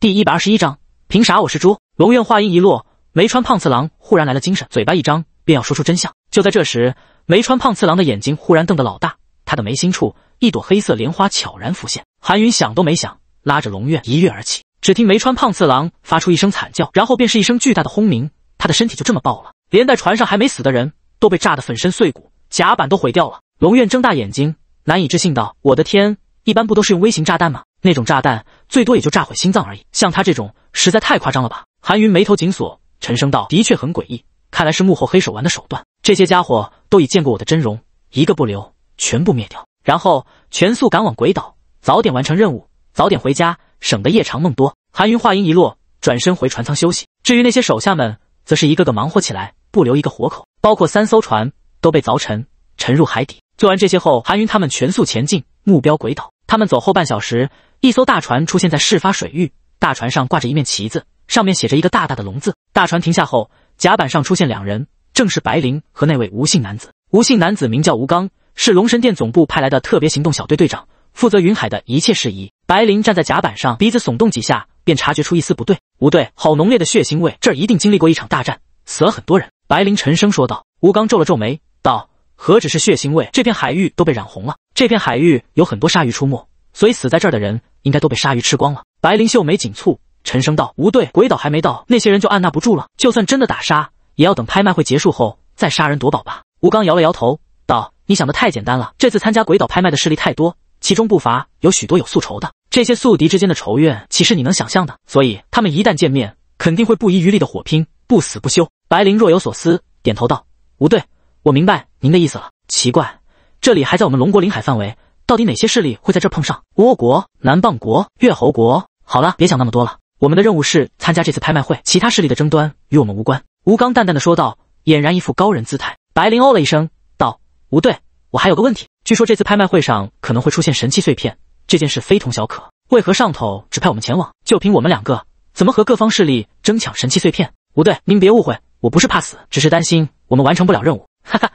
第一百二十一章，凭啥我是猪？龙院话音一落，梅川胖次郎忽然来了精神，嘴巴一张便要说出真相。就在这时，梅川胖次郎的眼睛忽然瞪得老大，他的眉心处一朵黑色莲花悄然浮现。韩云想都没想，拉着龙院一跃而起。只听梅川胖次郎发出一声惨叫，然后便是一声巨大的轰鸣，他的身体就这么爆了，连带船上还没死的人都被炸得粉身碎骨，甲板都毁掉了。龙院睁大眼睛，难以置信道：“我的天，一般不都是用微型炸弹吗？那种炸弹……”最多也就炸毁心脏而已，像他这种实在太夸张了吧？韩云眉头紧锁，沉声道：“的确很诡异，看来是幕后黑手玩的手段。这些家伙都已见过我的真容，一个不留，全部灭掉，然后全速赶往鬼岛，早点完成任务，早点回家，省得夜长梦多。”韩云话音一落，转身回船舱休息。至于那些手下们，则是一个个忙活起来，不留一个活口，包括三艘船都被凿沉，沉入海底。做完这些后，韩云他们全速前进，目标鬼岛。他们走后半小时，一艘大船出现在事发水域。大船上挂着一面旗子，上面写着一个大大的“龙”字。大船停下后，甲板上出现两人，正是白灵和那位吴姓男子。吴姓男子名叫吴刚，是龙神殿总部派来的特别行动小队队长，负责云海的一切事宜。白灵站在甲板上，鼻子耸动几下，便察觉出一丝不对。吴队，好浓烈的血腥味，这儿一定经历过一场大战，死了很多人。白灵沉声说道。吴刚皱了皱眉，道：“何止是血腥味，这片海域都被染红了。”这片海域有很多鲨鱼出没，所以死在这儿的人应该都被鲨鱼吃光了。白灵秀眉紧蹙，沉声道：“吴队，鬼岛还没到，那些人就按捺不住了。就算真的打杀，也要等拍卖会结束后再杀人夺宝吧。”吴刚摇了摇头，道：“你想的太简单了。这次参加鬼岛拍卖的势力太多，其中不乏有许多有宿仇的。这些宿敌之间的仇怨，岂是你能想象的？所以他们一旦见面，肯定会不遗余力的火拼，不死不休。”白灵若有所思，点头道：“吴队，我明白您的意思了。奇怪。”这里还在我们龙国领海范围，到底哪些势力会在这碰上？倭国、南棒国、越侯国。好了，别想那么多了。我们的任务是参加这次拍卖会，其他势力的争端与我们无关。”吴刚淡淡的说道，俨然一副高人姿态。白灵哦了一声，道：“吴队，我还有个问题。据说这次拍卖会上可能会出现神器碎片，这件事非同小可。为何上头只派我们前往？就凭我们两个，怎么和各方势力争抢神器碎片？”吴队，您别误会，我不是怕死，只是担心我们完成不了任务。哈哈，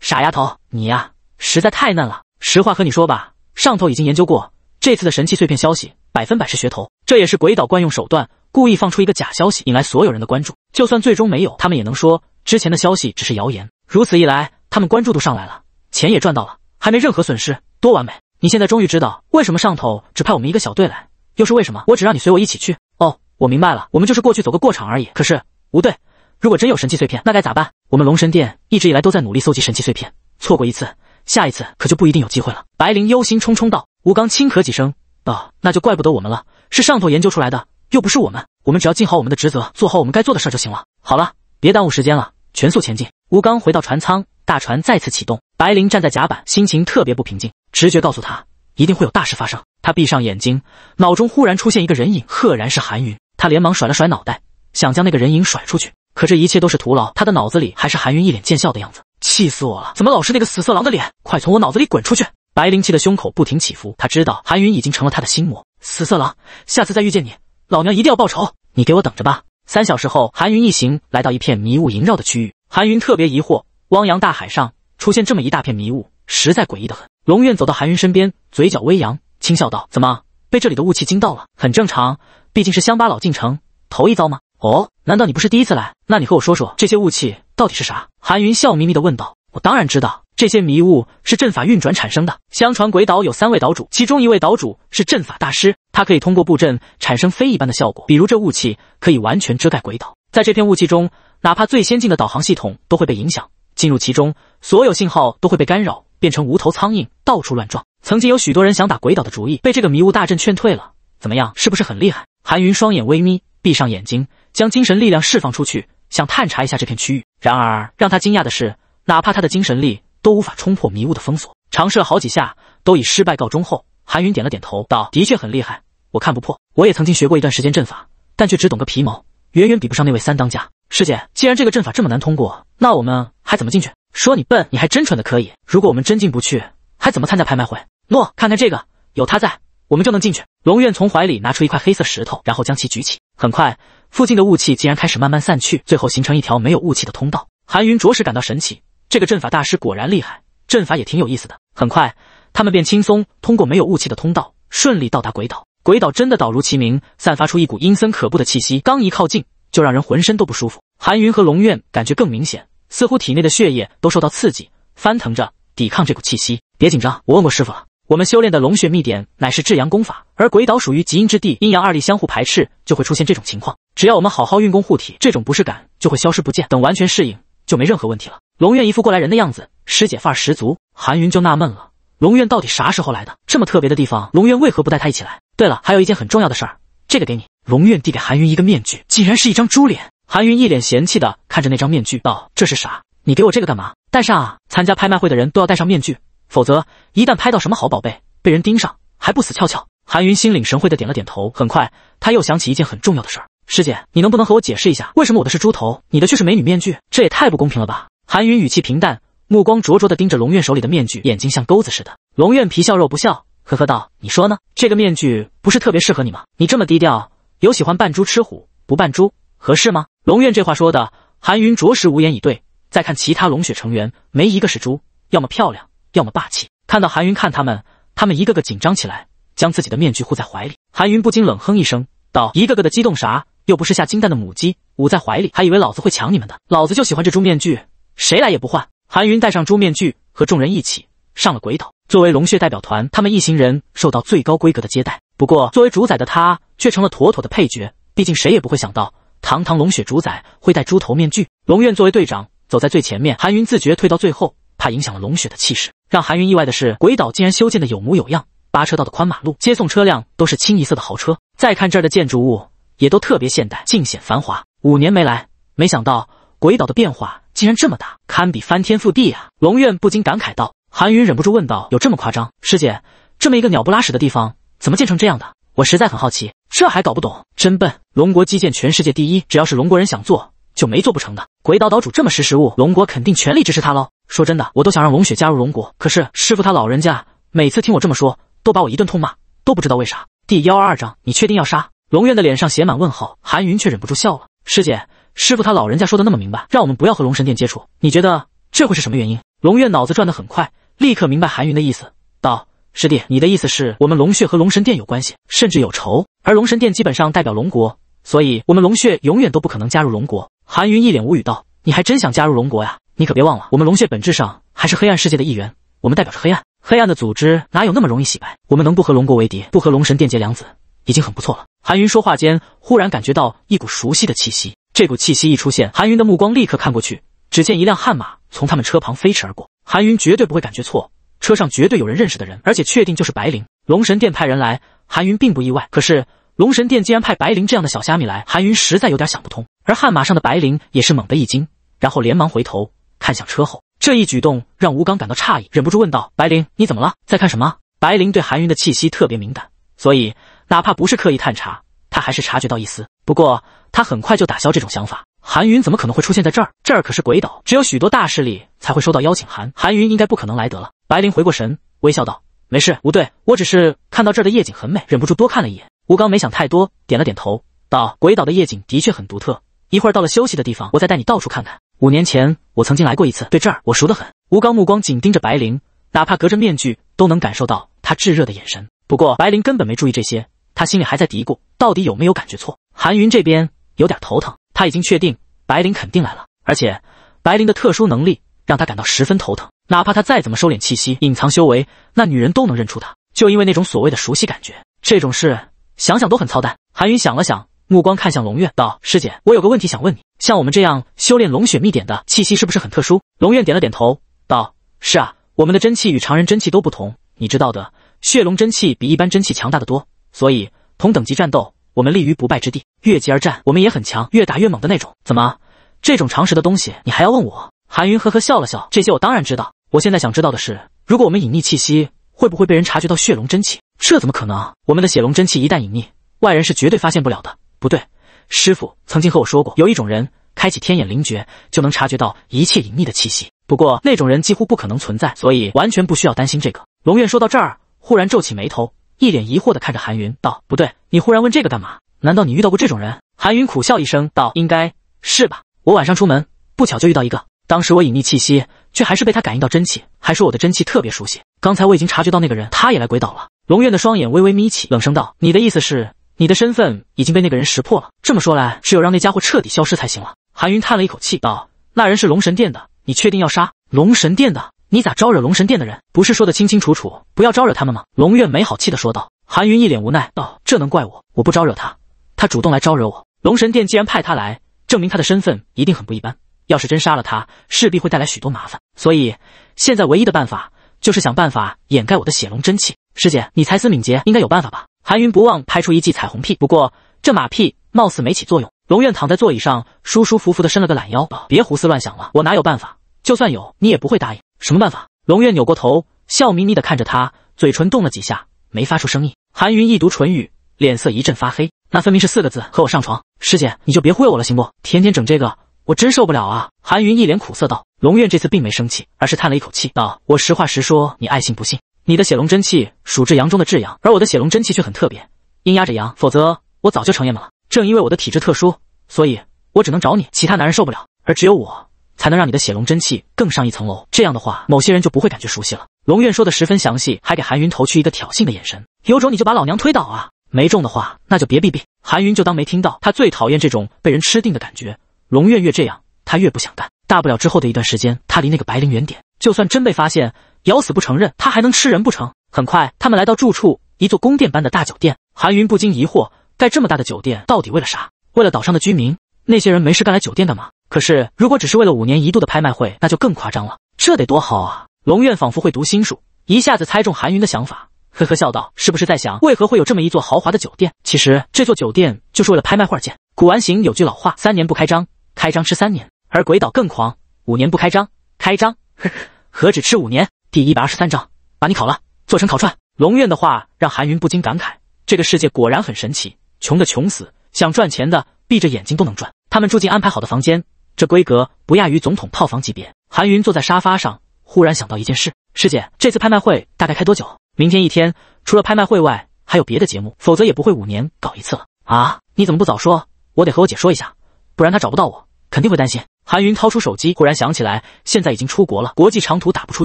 傻丫头，你呀。实在太嫩了。实话和你说吧，上头已经研究过这次的神器碎片消息，百分百是噱头。这也是鬼岛惯用手段，故意放出一个假消息，引来所有人的关注。就算最终没有，他们也能说之前的消息只是谣言。如此一来，他们关注度上来了，钱也赚到了，还没任何损失，多完美！你现在终于知道为什么上头只派我们一个小队来，又是为什么？我只让你随我一起去。哦，我明白了，我们就是过去走个过场而已。可是吴队，如果真有神器碎片，那该咋办？我们龙神殿一直以来都在努力搜集神器碎片，错过一次。下一次可就不一定有机会了。白灵忧心忡忡道。吴刚轻咳几声道：“那就怪不得我们了，是上头研究出来的，又不是我们。我们只要尽好我们的职责，做好我们该做的事儿就行了。”好了，别耽误时间了，全速前进。吴刚回到船舱，大船再次启动。白灵站在甲板，心情特别不平静，直觉告诉他一定会有大事发生。他闭上眼睛，脑中忽然出现一个人影，赫然是韩云。他连忙甩了甩脑袋，想将那个人影甩出去，可这一切都是徒劳。他的脑子里还是韩云一脸贱笑的样子。气死我了！怎么老是那个死色狼的脸？快从我脑子里滚出去！白灵气的胸口不停起伏，他知道韩云已经成了他的心魔。死色狼，下次再遇见你，老娘一定要报仇！你给我等着吧！三小时后，韩云一行来到一片迷雾萦绕的区域。韩云特别疑惑，汪洋大海上出现这么一大片迷雾，实在诡异的很。龙院走到韩云身边，嘴角微扬，轻笑道：“怎么被这里的雾气惊到了？很正常，毕竟是乡巴佬进城头一遭吗？”“哦，难道你不是第一次来？那你和我说说这些雾气。”到底是啥？韩云笑眯眯的问道：“我当然知道，这些迷雾是阵法运转产生的。相传鬼岛有三位岛主，其中一位岛主是阵法大师，他可以通过布阵产生非一般的效果。比如这雾气可以完全遮盖鬼岛，在这片雾气中，哪怕最先进的导航系统都会被影响。进入其中，所有信号都会被干扰，变成无头苍蝇到处乱撞。曾经有许多人想打鬼岛的主意，被这个迷雾大阵劝退了。怎么样，是不是很厉害？”韩云双眼微眯，闭上眼睛，将精神力量释放出去，想探查一下这片区域。然而让他惊讶的是，哪怕他的精神力都无法冲破迷雾的封锁，尝试了好几下都以失败告终后，韩云点了点头道：“的确很厉害，我看不破。我也曾经学过一段时间阵法，但却只懂个皮毛，远远比不上那位三当家师姐。既然这个阵法这么难通过，那我们还怎么进去？”“说你笨，你还真蠢的可以。如果我们真进不去，还怎么参加拍卖会？”“诺，看看这个，有他在，我们就能进去。”龙院从怀里拿出一块黑色石头，然后将其举起，很快。附近的雾气竟然开始慢慢散去，最后形成一条没有雾气的通道。韩云着实感到神奇，这个阵法大师果然厉害，阵法也挺有意思的。很快，他们便轻松通过没有雾气的通道，顺利到达鬼岛。鬼岛真的岛如其名，散发出一股阴森可怖的气息，刚一靠近就让人浑身都不舒服。韩云和龙院感觉更明显，似乎体内的血液都受到刺激，翻腾着抵抗这股气息。别紧张，我问过师傅了。我们修炼的龙血秘典乃是至阳功法，而鬼岛属于极阴之地，阴阳二力相互排斥，就会出现这种情况。只要我们好好运功护体，这种不适感就会消失不见。等完全适应，就没任何问题了。龙院一副过来人的样子，师姐范儿十足。韩云就纳闷了，龙院到底啥时候来的？这么特别的地方，龙院为何不带他一起来？对了，还有一件很重要的事儿，这个给你。龙院递给韩云一个面具，竟然是一张猪脸。韩云一脸嫌弃的看着那张面具，道：“这是啥？你给我这个干嘛？戴上啊！参加拍卖会的人都要戴上面具。”否则，一旦拍到什么好宝贝，被人盯上还不死翘翘？韩云心领神会的点了点头。很快，他又想起一件很重要的事儿：师姐，你能不能和我解释一下，为什么我的是猪头，你的却是美女面具？这也太不公平了吧！韩云语气平淡，目光灼灼的盯着龙院手里的面具，眼睛像钩子似的。龙院皮笑肉不笑，呵呵道：“你说呢？这个面具不是特别适合你吗？你这么低调，有喜欢扮猪吃虎不扮猪合适吗？”龙院这话说的，韩云着实无言以对。再看其他龙血成员，没一个是猪，要么漂亮。要么霸气，看到韩云看他们，他们一个个紧张起来，将自己的面具护在怀里。韩云不禁冷哼一声，道：“一个个的激动啥？又不是下金蛋的母鸡，捂在怀里，还以为老子会抢你们的？老子就喜欢这猪面具，谁来也不换。”韩云戴上猪面具，和众人一起上了鬼岛。作为龙血代表团，他们一行人受到最高规格的接待。不过，作为主宰的他却成了妥妥的配角。毕竟谁也不会想到，堂堂龙血主宰会戴猪头面具。龙院作为队长，走在最前面，韩云自觉退到最后。怕影响了龙雪的气势。让韩云意外的是，鬼岛竟然修建的有模有样，八车道的宽马路，接送车辆都是清一色的豪车。再看这儿的建筑物，也都特别现代，尽显繁华。五年没来，没想到鬼岛的变化竟然这么大，堪比翻天覆地啊！龙院不禁感慨道。韩云忍不住问道：“有这么夸张？师姐，这么一个鸟不拉屎的地方，怎么建成这样的？我实在很好奇。”这还搞不懂，真笨！龙国基建全世界第一，只要是龙国人想做，就没做不成的。鬼岛岛主这么识时务，龙国肯定全力支持他喽。说真的，我都想让龙雪加入龙国，可是师傅他老人家每次听我这么说，都把我一顿痛骂，都不知道为啥。第幺二二章，你确定要杀？龙渊的脸上写满问号，韩云却忍不住笑了。师姐，师傅他老人家说的那么明白，让我们不要和龙神殿接触，你觉得这会是什么原因？龙渊脑子转得很快，立刻明白韩云的意思，道：“师弟，你的意思是我们龙血和龙神殿有关系，甚至有仇，而龙神殿基本上代表龙国，所以我们龙血永远都不可能加入龙国。”韩云一脸无语道：“你还真想加入龙国呀？”你可别忘了，我们龙血本质上还是黑暗世界的一员，我们代表着黑暗，黑暗的组织哪有那么容易洗白？我们能不和龙国为敌，不和龙神殿结梁子，已经很不错了。韩云说话间，忽然感觉到一股熟悉的气息，这股气息一出现，韩云的目光立刻看过去，只见一辆悍马从他们车旁飞驰而过。韩云绝对不会感觉错，车上绝对有人认识的人，而且确定就是白灵。龙神殿派人来，韩云并不意外，可是龙神殿竟然派白灵这样的小虾米来，韩云实在有点想不通。而悍马上的白灵也是猛地一惊，然后连忙回头。看向车后，这一举动让吴刚感到诧异，忍不住问道：“白灵，你怎么了？在看什么？”白灵对韩云的气息特别敏感，所以哪怕不是刻意探查，他还是察觉到一丝。不过他很快就打消这种想法，韩云怎么可能会出现在这儿？这儿可是鬼岛，只有许多大势力才会收到邀请函，韩云应该不可能来得了。白灵回过神，微笑道：“没事，吴队，我只是看到这儿的夜景很美，忍不住多看了一眼。”吴刚没想太多，点了点头，道：“鬼岛的夜景的确很独特，一会儿到了休息的地方，我再带你到处看看。”五年前，我曾经来过一次，对这儿我熟得很。吴刚目光紧盯着白灵，哪怕隔着面具，都能感受到他炙热的眼神。不过白灵根本没注意这些，他心里还在嘀咕，到底有没有感觉错。韩云这边有点头疼，他已经确定白灵肯定来了，而且白灵的特殊能力让他感到十分头疼。哪怕他再怎么收敛气息、隐藏修为，那女人都能认出他，就因为那种所谓的熟悉感觉。这种事想想都很操蛋。韩云想了想。目光看向龙院道：“师姐，我有个问题想问你，像我们这样修炼龙血秘典的气息是不是很特殊？”龙院点了点头，道：“是啊，我们的真气与常人真气都不同，你知道的，血龙真气比一般真气强大的多，所以同等级战斗我们立于不败之地。越级而战我们也很强，越打越猛的那种。怎么，这种常识的东西你还要问我？”韩云呵呵笑了笑，这些我当然知道。我现在想知道的是，如果我们隐匿气息，会不会被人察觉到血龙真气？这怎么可能？我们的血龙真气一旦隐匿，外人是绝对发现不了的。不对，师傅曾经和我说过，有一种人开启天眼灵觉就能察觉到一切隐秘的气息，不过那种人几乎不可能存在，所以完全不需要担心这个。龙院说到这儿，忽然皱起眉头，一脸疑惑的看着韩云，道：“不对，你忽然问这个干嘛？难道你遇到过这种人？”韩云苦笑一声，道：“应该是吧，我晚上出门，不巧就遇到一个，当时我隐匿气息，却还是被他感应到真气，还说我的真气特别熟悉。刚才我已经察觉到那个人，他也来鬼岛了。”龙院的双眼微微眯起，冷声道：“你的意思是？”你的身份已经被那个人识破了，这么说来，只有让那家伙彻底消失才行了。韩云叹了一口气，道：“那人是龙神殿的，你确定要杀龙神殿的？你咋招惹龙神殿的人？不是说的清清楚楚，不要招惹他们吗？”龙院没好气的说道。韩云一脸无奈，道：“这能怪我？我不招惹他，他主动来招惹我。龙神殿既然派他来，证明他的身份一定很不一般。要是真杀了他，势必会带来许多麻烦。所以现在唯一的办法就是想办法掩盖我的血龙真气。师姐，你才思敏捷，应该有办法吧？”韩云不忘拍出一记彩虹屁，不过这马屁貌似没起作用。龙院躺在座椅上，舒舒服服的伸了个懒腰，别胡思乱想了，我哪有办法？就算有，你也不会答应。什么办法？龙院扭过头，笑眯眯的看着他，嘴唇动了几下，没发出声音。韩云一读唇语，脸色一阵发黑，那分明是四个字：和我上床。师姐，你就别忽悠我了行不？天天整这个，我真受不了啊！韩云一脸苦涩道。龙院这次并没生气，而是叹了一口气，道：我实话实说，你爱信不信。你的血龙真气属至阳中的至阳，而我的血龙真气却很特别，阴压着阳，否则我早就成爷们了。正因为我的体质特殊，所以我只能找你，其他男人受不了，而只有我才能让你的血龙真气更上一层楼。这样的话，某些人就不会感觉熟悉了。龙院说的十分详细，还给韩云投去一个挑衅的眼神，有种你就把老娘推倒啊！没中的话，那就别逼逼。韩云就当没听到，他最讨厌这种被人吃定的感觉。龙院越这样，他越不想干，大不了之后的一段时间他离那个白灵远点，就算真被发现。咬死不承认，他还能吃人不成？很快，他们来到住处，一座宫殿般的大酒店。韩云不禁疑惑：盖这么大的酒店到底为了啥？为了岛上的居民？那些人没事干来酒店干嘛？可是，如果只是为了五年一度的拍卖会，那就更夸张了。这得多好啊！龙院仿佛会读心术，一下子猜中韩云的想法，呵呵笑道：“是不是在想为何会有这么一座豪华的酒店？其实，这座酒店就是为了拍卖会建。古玩行有句老话：三年不开张，开张吃三年。而鬼岛更狂，五年不开张，开张，呵呵，何止吃五年！”第一百二十三章，把你烤了，做成烤串。龙院的话让韩云不禁感慨：这个世界果然很神奇，穷的穷死，想赚钱的闭着眼睛都能赚。他们住进安排好的房间，这规格不亚于总统套房级别。韩云坐在沙发上，忽然想到一件事：师姐，这次拍卖会大概开多久？明天一天，除了拍卖会外，还有别的节目，否则也不会五年搞一次了啊！你怎么不早说？我得和我姐说一下，不然她找不到我，肯定会担心。韩云掏出手机，忽然想起来，现在已经出国了，国际长途打不出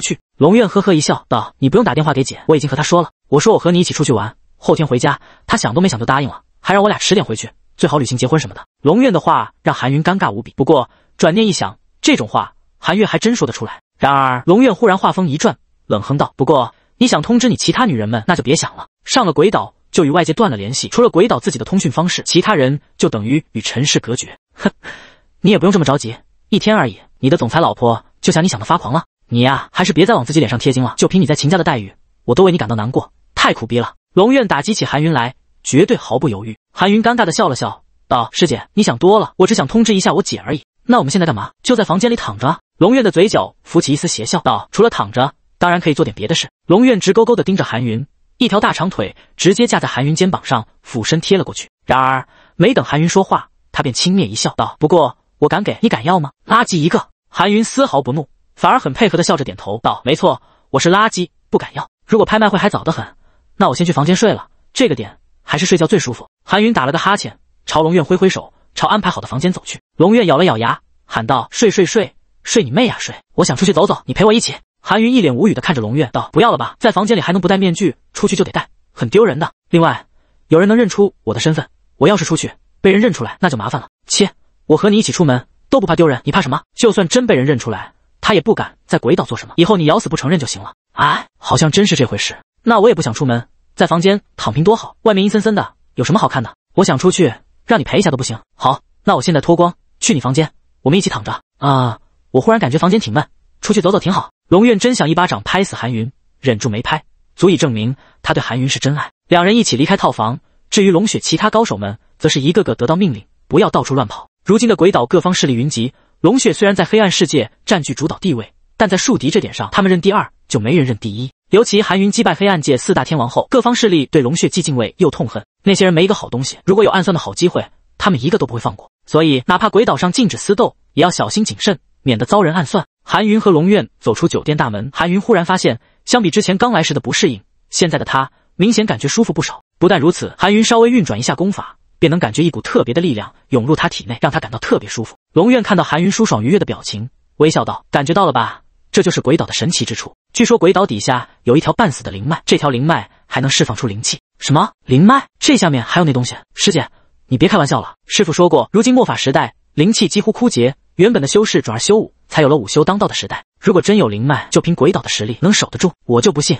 去。龙院呵呵一笑，道：“你不用打电话给姐，我已经和她说了。我说我和你一起出去玩，后天回家。她想都没想就答应了，还让我俩迟点回去，最好旅行结婚什么的。”龙院的话让韩云尴尬无比。不过转念一想，这种话韩月还真说得出来。然而龙院忽然话锋一转，冷哼道：“不过你想通知你其他女人们，那就别想了。上了鬼岛就与外界断了联系，除了鬼岛自己的通讯方式，其他人就等于与尘世隔绝。哼，你也不用这么着急。”一天而已，你的总裁老婆就想你想的发狂了。你呀，还是别再往自己脸上贴金了。就凭你在秦家的待遇，我都为你感到难过，太苦逼了。龙苑打击起韩云来，绝对毫不犹豫。韩云尴尬的笑了笑，道：“师姐，你想多了，我只想通知一下我姐而已。那我们现在干嘛？就在房间里躺着？”龙苑的嘴角浮起一丝邪笑，道：“除了躺着，当然可以做点别的事。”龙苑直勾勾的盯着韩云，一条大长腿直接架在韩云肩膀上，俯身贴了过去。然而，没等韩云说话，他便轻蔑一笑，道：“不过。”我敢给你敢要吗？垃圾一个！韩云丝毫不怒，反而很配合的笑着点头道：“没错，我是垃圾，不敢要。如果拍卖会还早得很，那我先去房间睡了。这个点还是睡觉最舒服。”韩云打了个哈欠，朝龙院挥挥手，朝安排好的房间走去。龙院咬了咬牙，喊道：“睡睡睡睡你妹啊睡！我想出去走走，你陪我一起。”韩云一脸无语的看着龙院道：“不要了吧，在房间里还能不戴面具，出去就得戴，很丢人的。另外，有人能认出我的身份，我要是出去被人认出来，那就麻烦了。”切。我和你一起出门都不怕丢人，你怕什么？就算真被人认出来，他也不敢在鬼岛做什么。以后你咬死不承认就行了。哎，好像真是这回事。那我也不想出门，在房间躺平多好。外面阴森森的，有什么好看的？我想出去，让你陪一下都不行。好，那我现在脱光去你房间，我们一起躺着。啊，我忽然感觉房间挺闷，出去走走挺好。龙院真想一巴掌拍死韩云，忍住没拍，足以证明他对韩云是真爱。两人一起离开套房。至于龙雪，其他高手们则是一个个得到命令，不要到处乱跑。如今的鬼岛，各方势力云集。龙血虽然在黑暗世界占据主导地位，但在树敌这点上，他们认第二，就没人认第一。尤其韩云击败黑暗界四大天王后，各方势力对龙血既敬畏又痛恨。那些人没一个好东西，如果有暗算的好机会，他们一个都不会放过。所以，哪怕鬼岛上禁止私斗，也要小心谨慎，免得遭人暗算。韩云和龙院走出酒店大门，韩云忽然发现，相比之前刚来时的不适应，现在的他明显感觉舒服不少。不但如此，韩云稍微运转一下功法。便能感觉一股特别的力量涌入他体内，让他感到特别舒服。龙院看到韩云舒爽愉悦的表情，微笑道：“感觉到了吧？这就是鬼岛的神奇之处。据说鬼岛底下有一条半死的灵脉，这条灵脉还能释放出灵气。什么灵脉？这下面还有那东西？师姐，你别开玩笑了。师傅说过，如今末法时代，灵气几乎枯竭，原本的修士转而修武，才有了武修当道的时代。如果真有灵脉，就凭鬼岛的实力，能守得住？我就不信，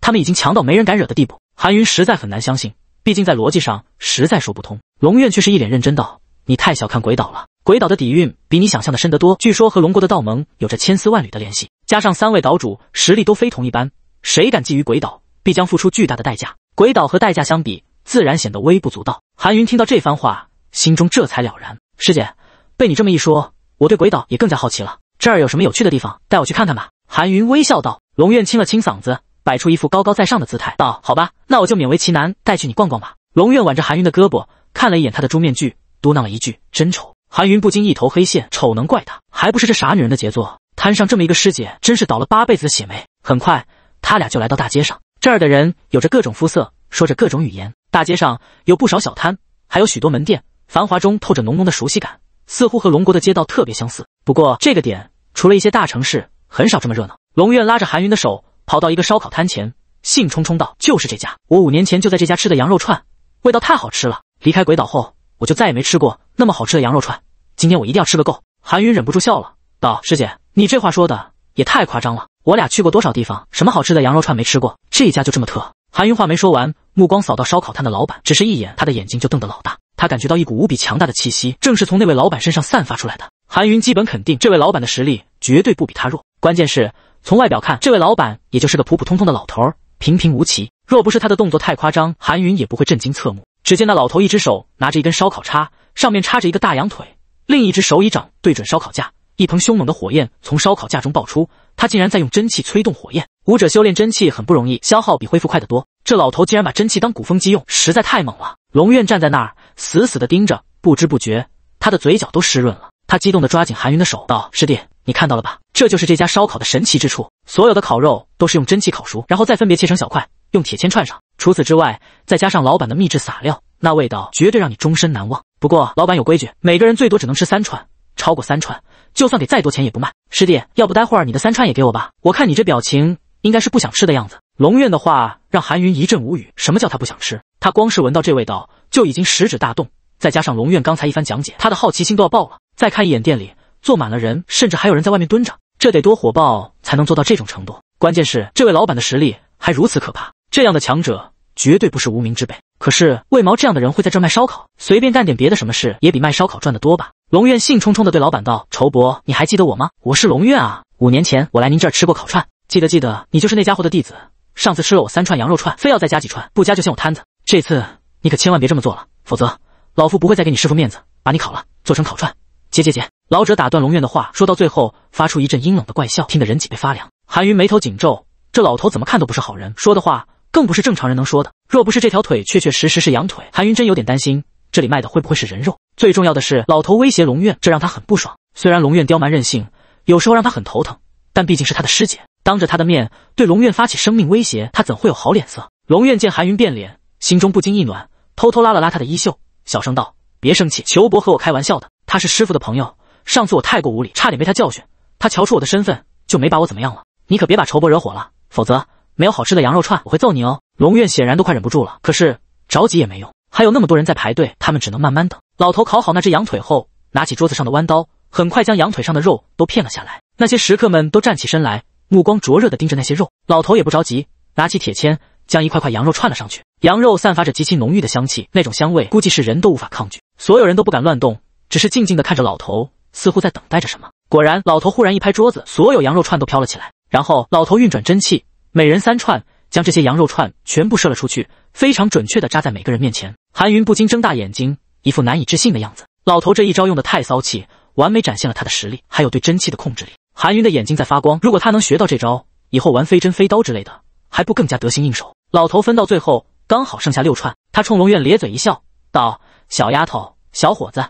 他们已经强到没人敢惹的地步。韩云实在很难相信。”毕竟在逻辑上实在说不通，龙院却是一脸认真道：“你太小看鬼岛了，鬼岛的底蕴比你想象的深得多。据说和龙国的道盟有着千丝万缕的联系，加上三位岛主实力都非同一般，谁敢觊觎鬼岛，必将付出巨大的代价。鬼岛和代价相比，自然显得微不足道。”韩云听到这番话，心中这才了然。师姐，被你这么一说，我对鬼岛也更加好奇了。这儿有什么有趣的地方，带我去看看吧。”韩云微笑道。龙院清了清嗓子。摆出一副高高在上的姿态，道：“好吧，那我就勉为其难带去你逛逛吧。”龙月挽着韩云的胳膊，看了一眼他的猪面具，嘟囔了一句：“真丑。”韩云不禁一头黑线，丑能怪他？还不是这傻女人的杰作。摊上这么一个师姐，真是倒了八辈子的血霉。很快，他俩就来到大街上，这儿的人有着各种肤色，说着各种语言。大街上有不少小摊，还有许多门店，繁华中透着浓浓的熟悉感，似乎和龙国的街道特别相似。不过这个点，除了一些大城市，很少这么热闹。龙月拉着韩云的手。跑到一个烧烤摊前，兴冲冲道：“就是这家，我五年前就在这家吃的羊肉串，味道太好吃了。离开鬼岛后，我就再也没吃过那么好吃的羊肉串。今天我一定要吃个够。”韩云忍不住笑了，道：“师姐，你这话说的也太夸张了。我俩去过多少地方，什么好吃的羊肉串没吃过？这一家就这么特？”韩云话没说完，目光扫到烧烤摊的老板，只是一眼，他的眼睛就瞪得老大。他感觉到一股无比强大的气息，正是从那位老板身上散发出来的。韩云基本肯定，这位老板的实力绝对不比他弱。关键是。从外表看，这位老板也就是个普普通通的老头儿，平平无奇。若不是他的动作太夸张，韩云也不会震惊侧目。只见那老头一只手拿着一根烧烤叉，上面插着一个大羊腿，另一只手一掌对准烧烤架，一盆凶猛的火焰从烧烤架中爆出。他竟然在用真气催动火焰。武者修炼真气很不容易，消耗比恢复快得多。这老头竟然把真气当鼓风机用，实在太猛了。龙院站在那儿，死死地盯着，不知不觉他的嘴角都湿润了。他激动地抓紧韩云的手，道：“师弟。”你看到了吧？这就是这家烧烤的神奇之处。所有的烤肉都是用真气烤熟，然后再分别切成小块，用铁签串上。除此之外，再加上老板的秘制撒料，那味道绝对让你终身难忘。不过老板有规矩，每个人最多只能吃三串，超过三串就算给再多钱也不卖。师弟，要不待会儿你的三串也给我吧？我看你这表情应该是不想吃的样子。龙院的话让韩云一阵无语，什么叫他不想吃？他光是闻到这味道就已经食指大动，再加上龙院刚才一番讲解，他的好奇心都要爆了。再看一眼店里。坐满了人，甚至还有人在外面蹲着，这得多火爆才能做到这种程度？关键是这位老板的实力还如此可怕，这样的强者绝对不是无名之辈。可是为毛这样的人会在这卖烧烤？随便干点别的什么事也比卖烧烤赚得多吧？龙院兴冲冲的对老板道：“仇伯，你还记得我吗？我是龙院啊。五年前我来您这儿吃过烤串，记得记得，你就是那家伙的弟子。上次吃了我三串羊肉串，非要再加几串，不加就掀我摊子。这次你可千万别这么做了，否则老夫不会再给你师傅面子，把你烤了做成烤串，解解解。”老者打断龙院的话，说到最后，发出一阵阴冷的怪笑，听得人脊背发凉。韩云眉头紧皱，这老头怎么看都不是好人，说的话更不是正常人能说的。若不是这条腿确确实实是羊腿，韩云真有点担心这里卖的会不会是人肉。最重要的是，老头威胁龙院，这让他很不爽。虽然龙院刁蛮任性，有时候让他很头疼，但毕竟是他的师姐，当着他的面对龙院发起生命威胁，他怎会有好脸色？龙院见韩云变脸，心中不禁一暖，偷偷拉了拉他的衣袖，小声道：“别生气，裘伯和我开玩笑的，他是师傅的朋友。”上次我太过无理，差点被他教训。他瞧出我的身份，就没把我怎么样了。你可别把仇伯惹火了，否则没有好吃的羊肉串，我会揍你哦。龙院显然都快忍不住了，可是着急也没用，还有那么多人在排队，他们只能慢慢等。老头烤好那只羊腿后，拿起桌子上的弯刀，很快将羊腿上的肉都片了下来。那些食客们都站起身来，目光灼热地盯着那些肉。老头也不着急，拿起铁签，将一块块羊肉串了上去。羊肉散发着极其浓郁的香气，那种香味估计是人都无法抗拒。所有人都不敢乱动，只是静静地看着老头。似乎在等待着什么。果然，老头忽然一拍桌子，所有羊肉串都飘了起来。然后，老头运转真气，每人三串，将这些羊肉串全部射了出去，非常准确的扎在每个人面前。韩云不禁睁大眼睛，一副难以置信的样子。老头这一招用的太骚气，完美展现了他的实力，还有对真气的控制力。韩云的眼睛在发光。如果他能学到这招，以后玩飞针飞刀之类的，还不更加得心应手？老头分到最后，刚好剩下六串。他冲龙院咧嘴一笑，道：“小丫头，小伙子，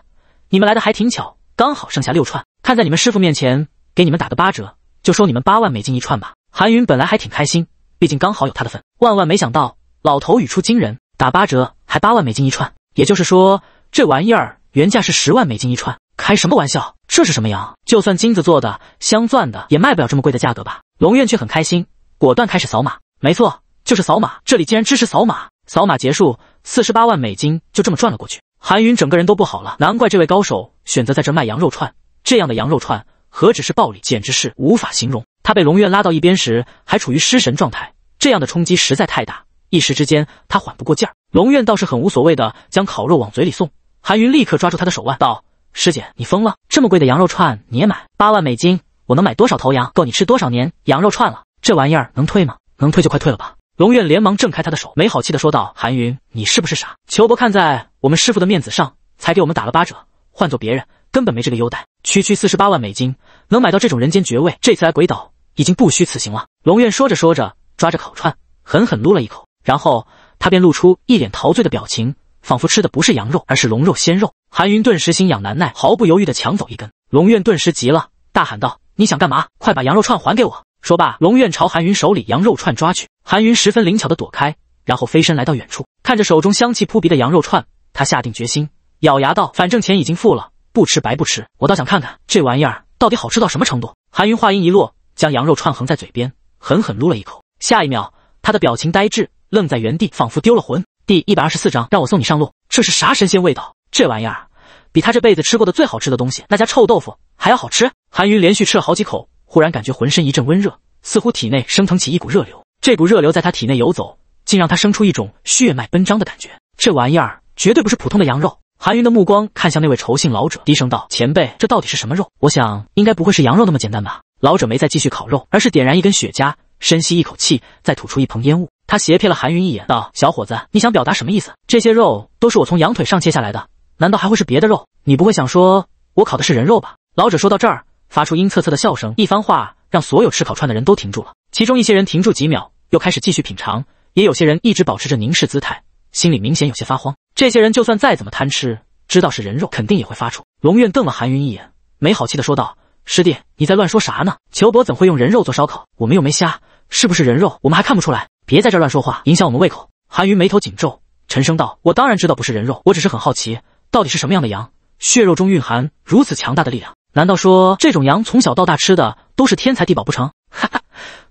你们来的还挺巧。”刚好剩下六串，看在你们师傅面前，给你们打个八折，就收你们八万美金一串吧。韩云本来还挺开心，毕竟刚好有他的份。万万没想到，老头语出惊人，打八折还八万美金一串，也就是说，这玩意儿原价是十万美金一串。开什么玩笑，这是什么羊？就算金子做的、镶钻的，也卖不了这么贵的价格吧？龙院却很开心，果断开始扫码。没错，就是扫码。这里竟然支持扫码。扫码结束，四十八万美金就这么转了过去。韩云整个人都不好了，难怪这位高手。选择在这卖羊肉串，这样的羊肉串何止是暴利，简直是无法形容。他被龙院拉到一边时，还处于失神状态，这样的冲击实在太大，一时之间他缓不过劲儿。龙院倒是很无所谓的，将烤肉往嘴里送。韩云立刻抓住他的手腕，道：“师姐，你疯了？这么贵的羊肉串你也买？八万美金，我能买多少头羊？够你吃多少年羊肉串了？这玩意儿能退吗？能退就快退了吧！”龙院连忙挣开他的手，没好气的说道：“韩云，你是不是傻？裘伯看在我们师傅的面子上，才给我们打了八折。”换做别人，根本没这个优待。区区四十八万美金，能买到这种人间爵位。这次来鬼岛，已经不虚此行了。龙院说着说着，抓着烤串狠狠撸了一口，然后他便露出一脸陶醉的表情，仿佛吃的不是羊肉，而是龙肉鲜肉。韩云顿时心痒难耐，毫不犹豫地抢走一根。龙院顿时急了，大喊道：“你想干嘛？快把羊肉串还给我！”说罢，龙院朝韩云手里羊肉串抓去。韩云十分灵巧地躲开，然后飞身来到远处，看着手中香气扑鼻的羊肉串，他下定决心。咬牙道：“反正钱已经付了，不吃白不吃，我倒想看看这玩意儿到底好吃到什么程度。”韩云话音一落，将羊肉串横在嘴边，狠狠撸了一口。下一秒，他的表情呆滞，愣在原地，仿佛丢了魂。第一百二十四章，让我送你上路，这是啥神仙味道？这玩意儿比他这辈子吃过的最好吃的东西那家臭豆腐还要好吃。韩云连续吃了好几口，忽然感觉浑身一阵温热，似乎体内升腾起一股热流。这股热流在他体内游走，竟让他生出一种血脉奔张的感觉。这玩意儿绝对不是普通的羊肉。韩云的目光看向那位仇姓老者，低声道：“前辈，这到底是什么肉？我想应该不会是羊肉那么简单吧？”老者没再继续烤肉，而是点燃一根雪茄，深吸一口气，再吐出一蓬烟雾。他斜瞥了韩云一眼，道：“小伙子，你想表达什么意思？这些肉都是我从羊腿上切下来的，难道还会是别的肉？你不会想说我烤的是人肉吧？”老者说到这儿，发出阴恻恻的笑声。一番话让所有吃烤串的人都停住了，其中一些人停住几秒，又开始继续品尝；也有些人一直保持着凝视姿态。心里明显有些发慌，这些人就算再怎么贪吃，知道是人肉，肯定也会发怵。龙院瞪了韩云一眼，没好气的说道：“师弟，你在乱说啥呢？裘博怎会用人肉做烧烤？我们又没瞎，是不是人肉我们还看不出来？别在这乱说话，影响我们胃口。”韩云眉头紧皱，沉声道：“我当然知道不是人肉，我只是很好奇，到底是什么样的羊，血肉中蕴含如此强大的力量？难道说这种羊从小到大吃的都是天才地宝不成？”哈哈，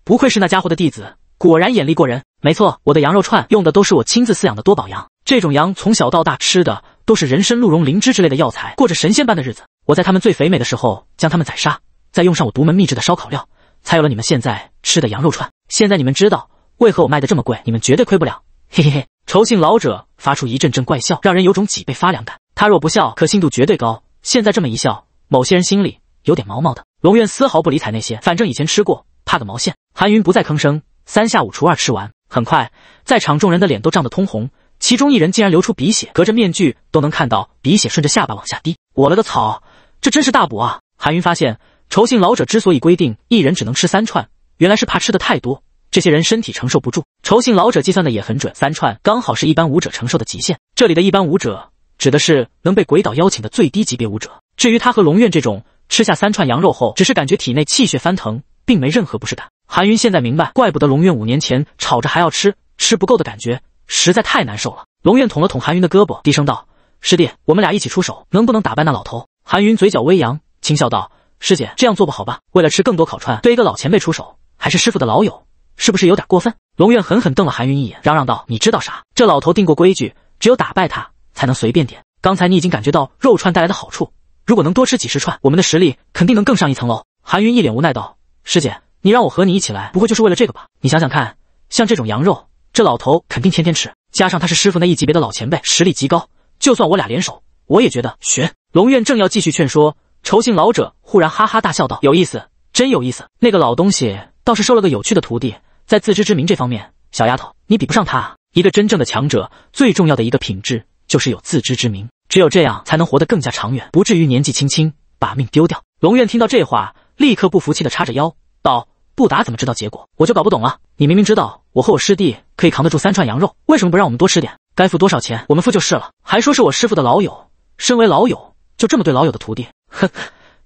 不愧是那家伙的弟子，果然眼力过人。没错，我的羊肉串用的都是我亲自饲养的多宝羊。这种羊从小到大吃的都是人参、鹿茸、灵芝之类的药材，过着神仙般的日子。我在它们最肥美的时候将它们宰杀，再用上我独门秘制的烧烤料，才有了你们现在吃的羊肉串。现在你们知道为何我卖的这么贵，你们绝对亏不了。嘿嘿嘿，仇姓老者发出一阵阵怪笑，让人有种脊背发凉感。他若不笑，可信度绝对高。现在这么一笑，某些人心里有点毛毛的。龙渊丝毫不理睬那些，反正以前吃过，怕个毛线。韩云不再吭声，三下五除二吃完。很快，在场众人的脸都涨得通红，其中一人竟然流出鼻血，隔着面具都能看到鼻血顺着下巴往下滴。我了个草，这真是大补啊！韩云发现，仇信老者之所以规定一人只能吃三串，原来是怕吃的太多，这些人身体承受不住。仇信老者计算的也很准，三串刚好是一般武者承受的极限。这里的一般武者指的是能被鬼岛邀请的最低级别武者。至于他和龙院这种吃下三串羊肉后，只是感觉体内气血翻腾，并没任何不适感。韩云现在明白，怪不得龙院五年前吵着还要吃，吃不够的感觉实在太难受了。龙院捅了捅韩云的胳膊，低声道：“师弟，我们俩一起出手，能不能打败那老头？”韩云嘴角微扬，轻笑道：“师姐这样做不好吧？为了吃更多烤串，对一个老前辈出手，还是师傅的老友，是不是有点过分？”龙院狠狠瞪了韩云一眼，嚷嚷道：“你知道啥？这老头定过规矩，只有打败他才能随便点。刚才你已经感觉到肉串带来的好处，如果能多吃几十串，我们的实力肯定能更上一层楼。”韩云一脸无奈道：“师姐。”你让我和你一起来，不会就是为了这个吧？你想想看，像这种羊肉，这老头肯定天天吃。加上他是师傅那一级别的老前辈，实力极高，就算我俩联手，我也觉得悬。龙院正要继续劝说，仇姓老者忽然哈哈大笑道：“有意思，真有意思！那个老东西倒是收了个有趣的徒弟，在自知之明这方面，小丫头你比不上他。一个真正的强者，最重要的一个品质就是有自知之明，只有这样才能活得更加长远，不至于年纪轻轻把命丢掉。”龙院听到这话，立刻不服气的叉着腰道。不打怎么知道结果？我就搞不懂了。你明明知道我和我师弟可以扛得住三串羊肉，为什么不让我们多吃点？该付多少钱，我们付就是了。还说是我师傅的老友，身为老友，就这么对老友的徒弟？哼，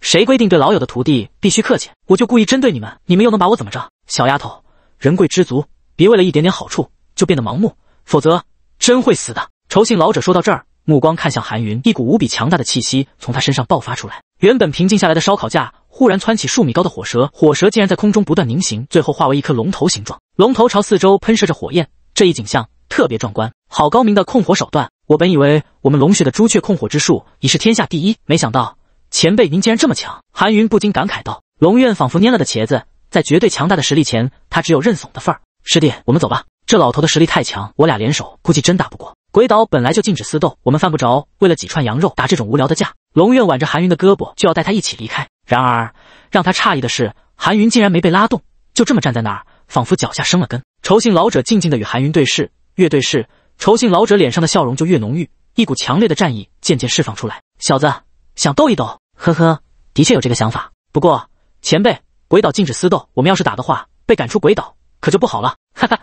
谁规定对老友的徒弟必须客气？我就故意针对你们，你们又能把我怎么着？小丫头，人贵知足，别为了一点点好处就变得盲目，否则真会死的。仇信老者说到这儿，目光看向韩云，一股无比强大的气息从他身上爆发出来，原本平静下来的烧烤架。忽然窜起数米高的火舌，火舌竟然在空中不断凝形，最后化为一颗龙头形状，龙头朝四周喷射着火焰，这一景象特别壮观。好高明的控火手段！我本以为我们龙血的朱雀控火之术已是天下第一，没想到前辈您竟然这么强！韩云不禁感慨道：“龙院仿佛蔫了的茄子，在绝对强大的实力前，他只有认怂的份儿。”师弟，我们走吧，这老头的实力太强，我俩联手估计真打不过。鬼岛本来就禁止私斗，我们犯不着为了几串羊肉打这种无聊的架。龙院挽着韩云的胳膊，就要带他一起离开。然而，让他诧异的是，韩云竟然没被拉动，就这么站在那儿，仿佛脚下生了根。仇信老者静静的与韩云对视，越对视，仇信老者脸上的笑容就越浓郁，一股强烈的战意渐渐释放出来。小子，想斗一斗？呵呵，的确有这个想法。不过，前辈，鬼岛禁止私斗，我们要是打的话，被赶出鬼岛可就不好了。哈哈，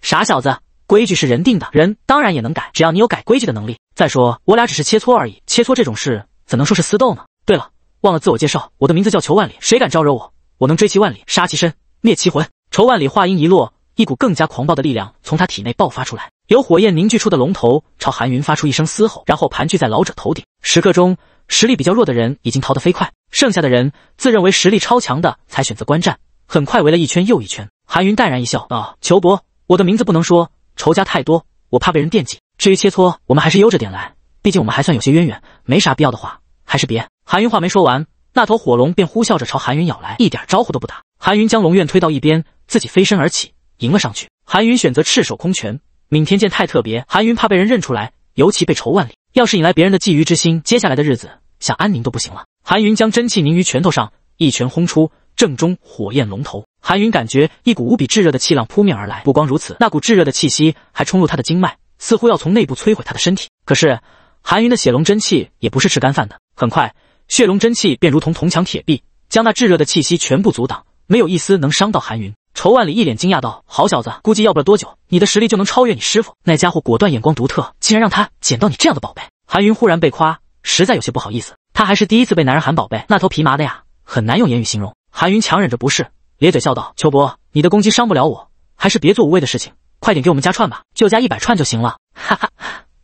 傻小子，规矩是人定的，人当然也能改，只要你有改规矩的能力。再说，我俩只是切磋而已，切磋这种事，怎能说是私斗呢？对了。忘了自我介绍，我的名字叫仇万里。谁敢招惹我，我能追其万里，杀其身，灭其魂。仇万里话音一落，一股更加狂暴的力量从他体内爆发出来，由火焰凝聚出的龙头朝韩云发出一声嘶吼，然后盘踞在老者头顶。时刻中，实力比较弱的人已经逃得飞快，剩下的人自认为实力超强的才选择观战。很快围了一圈又一圈。韩云淡然一笑，道：“仇伯，我的名字不能说，仇家太多，我怕被人惦记。至于切磋，我们还是悠着点来，毕竟我们还算有些渊源，没啥必要的话，还是别。”韩云话没说完，那头火龙便呼啸着朝韩云咬来，一点招呼都不打。韩云将龙院推到一边，自己飞身而起，迎了上去。韩云选择赤手空拳，闵天剑太特别，韩云怕被人认出来，尤其被仇万里，要是引来别人的觊觎之心，接下来的日子想安宁都不行了。韩云将真气凝于拳头上，一拳轰出，正中火焰龙头。韩云感觉一股无比炙热的气浪扑面而来，不光如此，那股炙热的气息还冲入他的经脉，似乎要从内部摧毁他的身体。可是韩云的血龙真气也不是吃干饭的，很快。血龙真气便如同铜墙铁壁，将那炙热的气息全部阻挡，没有一丝能伤到韩云。仇万里一脸惊讶道：“好小子，估计要不了多久，你的实力就能超越你师傅那家伙。果断眼光独特，竟然让他捡到你这样的宝贝。”韩云忽然被夸，实在有些不好意思。他还是第一次被男人喊宝贝，那头皮麻的呀，很难用言语形容。韩云强忍着不适，咧嘴笑道：“秋伯，你的攻击伤不了我，还是别做无谓的事情，快点给我们加串吧，就加一百串就行了。”哈哈，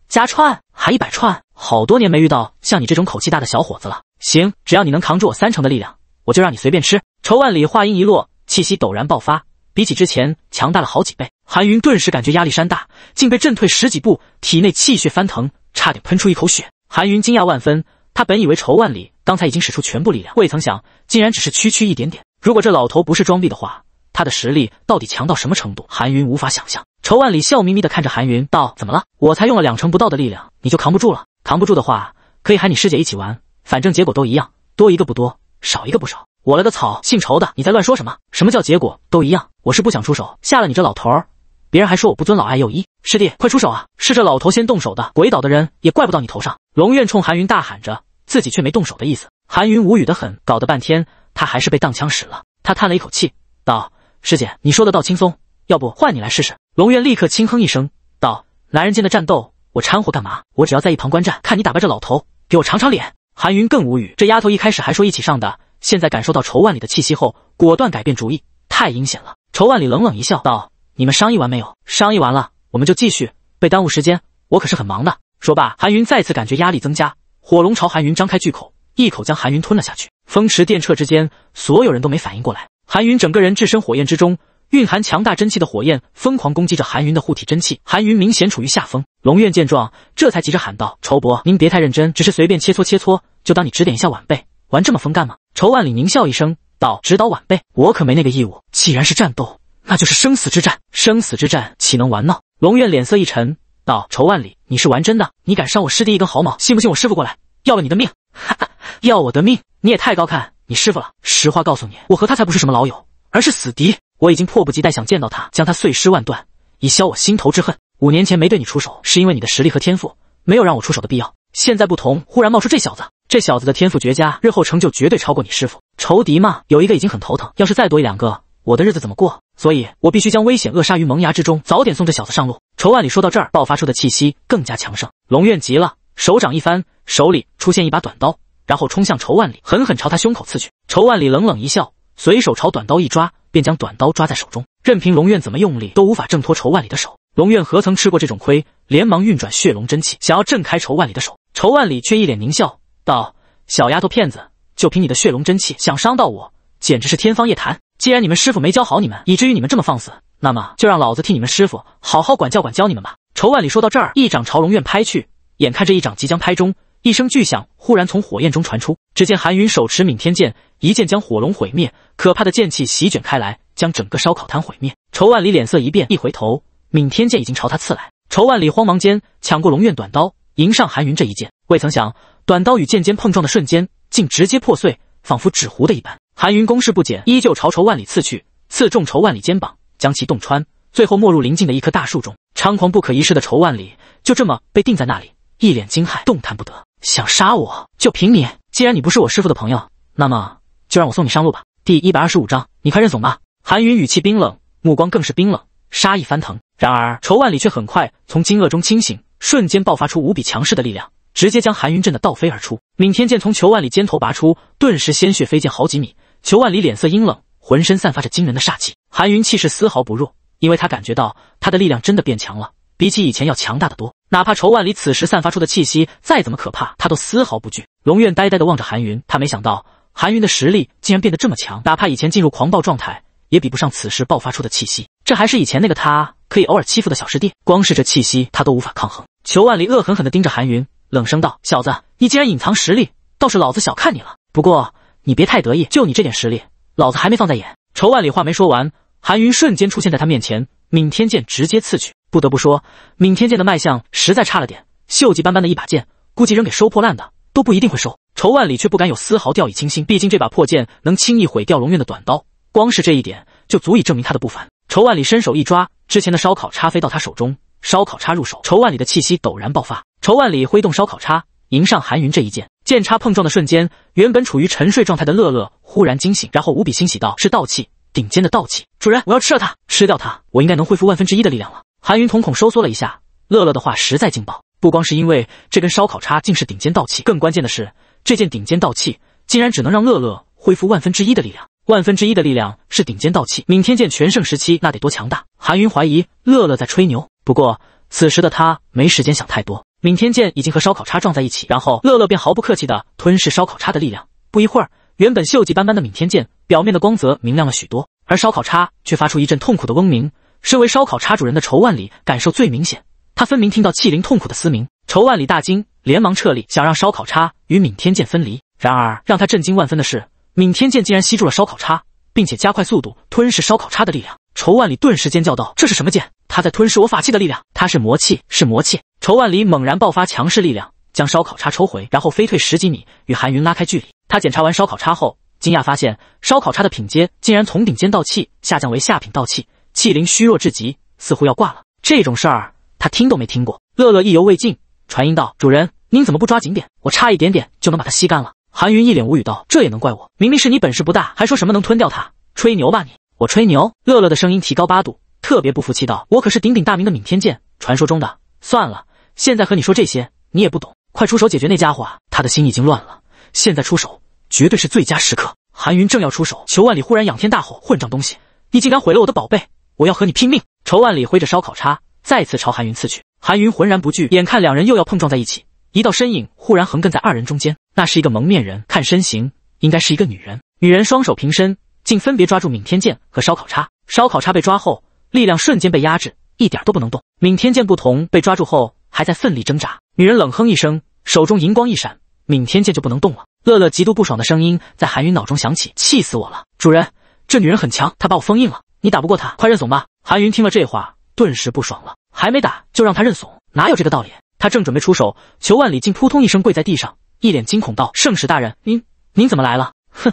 加串还一百串，好多年没遇到像你这种口气大的小伙子了。行，只要你能扛住我三成的力量，我就让你随便吃。仇万里话音一落，气息陡然爆发，比起之前强大了好几倍。韩云顿时感觉压力山大，竟被震退十几步，体内气血翻腾，差点喷出一口血。韩云惊讶万分，他本以为仇万里刚才已经使出全部力量，未曾想竟然只是区区一点点。如果这老头不是装逼的话，他的实力到底强到什么程度？韩云无法想象。仇万里笑眯眯地看着韩云道：“怎么了？我才用了两成不到的力量，你就扛不住了？扛不住的话，可以喊你师姐一起玩。”反正结果都一样，多一个不多，少一个不少。我了个草，姓仇的，你在乱说什么？什么叫结果都一样？我是不想出手，吓了你这老头儿，别人还说我不尊老爱幼。一师弟，快出手啊！是这老头先动手的，鬼岛的人也怪不到你头上。龙院冲韩云大喊着，自己却没动手的意思。韩云无语的很，搞得半天他还是被当枪使了。他叹了一口气，道：“师姐，你说的倒轻松，要不换你来试试？”龙院立刻轻哼一声，道：“男人间的战斗，我掺和干嘛？我只要在一旁观战，看你打败这老头，给我长长脸。”韩云更无语，这丫头一开始还说一起上的，现在感受到仇万里的气息后，果断改变主意，太阴险了。仇万里冷冷一笑，道：“你们商议完没有？商议完了，我们就继续。被耽误时间，我可是很忙的。”说罢，韩云再次感觉压力增加，火龙朝韩云张开巨口，一口将韩云吞了下去。风驰电掣之间，所有人都没反应过来，韩云整个人置身火焰之中。蕴含强大真气的火焰疯狂攻击着韩云的护体真气，韩云明显处于下风。龙院见状，这才急着喊道：“仇伯，您别太认真，只是随便切磋切磋，就当你指点一下晚辈。玩这么疯干吗？”仇万里狞笑一声道：“指导晚辈，我可没那个义务。既然是战斗，那就是生死之战，生死之战岂能玩闹？”龙院脸色一沉道：“仇万里，你是玩真的？你敢伤我师弟一根毫毛，信不信我师傅过来要了你的命？”哈哈，要我的命？你也太高看你师傅了。实话告诉你，我和他才不是什么老友，而是死敌。我已经迫不及待想见到他，将他碎尸万段，以消我心头之恨。五年前没对你出手，是因为你的实力和天赋没有让我出手的必要。现在不同，忽然冒出这小子，这小子的天赋绝佳，日后成就绝对超过你师傅。仇敌嘛，有一个已经很头疼，要是再多一两个，我的日子怎么过？所以，我必须将危险扼杀于萌芽之中，早点送这小子上路。仇万里说到这儿，爆发出的气息更加强盛。龙院急了，手掌一翻，手里出现一把短刀，然后冲向仇万里，狠狠朝他胸口刺去。仇万里冷冷一笑。随手朝短刀一抓，便将短刀抓在手中，任凭龙院怎么用力都无法挣脱仇万里的手。龙院何曾吃过这种亏，连忙运转血龙真气，想要震开仇万里的手。仇万里却一脸狞笑，道：“小丫头片子，就凭你的血龙真气，想伤到我，简直是天方夜谭。既然你们师傅没教好你们，以至于你们这么放肆，那么就让老子替你们师傅好好管教管教你们吧。”仇万里说到这儿，一掌朝龙院拍去，眼看这一掌即将拍中，一声巨响忽然从火焰中传出，只见韩云手持泯天剑。一剑将火龙毁灭，可怕的剑气席卷开来，将整个烧烤摊毁灭。仇万里脸色一变，一回头，闵天剑已经朝他刺来。仇万里慌忙间抢过龙院短刀，迎上韩云这一剑。未曾想，短刀与剑尖碰撞的瞬间，竟直接破碎，仿佛纸糊的一般。韩云攻势不减，依旧朝仇万里刺去，刺中仇万里肩膀，将其洞穿，最后没入临近的一棵大树中。猖狂不可一世的仇万里就这么被定在那里，一脸惊骇，动弹不得。想杀我，就凭你？既然你不是我师父的朋友，那么。就让我送你上路吧。第一百二十五章，你快认怂吧！韩云语气冰冷，目光更是冰冷，杀意翻腾。然而仇万里却很快从惊愕中清醒，瞬间爆发出无比强势的力量，直接将韩云震得倒飞而出。闵天剑从仇万里肩头拔出，顿时鲜血飞溅好几米。仇万里脸色阴冷，浑身散发着惊人的煞气。韩云气势丝毫不弱，因为他感觉到他的力量真的变强了，比起以前要强大的多。哪怕仇万里此时散发出的气息再怎么可怕，他都丝毫不惧。龙苑呆呆地望着韩云，他没想到。韩云的实力竟然变得这么强，哪怕以前进入狂暴状态，也比不上此时爆发出的气息。这还是以前那个他，可以偶尔欺负的小师弟。光是这气息，他都无法抗衡。仇万里恶狠狠地盯着韩云，冷声道：“小子，你竟然隐藏实力，倒是老子小看你了。不过你别太得意，就你这点实力，老子还没放在眼。”仇万里话没说完，韩云瞬间出现在他面前，闵天剑直接刺去。不得不说，闵天剑的卖相实在差了点，锈迹斑斑的一把剑，估计扔给收破烂的都不一定会收。仇万里却不敢有丝毫掉以轻心，毕竟这把破剑能轻易毁掉龙院的短刀，光是这一点就足以证明他的不凡。仇万里伸手一抓，之前的烧烤叉飞到他手中，烧烤叉入手，仇万里的气息陡然爆发。仇万里挥动烧烤叉，迎上韩云这一剑。剑叉碰撞的瞬间，原本处于沉睡状态的乐乐忽然惊醒，然后无比欣喜道：“是道器，顶尖的道器！主人，我要吃了它，吃掉它，我应该能恢复万分之一的力量了。”韩云瞳孔收缩了一下，乐乐的话实在劲爆，不光是因为这根烧烤叉竟是顶尖道器，更关键的是。这件顶尖道器竟然只能让乐乐恢复万分之一的力量，万分之一的力量是顶尖道器，闵天剑全盛时期那得多强大？韩云怀疑乐乐在吹牛，不过此时的他没时间想太多，闵天剑已经和烧烤叉撞在一起，然后乐乐便毫不客气地吞噬烧烤叉的力量。不一会儿，原本锈迹斑斑的闵天剑表面的光泽明亮了许多，而烧烤叉却发出一阵痛苦的嗡鸣。身为烧烤叉主人的仇万里感受最明显，他分明听到器灵痛苦的嘶鸣。仇万里大惊，连忙撤离，想让烧烤叉与闵天剑分离。然而让他震惊万分的是，闵天剑竟然吸住了烧烤叉，并且加快速度吞噬烧烤叉的力量。仇万里顿时尖叫道：“这是什么剑？他在吞噬我法器的力量！他是魔器，是魔器！”仇万里猛然爆发强势力量，将烧烤叉抽回，然后飞退十几米，与韩云拉开距离。他检查完烧烤叉后，惊讶发现烧烤叉的品阶竟然从顶尖道器下降为下品道器，器灵虚弱至极，似乎要挂了。这种事儿他听都没听过。乐乐意犹未尽。传音道：“主人，您怎么不抓紧点？我差一点点就能把它吸干了。”韩云一脸无语道：“这也能怪我？明明是你本事不大，还说什么能吞掉它，吹牛吧你！我吹牛？”乐乐的声音提高八度，特别不服气道：“我可是鼎鼎大名的闵天剑，传说中的。算了，现在和你说这些，你也不懂。快出手解决那家伙！他的心已经乱了，现在出手绝对是最佳时刻。”韩云正要出手，裘万里忽然仰天大吼：“混账东西，你竟敢毁了我的宝贝！我要和你拼命！”仇万里挥着烧烤叉。再次朝韩云刺去，韩云浑然不惧，眼看两人又要碰撞在一起，一道身影忽然横亘在二人中间，那是一个蒙面人，看身形应该是一个女人。女人双手平伸，竟分别抓住闵天剑和烧烤叉，烧烤叉被抓后，力量瞬间被压制，一点都不能动。闵天剑不同，被抓住后还在奋力挣扎。女人冷哼一声，手中银光一闪，闵天剑就不能动了。乐乐极度不爽的声音在韩云脑中响起：“气死我了，主人，这女人很强，她把我封印了，你打不过她，快认怂吧。”韩云听了这话，顿时不爽了。还没打就让他认怂，哪有这个道理？他正准备出手，仇万里竟扑通一声跪在地上，一脸惊恐道：“圣使大人，您您怎么来了？”哼，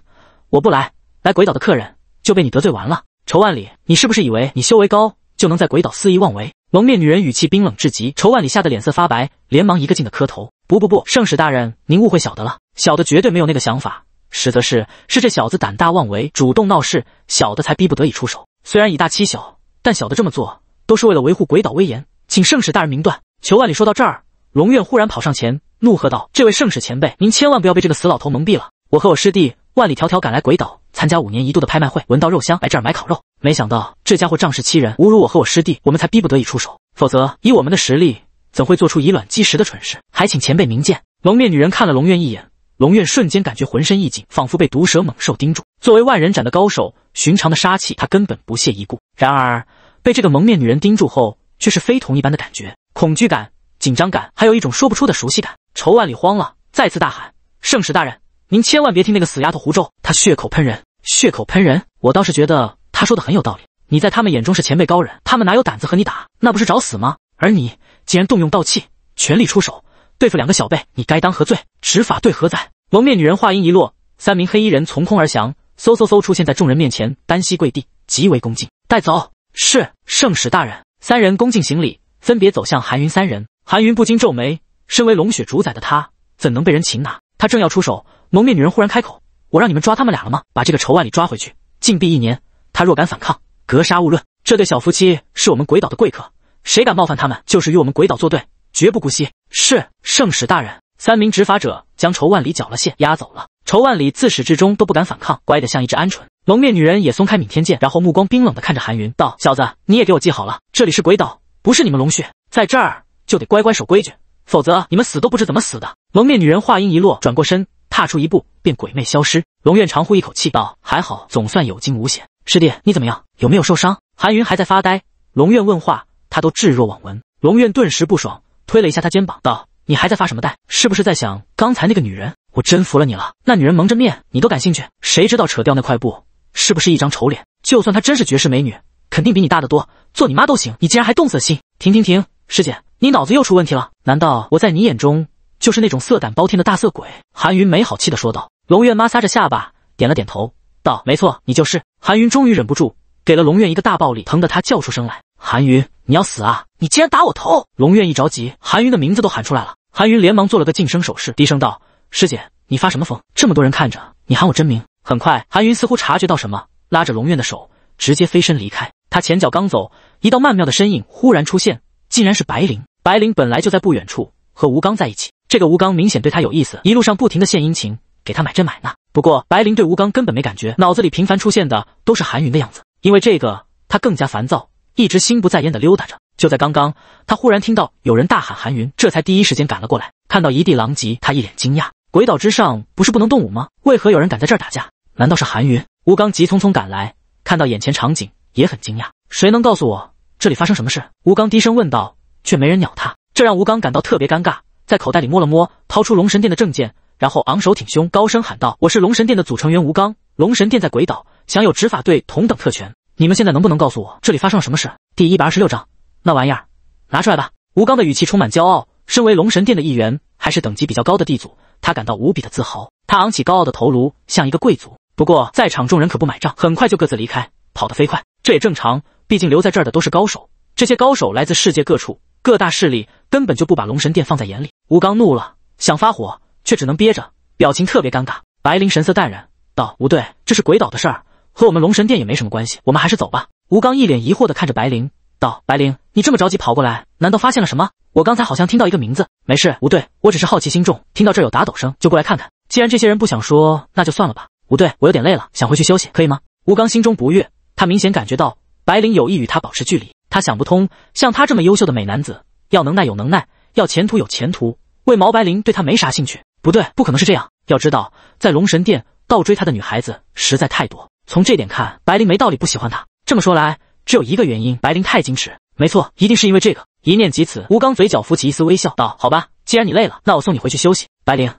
我不来，来鬼岛的客人就被你得罪完了。仇万里，你是不是以为你修为高就能在鬼岛肆意妄为？蒙面女人语气冰冷至极。仇万里吓得脸色发白，连忙一个劲的磕头：“不不不，圣使大人，您误会小的了，小的绝对没有那个想法。实则是是这小子胆大妄为，主动闹事，小的才逼不得已出手。虽然以大欺小，但小的这么做……”都是为了维护鬼岛威严，请圣使大人明断。裘万里说到这儿，龙院忽然跑上前，怒喝道：“这位圣使前辈，您千万不要被这个死老头蒙蔽了！我和我师弟万里迢迢赶来鬼岛参加五年一度的拍卖会，闻到肉香来这儿买烤肉，没想到这家伙仗势欺人，侮辱我和我师弟，我们才逼不得已出手，否则以我们的实力，怎会做出以卵击石的蠢事？还请前辈明鉴。”蒙面女人看了龙院一眼，龙院瞬间感觉浑身一紧，仿佛被毒蛇猛兽盯住。作为万人斩的高手，寻常的杀气他根本不屑一顾，然而。被这个蒙面女人盯住后，却是非同一般的感觉，恐惧感、紧张感，还有一种说不出的熟悉感。仇万里慌了，再次大喊：“圣使大人，您千万别听那个死丫头胡诌！她血口喷人！血口喷人！我倒是觉得她说的很有道理。你在他们眼中是前辈高人，他们哪有胆子和你打？那不是找死吗？而你竟然动用道器，全力出手对付两个小辈，你该当何罪？执法队何在？”蒙面女人话音一落，三名黑衣人从空而降，嗖嗖嗖出现在众人面前，单膝跪地，极为恭敬：“带走。”是圣使大人，三人恭敬行礼，分别走向韩云三人。韩云不禁皱眉，身为龙血主宰的他，怎能被人擒拿？他正要出手，蒙面女人忽然开口：“我让你们抓他们俩了吗？把这个仇万里抓回去，禁闭一年。他若敢反抗，格杀勿论。这对小夫妻是我们鬼岛的贵客，谁敢冒犯他们，就是与我们鬼岛作对，绝不姑息。”是圣使大人，三名执法者将仇万里缴了械，押走了。仇万里自始至终都不敢反抗，乖得像一只鹌鹑。蒙面女人也松开闵天剑，然后目光冰冷地看着韩云，道：“小子，你也给我记好了，这里是鬼岛，不是你们龙穴，在这儿就得乖乖守规矩，否则你们死都不知怎么死的。”蒙面女人话音一落，转过身，踏出一步，便鬼魅消失。龙院长呼一口气，道：“还好，总算有惊无险。师弟，你怎么样？有没有受伤？”韩云还在发呆，龙院问话，他都置若罔闻。龙院顿时不爽，推了一下他肩膀，道：“你还在发什么呆？是不是在想刚才那个女人？我真服了你了，那女人蒙着面，你都感兴趣，谁知道扯掉那块布？”是不是一张丑脸？就算她真是绝世美女，肯定比你大得多，做你妈都行。你竟然还动色心！停停停，师姐，你脑子又出问题了？难道我在你眼中就是那种色胆包天的大色鬼？韩云没好气的说道。龙月妈撒着下巴，点了点头，道：“没错，你就是。”韩云终于忍不住，给了龙月一个大暴力，疼得他叫出声来。韩云，你要死啊！你竟然打我头！龙月一着急，韩云的名字都喊出来了。韩云连忙做了个噤声手势，低声道：“师姐，你发什么疯？这么多人看着，你喊我真名。”很快，韩云似乎察觉到什么，拉着龙院的手，直接飞身离开。他前脚刚走，一道曼妙的身影忽然出现，竟然是白灵。白灵本来就在不远处和吴刚在一起，这个吴刚明显对他有意思，一路上不停的献殷勤，给他买这买那。不过白灵对吴刚根本没感觉，脑子里频繁出现的都是韩云的样子，因为这个他更加烦躁，一直心不在焉的溜达着。就在刚刚，他忽然听到有人大喊韩云，这才第一时间赶了过来。看到一地狼藉，他一脸惊讶：鬼岛之上不是不能动武吗？为何有人敢在这儿打架？难道是韩云？吴刚急匆匆赶来，看到眼前场景也很惊讶。谁能告诉我这里发生什么事？吴刚低声问道，却没人鸟他，这让吴刚感到特别尴尬。在口袋里摸了摸，掏出龙神殿的证件，然后昂首挺胸，高声喊道：“我是龙神殿的组成员吴刚，龙神殿在鬼岛享有执法队同等特权。你们现在能不能告诉我这里发生了什么事？”第一百二十六章，那玩意儿拿出来吧。吴刚的语气充满骄傲，身为龙神殿的一员，还是等级比较高的地主，他感到无比的自豪。他昂起高傲的头颅，像一个贵族。不过，在场众人可不买账，很快就各自离开，跑得飞快。这也正常，毕竟留在这儿的都是高手。这些高手来自世界各处，各大势力根本就不把龙神殿放在眼里。吴刚怒了，想发火，却只能憋着，表情特别尴尬。白灵神色淡然道：“吴队，这是鬼岛的事儿，和我们龙神殿也没什么关系，我们还是走吧。”吴刚一脸疑惑地看着白灵，道：“白灵，你这么着急跑过来，难道发现了什么？我刚才好像听到一个名字。”“没事，吴队，我只是好奇心重，听到这儿有打斗声就过来看看。既然这些人不想说，那就算了吧。”不对，我有点累了，想回去休息，可以吗？吴刚心中不悦，他明显感觉到白灵有意与他保持距离。他想不通，像他这么优秀的美男子，要能耐有能耐，要前途有前途，为毛白灵对他没啥兴趣？不对，不可能是这样。要知道，在龙神殿倒追他的女孩子实在太多，从这点看，白灵没道理不喜欢他。这么说来，只有一个原因，白灵太矜持。没错，一定是因为这个。一念及此，吴刚嘴角浮起一丝微笑，道：“好吧，既然你累了，那我送你回去休息。白灵，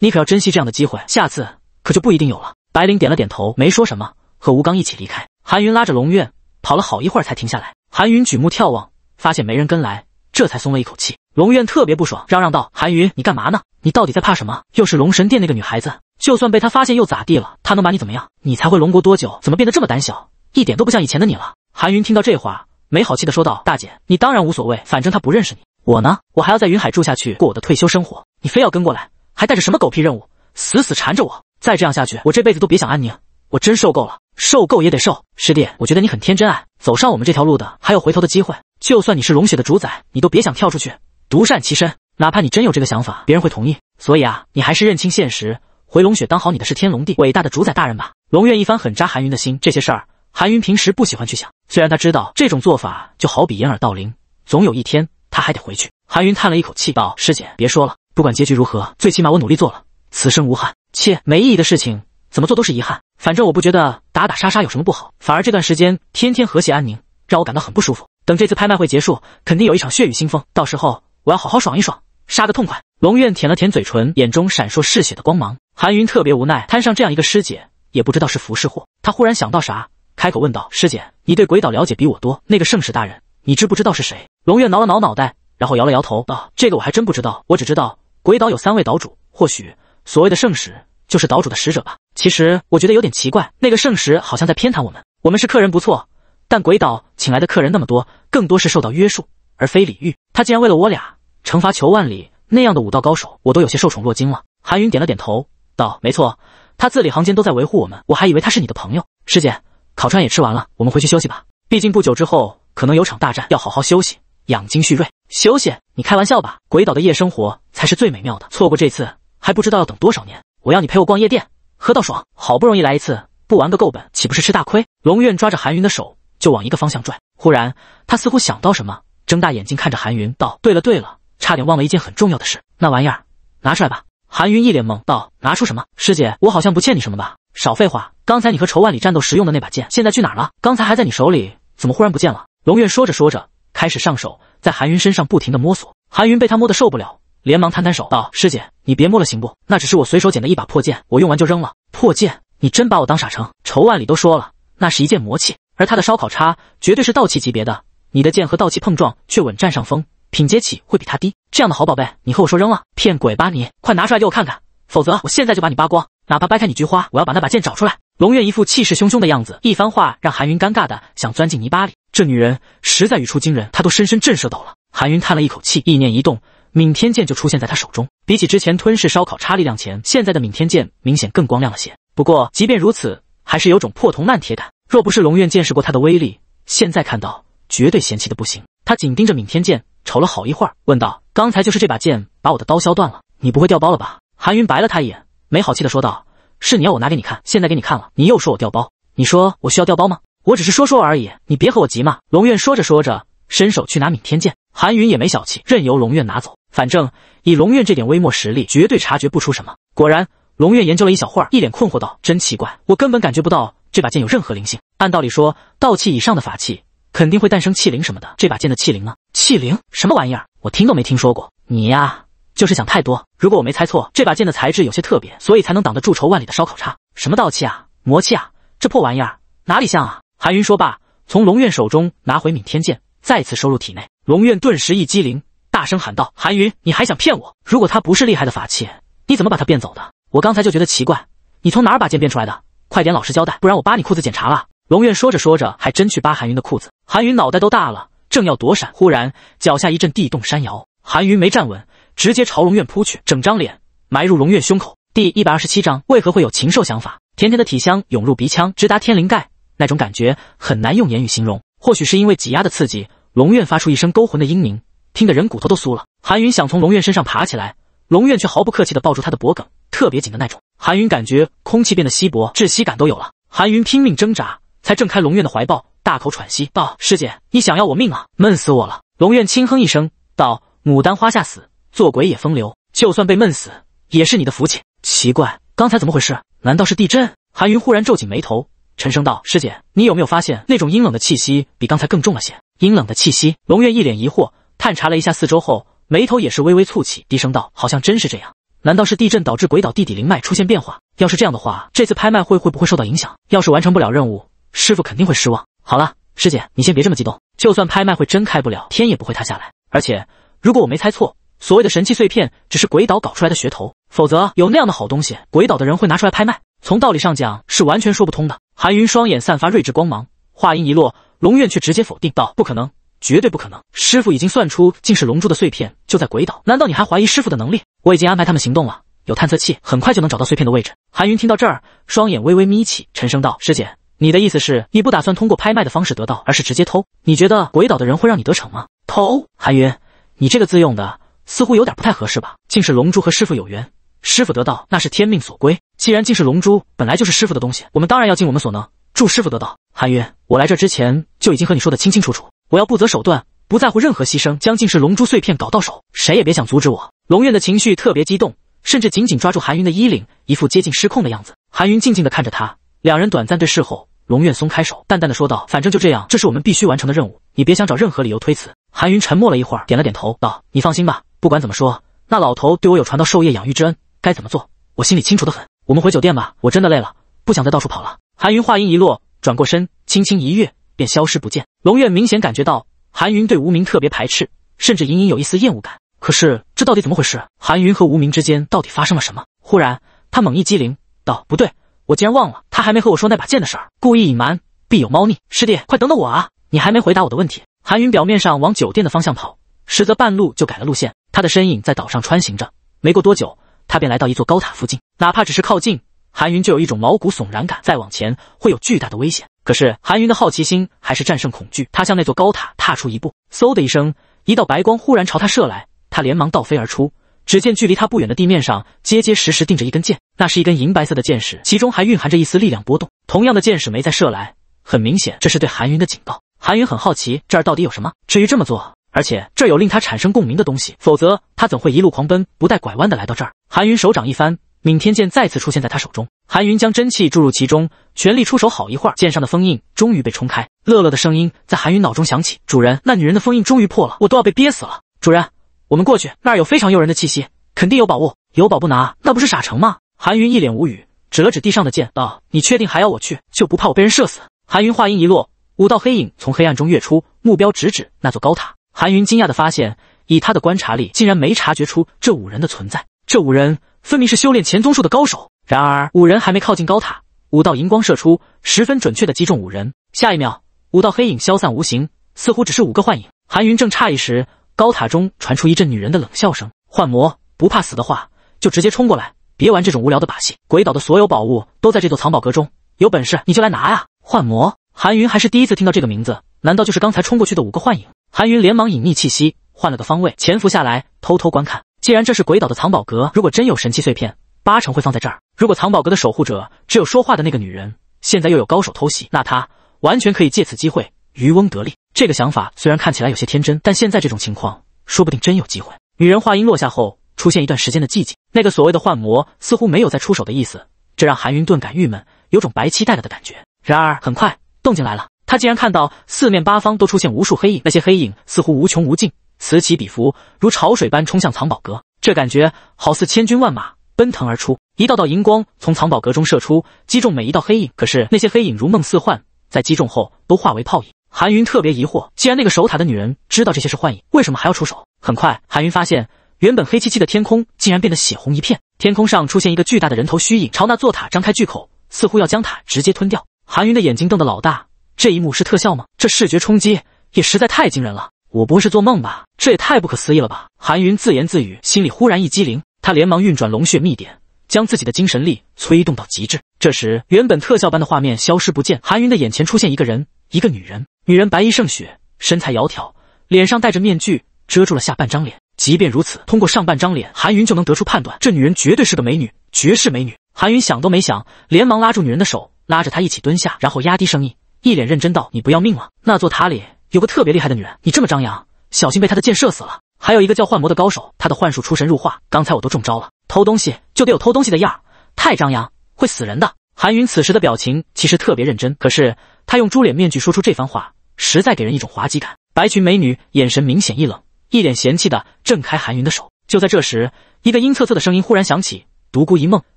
你可要珍惜这样的机会，下次。”可就不一定有了。白灵点了点头，没说什么，和吴刚一起离开。韩云拉着龙院跑了好一会儿才停下来。韩云举目眺望，发现没人跟来，这才松了一口气。龙院特别不爽，嚷嚷道：“韩云，你干嘛呢？你到底在怕什么？又是龙神殿那个女孩子。就算被她发现又咋地了？她能把你怎么样？你才回龙国多久，怎么变得这么胆小，一点都不像以前的你了？”韩云听到这话，没好气的说道：“大姐，你当然无所谓，反正她不认识你。我呢，我还要在云海住下去，过我的退休生活。你非要跟过来，还带着什么狗屁任务，死死缠着我。”再这样下去，我这辈子都别想安宁。我真受够了，受够也得受。师弟，我觉得你很天真啊。走上我们这条路的，还有回头的机会。就算你是龙血的主宰，你都别想跳出去独善其身。哪怕你真有这个想法，别人会同意。所以啊，你还是认清现实，回龙血当好你的是天龙帝伟大的主宰大人吧。龙院一番狠扎韩云的心，这些事儿韩云平时不喜欢去想。虽然他知道这种做法就好比掩耳盗铃，总有一天他还得回去。韩云叹了一口气，道：“师姐，别说了。不管结局如何，最起码我努力做了，此生无憾。”切，没意义的事情怎么做都是遗憾。反正我不觉得打打杀杀有什么不好，反而这段时间天天和谐安宁，让我感到很不舒服。等这次拍卖会结束，肯定有一场血雨腥风，到时候我要好好爽一爽，杀个痛快。龙院舔了舔嘴唇，眼中闪烁嗜血的光芒。韩云特别无奈，摊上这样一个师姐，也不知道是福是祸。他忽然想到啥，开口问道：“师姐，你对鬼岛了解比我多，那个圣使大人，你知不知道是谁？”龙院挠了挠脑袋，然后摇了摇头道：“这个我还真不知道，我只知道鬼岛有三位岛主，或许……”所谓的圣使就是岛主的使者吧？其实我觉得有点奇怪，那个圣使好像在偏袒我们。我们是客人不错，但鬼岛请来的客人那么多，更多是受到约束而非礼遇。他竟然为了我俩惩罚裘万里那样的武道高手，我都有些受宠若惊了。韩云点了点头，道：“没错，他字里行间都在维护我们。我还以为他是你的朋友，师姐。烤串也吃完了，我们回去休息吧。毕竟不久之后可能有场大战，要好好休息，养精蓄锐。休息？你开玩笑吧？鬼岛的夜生活才是最美妙的，错过这次。”还不知道要等多少年，我要你陪我逛夜店，喝到爽。好不容易来一次，不玩个够本，岂不是吃大亏？龙院抓着韩云的手就往一个方向拽，忽然他似乎想到什么，睁大眼睛看着韩云道：“对了对了，差点忘了一件很重要的事，那玩意儿拿出来吧。”韩云一脸懵道：“拿出什么？师姐，我好像不欠你什么吧？”少废话，刚才你和仇万里战斗时用的那把剑，现在去哪儿了？刚才还在你手里，怎么忽然不见了？龙院说着说着，开始上手在韩云身上不停的摸索，韩云被他摸得受不了。连忙摊摊手道：“师姐，你别摸了，行不？那只是我随手捡的一把破剑，我用完就扔了。破剑，你真把我当傻成？仇万里都说了，那是一件魔器，而他的烧烤叉绝对是道器级别的。你的剑和道器碰撞却稳占上风，品阶起会比他低？这样的好宝贝，你和我说扔了，骗鬼吧你！快拿出来给我看看，否则我现在就把你扒光，哪怕掰开你菊花，我要把那把剑找出来。”龙月一副气势汹汹的样子，一番话让韩云尴尬的想钻进泥巴里。这女人实在语出惊人，她都深深震慑到了。韩云叹了一口气，意念一动。闵天剑就出现在他手中，比起之前吞噬烧烤叉力量前，现在的闵天剑明显更光亮了些。不过，即便如此，还是有种破铜烂铁感。若不是龙院见识过他的威力，现在看到绝对嫌弃的不行。他紧盯着闵天剑瞅了好一会儿，问道：“刚才就是这把剑把我的刀削断了，你不会掉包了吧？”韩云白了他一眼，没好气的说道：“是你要我拿给你看，现在给你看了，你又说我掉包，你说我需要掉包吗？我只是说说而已，你别和我急嘛。”龙院说着说着，伸手去拿闵天剑。韩云也没小气，任由龙院拿走。反正以龙院这点微末实力，绝对察觉不出什么。果然，龙院研究了一小会儿，一脸困惑道：“真奇怪，我根本感觉不到这把剑有任何灵性。按道理说，道器以上的法器肯定会诞生器灵什么的，这把剑的器灵呢？器灵什么玩意儿？我听都没听说过。你呀，就是想太多。如果我没猜错，这把剑的材质有些特别，所以才能挡得住仇万里的烧烤叉。什么道器啊，魔器啊，这破玩意儿哪里像啊？”韩云说罢，从龙院手中拿回闵天剑，再次收入体内。龙苑顿时一激灵，大声喊道：“韩云，你还想骗我？如果他不是厉害的法器，你怎么把他变走的？我刚才就觉得奇怪，你从哪儿把剑变出来的？快点老实交代，不然我扒你裤子检查了！”龙苑说着说着，还真去扒韩云的裤子。韩云脑袋都大了，正要躲闪，忽然脚下一阵地动山摇，韩云没站稳，直接朝龙苑扑去，整张脸埋入龙苑胸口。第一百二十七章为何会有禽兽想法？甜甜的体香涌入鼻腔，直达天灵盖，那种感觉很难用言语形容。或许是因为挤压的刺激。龙苑发出一声勾魂的英鸣，听得人骨头都酥了。韩云想从龙苑身上爬起来，龙苑却毫不客气地抱住他的脖颈，特别紧的那种。韩云感觉空气变得稀薄，窒息感都有了。韩云拼命挣扎，才挣开龙苑的怀抱，大口喘息道：“师姐，你想要我命啊！闷死我了。”龙苑轻哼一声道：“牡丹花下死，做鬼也风流。就算被闷死，也是你的福气。”奇怪，刚才怎么回事？难道是地震？韩云忽然皱紧眉头，沉声道：“师姐，你有没有发现那种阴冷的气息比刚才更重了些？”阴冷的气息，龙月一脸疑惑，探查了一下四周后，眉头也是微微蹙起，低声道：“好像真是这样，难道是地震导致鬼岛地底灵脉出现变化？要是这样的话，这次拍卖会会不会受到影响？要是完成不了任务，师傅肯定会失望。”好了，师姐，你先别这么激动。就算拍卖会真开不了，天也不会塌下来。而且，如果我没猜错，所谓的神器碎片只是鬼岛搞出来的噱头，否则有那样的好东西，鬼岛的人会拿出来拍卖？从道理上讲，是完全说不通的。韩云双眼散发睿智光芒，话音一落。龙院却直接否定道：“不可能，绝对不可能！师傅已经算出，竟是龙珠的碎片就在鬼岛。难道你还怀疑师傅的能力？我已经安排他们行动了，有探测器，很快就能找到碎片的位置。”韩云听到这儿，双眼微微眯起，沉声道：“师姐，你的意思是，你不打算通过拍卖的方式得到，而是直接偷？你觉得鬼岛的人会让你得逞吗？”“偷？”韩云，你这个字用的似乎有点不太合适吧？竟是龙珠和师傅有缘，师傅得到，那是天命所归。既然竟是龙珠本来就是师傅的东西，我们当然要尽我们所能助师傅得到。韩云，我来这之前就已经和你说的清清楚楚，我要不择手段，不在乎任何牺牲，将近是龙珠碎片搞到手，谁也别想阻止我。龙院的情绪特别激动，甚至紧紧抓住韩云的衣领，一副接近失控的样子。韩云静静的看着他，两人短暂对视后，龙院松开手，淡淡的说道：“反正就这样，这是我们必须完成的任务，你别想找任何理由推辞。”韩云沉默了一会儿，点了点头，道：“你放心吧，不管怎么说，那老头对我有传道授业养育之恩，该怎么做，我心里清楚的很。我们回酒店吧，我真的累了，不想再到处跑了。”韩云话音一落。转过身，轻轻一跃，便消失不见。龙月明显感觉到韩云对无名特别排斥，甚至隐隐有一丝厌恶感。可是这到底怎么回事？韩云和无名之间到底发生了什么？忽然，他猛一激灵，道：“不对，我竟然忘了，他还没和我说那把剑的事儿，故意隐瞒，必有猫腻。”师弟，快等等我啊！你还没回答我的问题。韩云表面上往酒店的方向跑，实则半路就改了路线。他的身影在岛上穿行着，没过多久，他便来到一座高塔附近。哪怕只是靠近。韩云就有一种毛骨悚然感，再往前会有巨大的危险。可是韩云的好奇心还是战胜恐惧，他向那座高塔踏出一步，嗖的一声，一道白光忽然朝他射来，他连忙倒飞而出。只见距离他不远的地面上，结结实实钉着一根箭，那是一根银白色的箭矢，其中还蕴含着一丝力量波动。同样的箭矢没再射来，很明显这是对韩云的警告。韩云很好奇这儿到底有什么，至于这么做，而且这儿有令他产生共鸣的东西，否则他怎会一路狂奔不带拐弯的来到这儿？韩云手掌一翻。闵天剑再次出现在他手中，韩云将真气注入其中，全力出手。好一会儿，剑上的封印终于被冲开。乐乐的声音在韩云脑中响起：“主人，那女人的封印终于破了，我都要被憋死了。”“主人，我们过去那儿有非常诱人的气息，肯定有宝物。有宝不拿，那不是傻成吗？”韩云一脸无语，指了指地上的剑，道：“你确定还要我去？就不怕我被人射死？”韩云话音一落，五道黑影从黑暗中跃出，目标直指那座高塔。韩云惊讶的发现，以他的观察力，竟然没察觉出这五人的存在。这五人。分明是修炼前宗术的高手，然而五人还没靠近高塔，五道银光射出，十分准确的击中五人。下一秒，五道黑影消散无形，似乎只是五个幻影。韩云正诧异时，高塔中传出一阵女人的冷笑声：“幻魔不怕死的话，就直接冲过来，别玩这种无聊的把戏。鬼岛的所有宝物都在这座藏宝阁中，有本事你就来拿啊！”幻魔，韩云还是第一次听到这个名字，难道就是刚才冲过去的五个幻影？韩云连忙隐匿气息，换了个方位潜伏下来，偷偷观看。既然这是鬼岛的藏宝阁，如果真有神器碎片，八成会放在这儿。如果藏宝阁的守护者只有说话的那个女人，现在又有高手偷袭，那她完全可以借此机会渔翁得利。这个想法虽然看起来有些天真，但现在这种情况，说不定真有机会。女人话音落下后，出现一段时间的寂静。那个所谓的幻魔似乎没有再出手的意思，这让韩云顿感郁闷，有种白期待了的感觉。然而很快动静来了，他竟然看到四面八方都出现无数黑影，那些黑影似乎无穷无尽。此起彼伏，如潮水般冲向藏宝阁，这感觉好似千军万马奔腾而出。一道道银光从藏宝阁中射出，击中每一道黑影。可是那些黑影如梦似幻，在击中后都化为泡影。韩云特别疑惑，既然那个守塔的女人知道这些是幻影，为什么还要出手？很快，韩云发现原本黑漆漆的天空竟然变得血红一片，天空上出现一个巨大的人头虚影，朝那座塔张开巨口，似乎要将塔直接吞掉。韩云的眼睛瞪得老大，这一幕是特效吗？这视觉冲击也实在太惊人了。我不会是做梦吧？这也太不可思议了吧！韩云自言自语，心里忽然一激灵，他连忙运转龙血秘典，将自己的精神力催动到极致。这时，原本特效般的画面消失不见，韩云的眼前出现一个人，一个女人。女人白衣胜雪，身材窈窕，脸上戴着面具，遮住了下半张脸。即便如此，通过上半张脸，韩云就能得出判断，这女人绝对是个美女，绝世美女。韩云想都没想，连忙拉住女人的手，拉着她一起蹲下，然后压低声音，一脸认真道：“你不要命了？那座塔里……”有个特别厉害的女人，你这么张扬，小心被她的箭射死了。还有一个叫幻魔的高手，他的幻术出神入化，刚才我都中招了。偷东西就得有偷东西的样儿，太张扬会死人的。韩云此时的表情其实特别认真，可是他用猪脸面具说出这番话，实在给人一种滑稽感。白裙美女眼神明显一冷，一脸嫌弃的挣开韩云的手。就在这时，一个阴恻恻的声音忽然响起：“独孤一梦，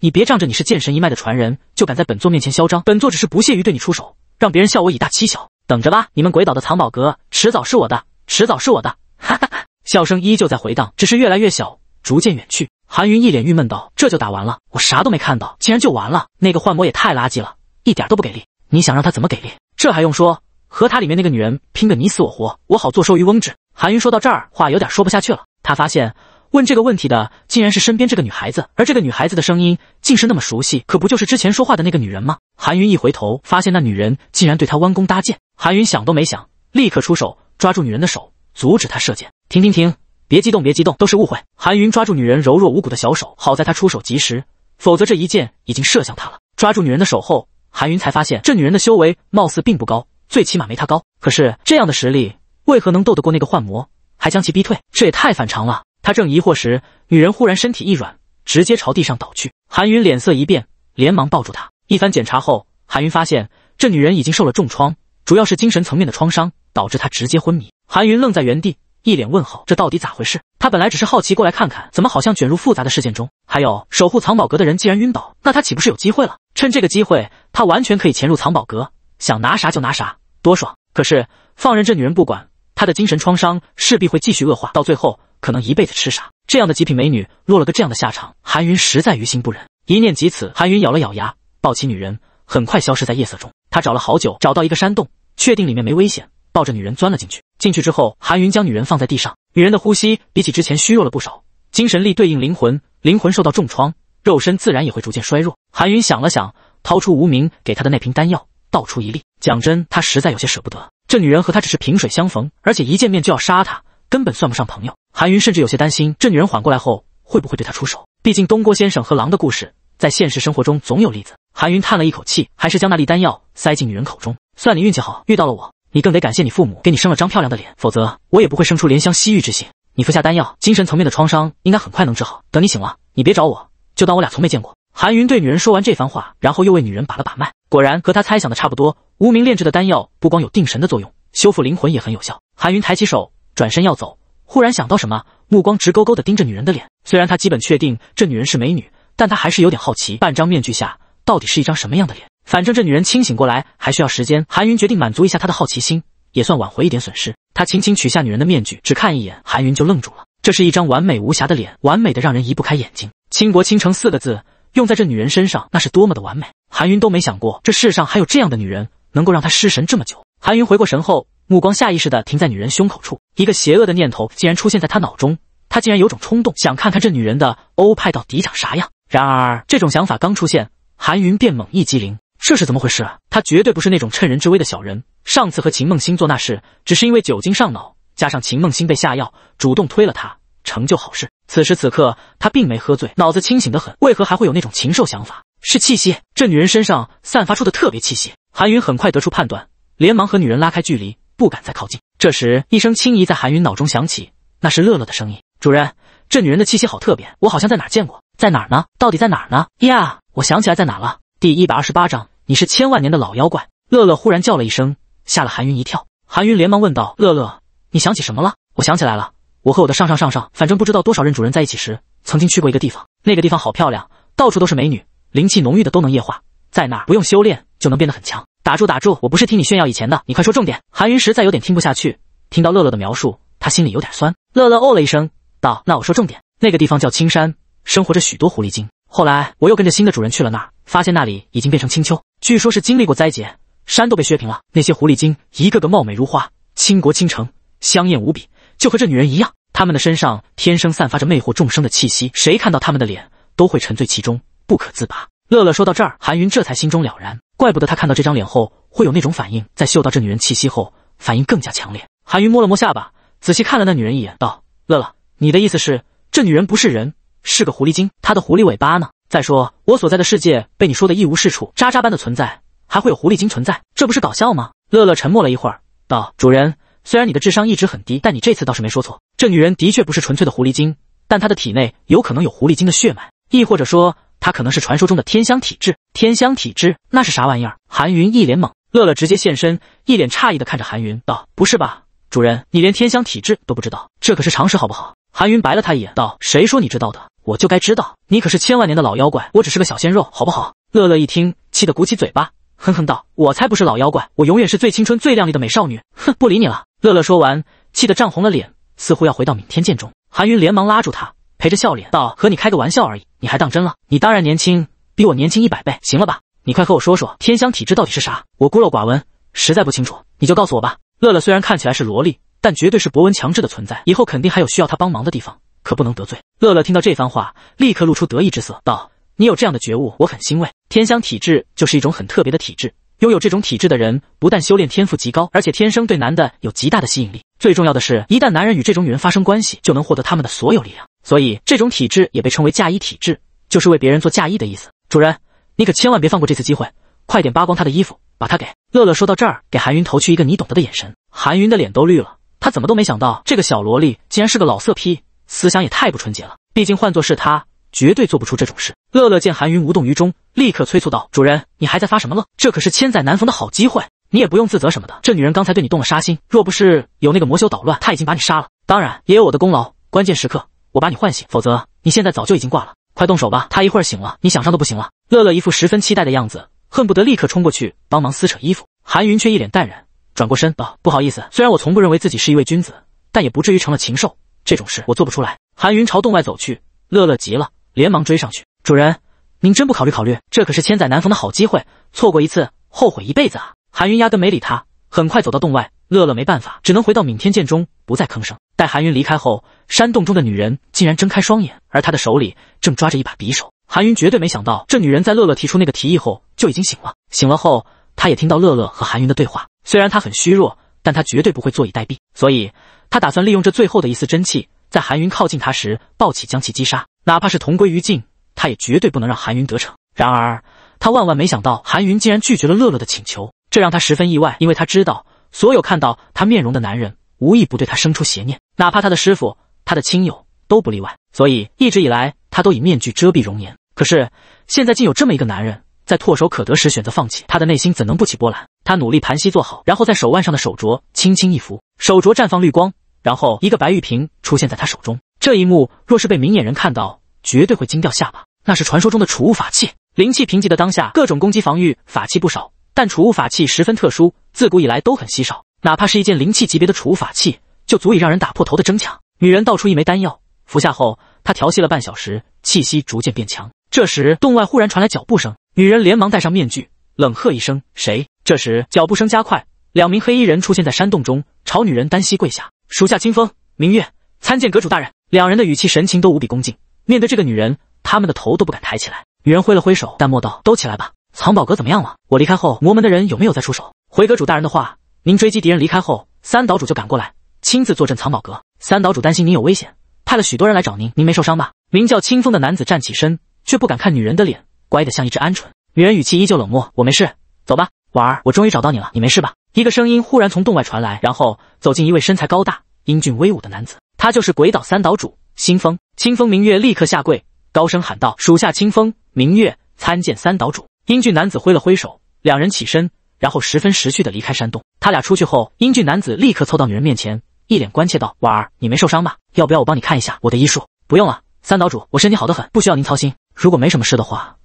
你别仗着你是剑神一脉的传人就敢在本座面前嚣张，本座只是不屑于对你出手，让别人笑我以大欺小。”等着吧，你们鬼岛的藏宝阁迟早是我的，迟早是我的。哈哈，哈，笑声依旧在回荡，只是越来越小，逐渐远去。韩云一脸郁闷道：“这就打完了，我啥都没看到，竟然就完了。那个幻魔也太垃圾了，一点都不给力。你想让他怎么给力？这还用说？和塔里面那个女人拼个你死我活，我好坐收渔翁之韩云说到这儿，话有点说不下去了。他发现。问这个问题的竟然是身边这个女孩子，而这个女孩子的声音竟是那么熟悉，可不就是之前说话的那个女人吗？韩云一回头，发现那女人竟然对他弯弓搭箭。韩云想都没想，立刻出手抓住女人的手，阻止她射箭。停停停，别激动，别激动，都是误会。韩云抓住女人柔弱无骨的小手，好在她出手及时，否则这一箭已经射向她了。抓住女人的手后，韩云才发现这女人的修为貌似并不高，最起码没她高。可是这样的实力，为何能斗得过那个幻魔，还将其逼退？这也太反常了。他正疑惑时，女人忽然身体一软，直接朝地上倒去。韩云脸色一变，连忙抱住她。一番检查后，韩云发现这女人已经受了重创，主要是精神层面的创伤导致她直接昏迷。韩云愣在原地，一脸问号：这到底咋回事？他本来只是好奇过来看看，怎么好像卷入复杂的事件中？还有守护藏宝阁的人既然晕倒，那他岂不是有机会了？趁这个机会，他完全可以潜入藏宝阁，想拿啥就拿啥，多爽！可是放任这女人不管。他的精神创伤势必会继续恶化，到最后可能一辈子痴傻。这样的极品美女落了个这样的下场，韩云实在于心不忍。一念及此，韩云咬了咬牙，抱起女人，很快消失在夜色中。他找了好久，找到一个山洞，确定里面没危险，抱着女人钻了进去。进去之后，韩云将女人放在地上，女人的呼吸比起之前虚弱了不少。精神力对应灵魂，灵魂受到重创，肉身自然也会逐渐衰弱。韩云想了想，掏出无名给他的那瓶丹药，倒出一粒。讲真，他实在有些舍不得。这女人和他只是萍水相逢，而且一见面就要杀他，根本算不上朋友。韩云甚至有些担心，这女人缓过来后会不会对她出手？毕竟东郭先生和狼的故事在现实生活中总有例子。韩云叹了一口气，还是将那粒丹药塞进女人口中。算你运气好，遇到了我。你更得感谢你父母给你生了张漂亮的脸，否则我也不会生出怜香惜玉之心。你服下丹药，精神层面的创伤应该很快能治好。等你醒了，你别找我，就当我俩从没见过。韩云对女人说完这番话，然后又为女人把了把脉，果然和他猜想的差不多。无名炼制的丹药不光有定神的作用，修复灵魂也很有效。韩云抬起手，转身要走，忽然想到什么，目光直勾勾的盯着女人的脸。虽然他基本确定这女人是美女，但他还是有点好奇，半张面具下到底是一张什么样的脸？反正这女人清醒过来还需要时间，韩云决定满足一下她的好奇心，也算挽回一点损失。他轻轻取下女人的面具，只看一眼，韩云就愣住了。这是一张完美无瑕的脸，完美的让人移不开眼睛，倾国倾城四个字。用在这女人身上，那是多么的完美！韩云都没想过，这世上还有这样的女人能够让他失神这么久。韩云回过神后，目光下意识的停在女人胸口处，一个邪恶的念头竟然出现在他脑中，他竟然有种冲动，想看看这女人的欧派到底长啥样。然而，这种想法刚出现，韩云便猛一激灵，这是怎么回事？他绝对不是那种趁人之危的小人。上次和秦梦欣做那事，只是因为酒精上脑，加上秦梦欣被下药，主动推了他。成就好事。此时此刻，他并没喝醉，脑子清醒的很，为何还会有那种禽兽想法？是气息，这女人身上散发出的特别气息。韩云很快得出判断，连忙和女人拉开距离，不敢再靠近。这时，一声轻咦在韩云脑中响起，那是乐乐的声音：“主人，这女人的气息好特别，我好像在哪见过，在哪儿呢？到底在哪儿呢？呀，我想起来在哪了。”第一百二十八章，你是千万年的老妖怪。乐乐忽然叫了一声，吓了韩云一跳。韩云连忙问道：“乐乐，你想起什么了？”“我想起来了。”我和我的上上上上，反正不知道多少任主人在一起时，曾经去过一个地方，那个地方好漂亮，到处都是美女，灵气浓郁的都能液化，在那儿不用修炼就能变得很强。打住打住，我不是听你炫耀以前的，你快说重点。韩云实在有点听不下去，听到乐乐的描述，他心里有点酸。乐乐哦了一声，道：“那我说重点，那个地方叫青山，生活着许多狐狸精。后来我又跟着新的主人去了那儿，发现那里已经变成青丘，据说是经历过灾劫，山都被削平了。那些狐狸精一个个貌美如花，倾国倾城，香艳无比。”就和这女人一样，她们的身上天生散发着魅惑众生的气息，谁看到她们的脸都会沉醉其中，不可自拔。乐乐说到这儿，韩云这才心中了然，怪不得他看到这张脸后会有那种反应，在嗅到这女人气息后，反应更加强烈。韩云摸了摸下巴，仔细看了那女人一眼，道：“乐乐，你的意思是这女人不是人，是个狐狸精？她的狐狸尾巴呢？再说我所在的世界被你说的一无是处，渣渣般的存在，还会有狐狸精存在？这不是搞笑吗？”乐乐沉默了一会儿，道：“主人。”虽然你的智商一直很低，但你这次倒是没说错。这女人的确不是纯粹的狐狸精，但她的体内有可能有狐狸精的血脉，亦或者说她可能是传说中的天香体质。天香体质那是啥玩意儿？韩云一脸懵，乐乐直接现身，一脸诧异的看着韩云道：“不是吧，主人，你连天香体质都不知道？这可是常识好不好？”韩云白了他一眼道：“谁说你知道的？我就该知道。你可是千万年的老妖怪，我只是个小鲜肉，好不好？”乐乐一听，气得鼓起嘴巴，哼哼道：“我才不是老妖怪，我永远是最青春、最靓丽的美少女。哼，不理你了。”乐乐说完，气得涨红了脸，似乎要回到闽天剑中。韩云连忙拉住他，陪着笑脸道：“和你开个玩笑而已，你还当真了？你当然年轻，比我年轻一百倍，行了吧？你快和我说说，天香体质到底是啥？我孤陋寡闻，实在不清楚，你就告诉我吧。”乐乐虽然看起来是萝莉，但绝对是博闻强志的存在，以后肯定还有需要他帮忙的地方，可不能得罪。乐乐听到这番话，立刻露出得意之色，道：“你有这样的觉悟，我很欣慰。天香体质就是一种很特别的体质。”拥有这种体质的人，不但修炼天赋极高，而且天生对男的有极大的吸引力。最重要的是，一旦男人与这种女人发生关系，就能获得他们的所有力量。所以，这种体质也被称为嫁衣体质，就是为别人做嫁衣的意思。主人，你可千万别放过这次机会，快点扒光他的衣服，把他给乐乐。说到这儿，给韩云投去一个你懂得的眼神。韩云的脸都绿了，他怎么都没想到这个小萝莉竟然是个老色批，思想也太不纯洁了。毕竟换作是他，绝对做不出这种事。乐乐见韩云无动于衷。立刻催促道：“主人，你还在发什么愣？这可是千载难逢的好机会！你也不用自责什么的。这女人刚才对你动了杀心，若不是有那个魔修捣乱，她已经把你杀了。当然也有我的功劳，关键时刻我把你唤醒，否则你现在早就已经挂了。快动手吧，她一会儿醒了，你想上都不行了。”乐乐一副十分期待的样子，恨不得立刻冲过去帮忙撕扯衣服。韩云却一脸淡然，转过身道：“不好意思，虽然我从不认为自己是一位君子，但也不至于成了禽兽，这种事我做不出来。”韩云朝洞外走去，乐乐急了，连忙追上去：“主人！”您真不考虑考虑？这可是千载难逢的好机会，错过一次，后悔一辈子啊！韩云压根没理他，很快走到洞外。乐乐没办法，只能回到闵天剑中，不再吭声。待韩云离开后，山洞中的女人竟然睁开双眼，而她的手里正抓着一把匕首。韩云绝对没想到，这女人在乐乐提出那个提议后就已经醒了。醒了后，他也听到乐乐和韩云的对话。虽然他很虚弱，但他绝对不会坐以待毙，所以他打算利用这最后的一丝真气，在韩云靠近他时暴起将其击杀，哪怕是同归于尽。他也绝对不能让韩云得逞。然而，他万万没想到韩云竟然拒绝了乐乐的请求，这让他十分意外。因为他知道，所有看到他面容的男人，无一不对他生出邪念，哪怕他的师傅、他的亲友都不例外。所以，一直以来，他都以面具遮蔽容颜。可是，现在竟有这么一个男人，在唾手可得时选择放弃，他的内心怎能不起波澜？他努力盘膝坐好，然后在手腕上的手镯轻轻一拂，手镯绽放绿光，然后一个白玉瓶出现在他手中。这一幕若是被明眼人看到，绝对会惊掉下巴，那是传说中的储物法器。灵气贫瘠的当下，各种攻击防御法器不少，但储物法器十分特殊，自古以来都很稀少。哪怕是一件灵气级别的储物法器，就足以让人打破头的争抢。女人倒出一枚丹药，服下后，她调息了半小时，气息逐渐变强。这时，洞外忽然传来脚步声，女人连忙戴上面具，冷喝一声：“谁？”这时，脚步声加快，两名黑衣人出现在山洞中，朝女人单膝跪下：“属下清风、明月参见阁主大人。”两人的语气、神情都无比恭敬。面对这个女人，他们的头都不敢抬起来。女人挥了挥手，淡漠道：“都起来吧。藏宝阁怎么样了？我离开后，魔门的人有没有再出手？”回阁主大人的话，您追击敌人离开后，三岛主就赶过来，亲自坐镇藏宝阁。三岛主担心您有危险，派了许多人来找您。您没受伤吧？名叫清风的男子站起身，却不敢看女人的脸，乖得像一只鹌鹑。女人语气依旧冷漠：“我没事，走吧。”婉儿，我终于找到你了，你没事吧？一个声音忽然从洞外传来，然后走进一位身材高大、英俊威武的男子，他就是鬼岛三岛主。清风，清风明月立刻下跪，高声喊道：“属下清风明月参见三岛主。”英俊男子挥了挥手，两人起身，然后十分识趣的离开山洞。他俩出去后，英俊男子立刻凑到女人面前，一脸关切道：“婉儿，你没受伤吧？要不要我帮你看一下我的医术？”“不用了，三岛主，我身体好的很，不需要您操心。如果没什么事的话，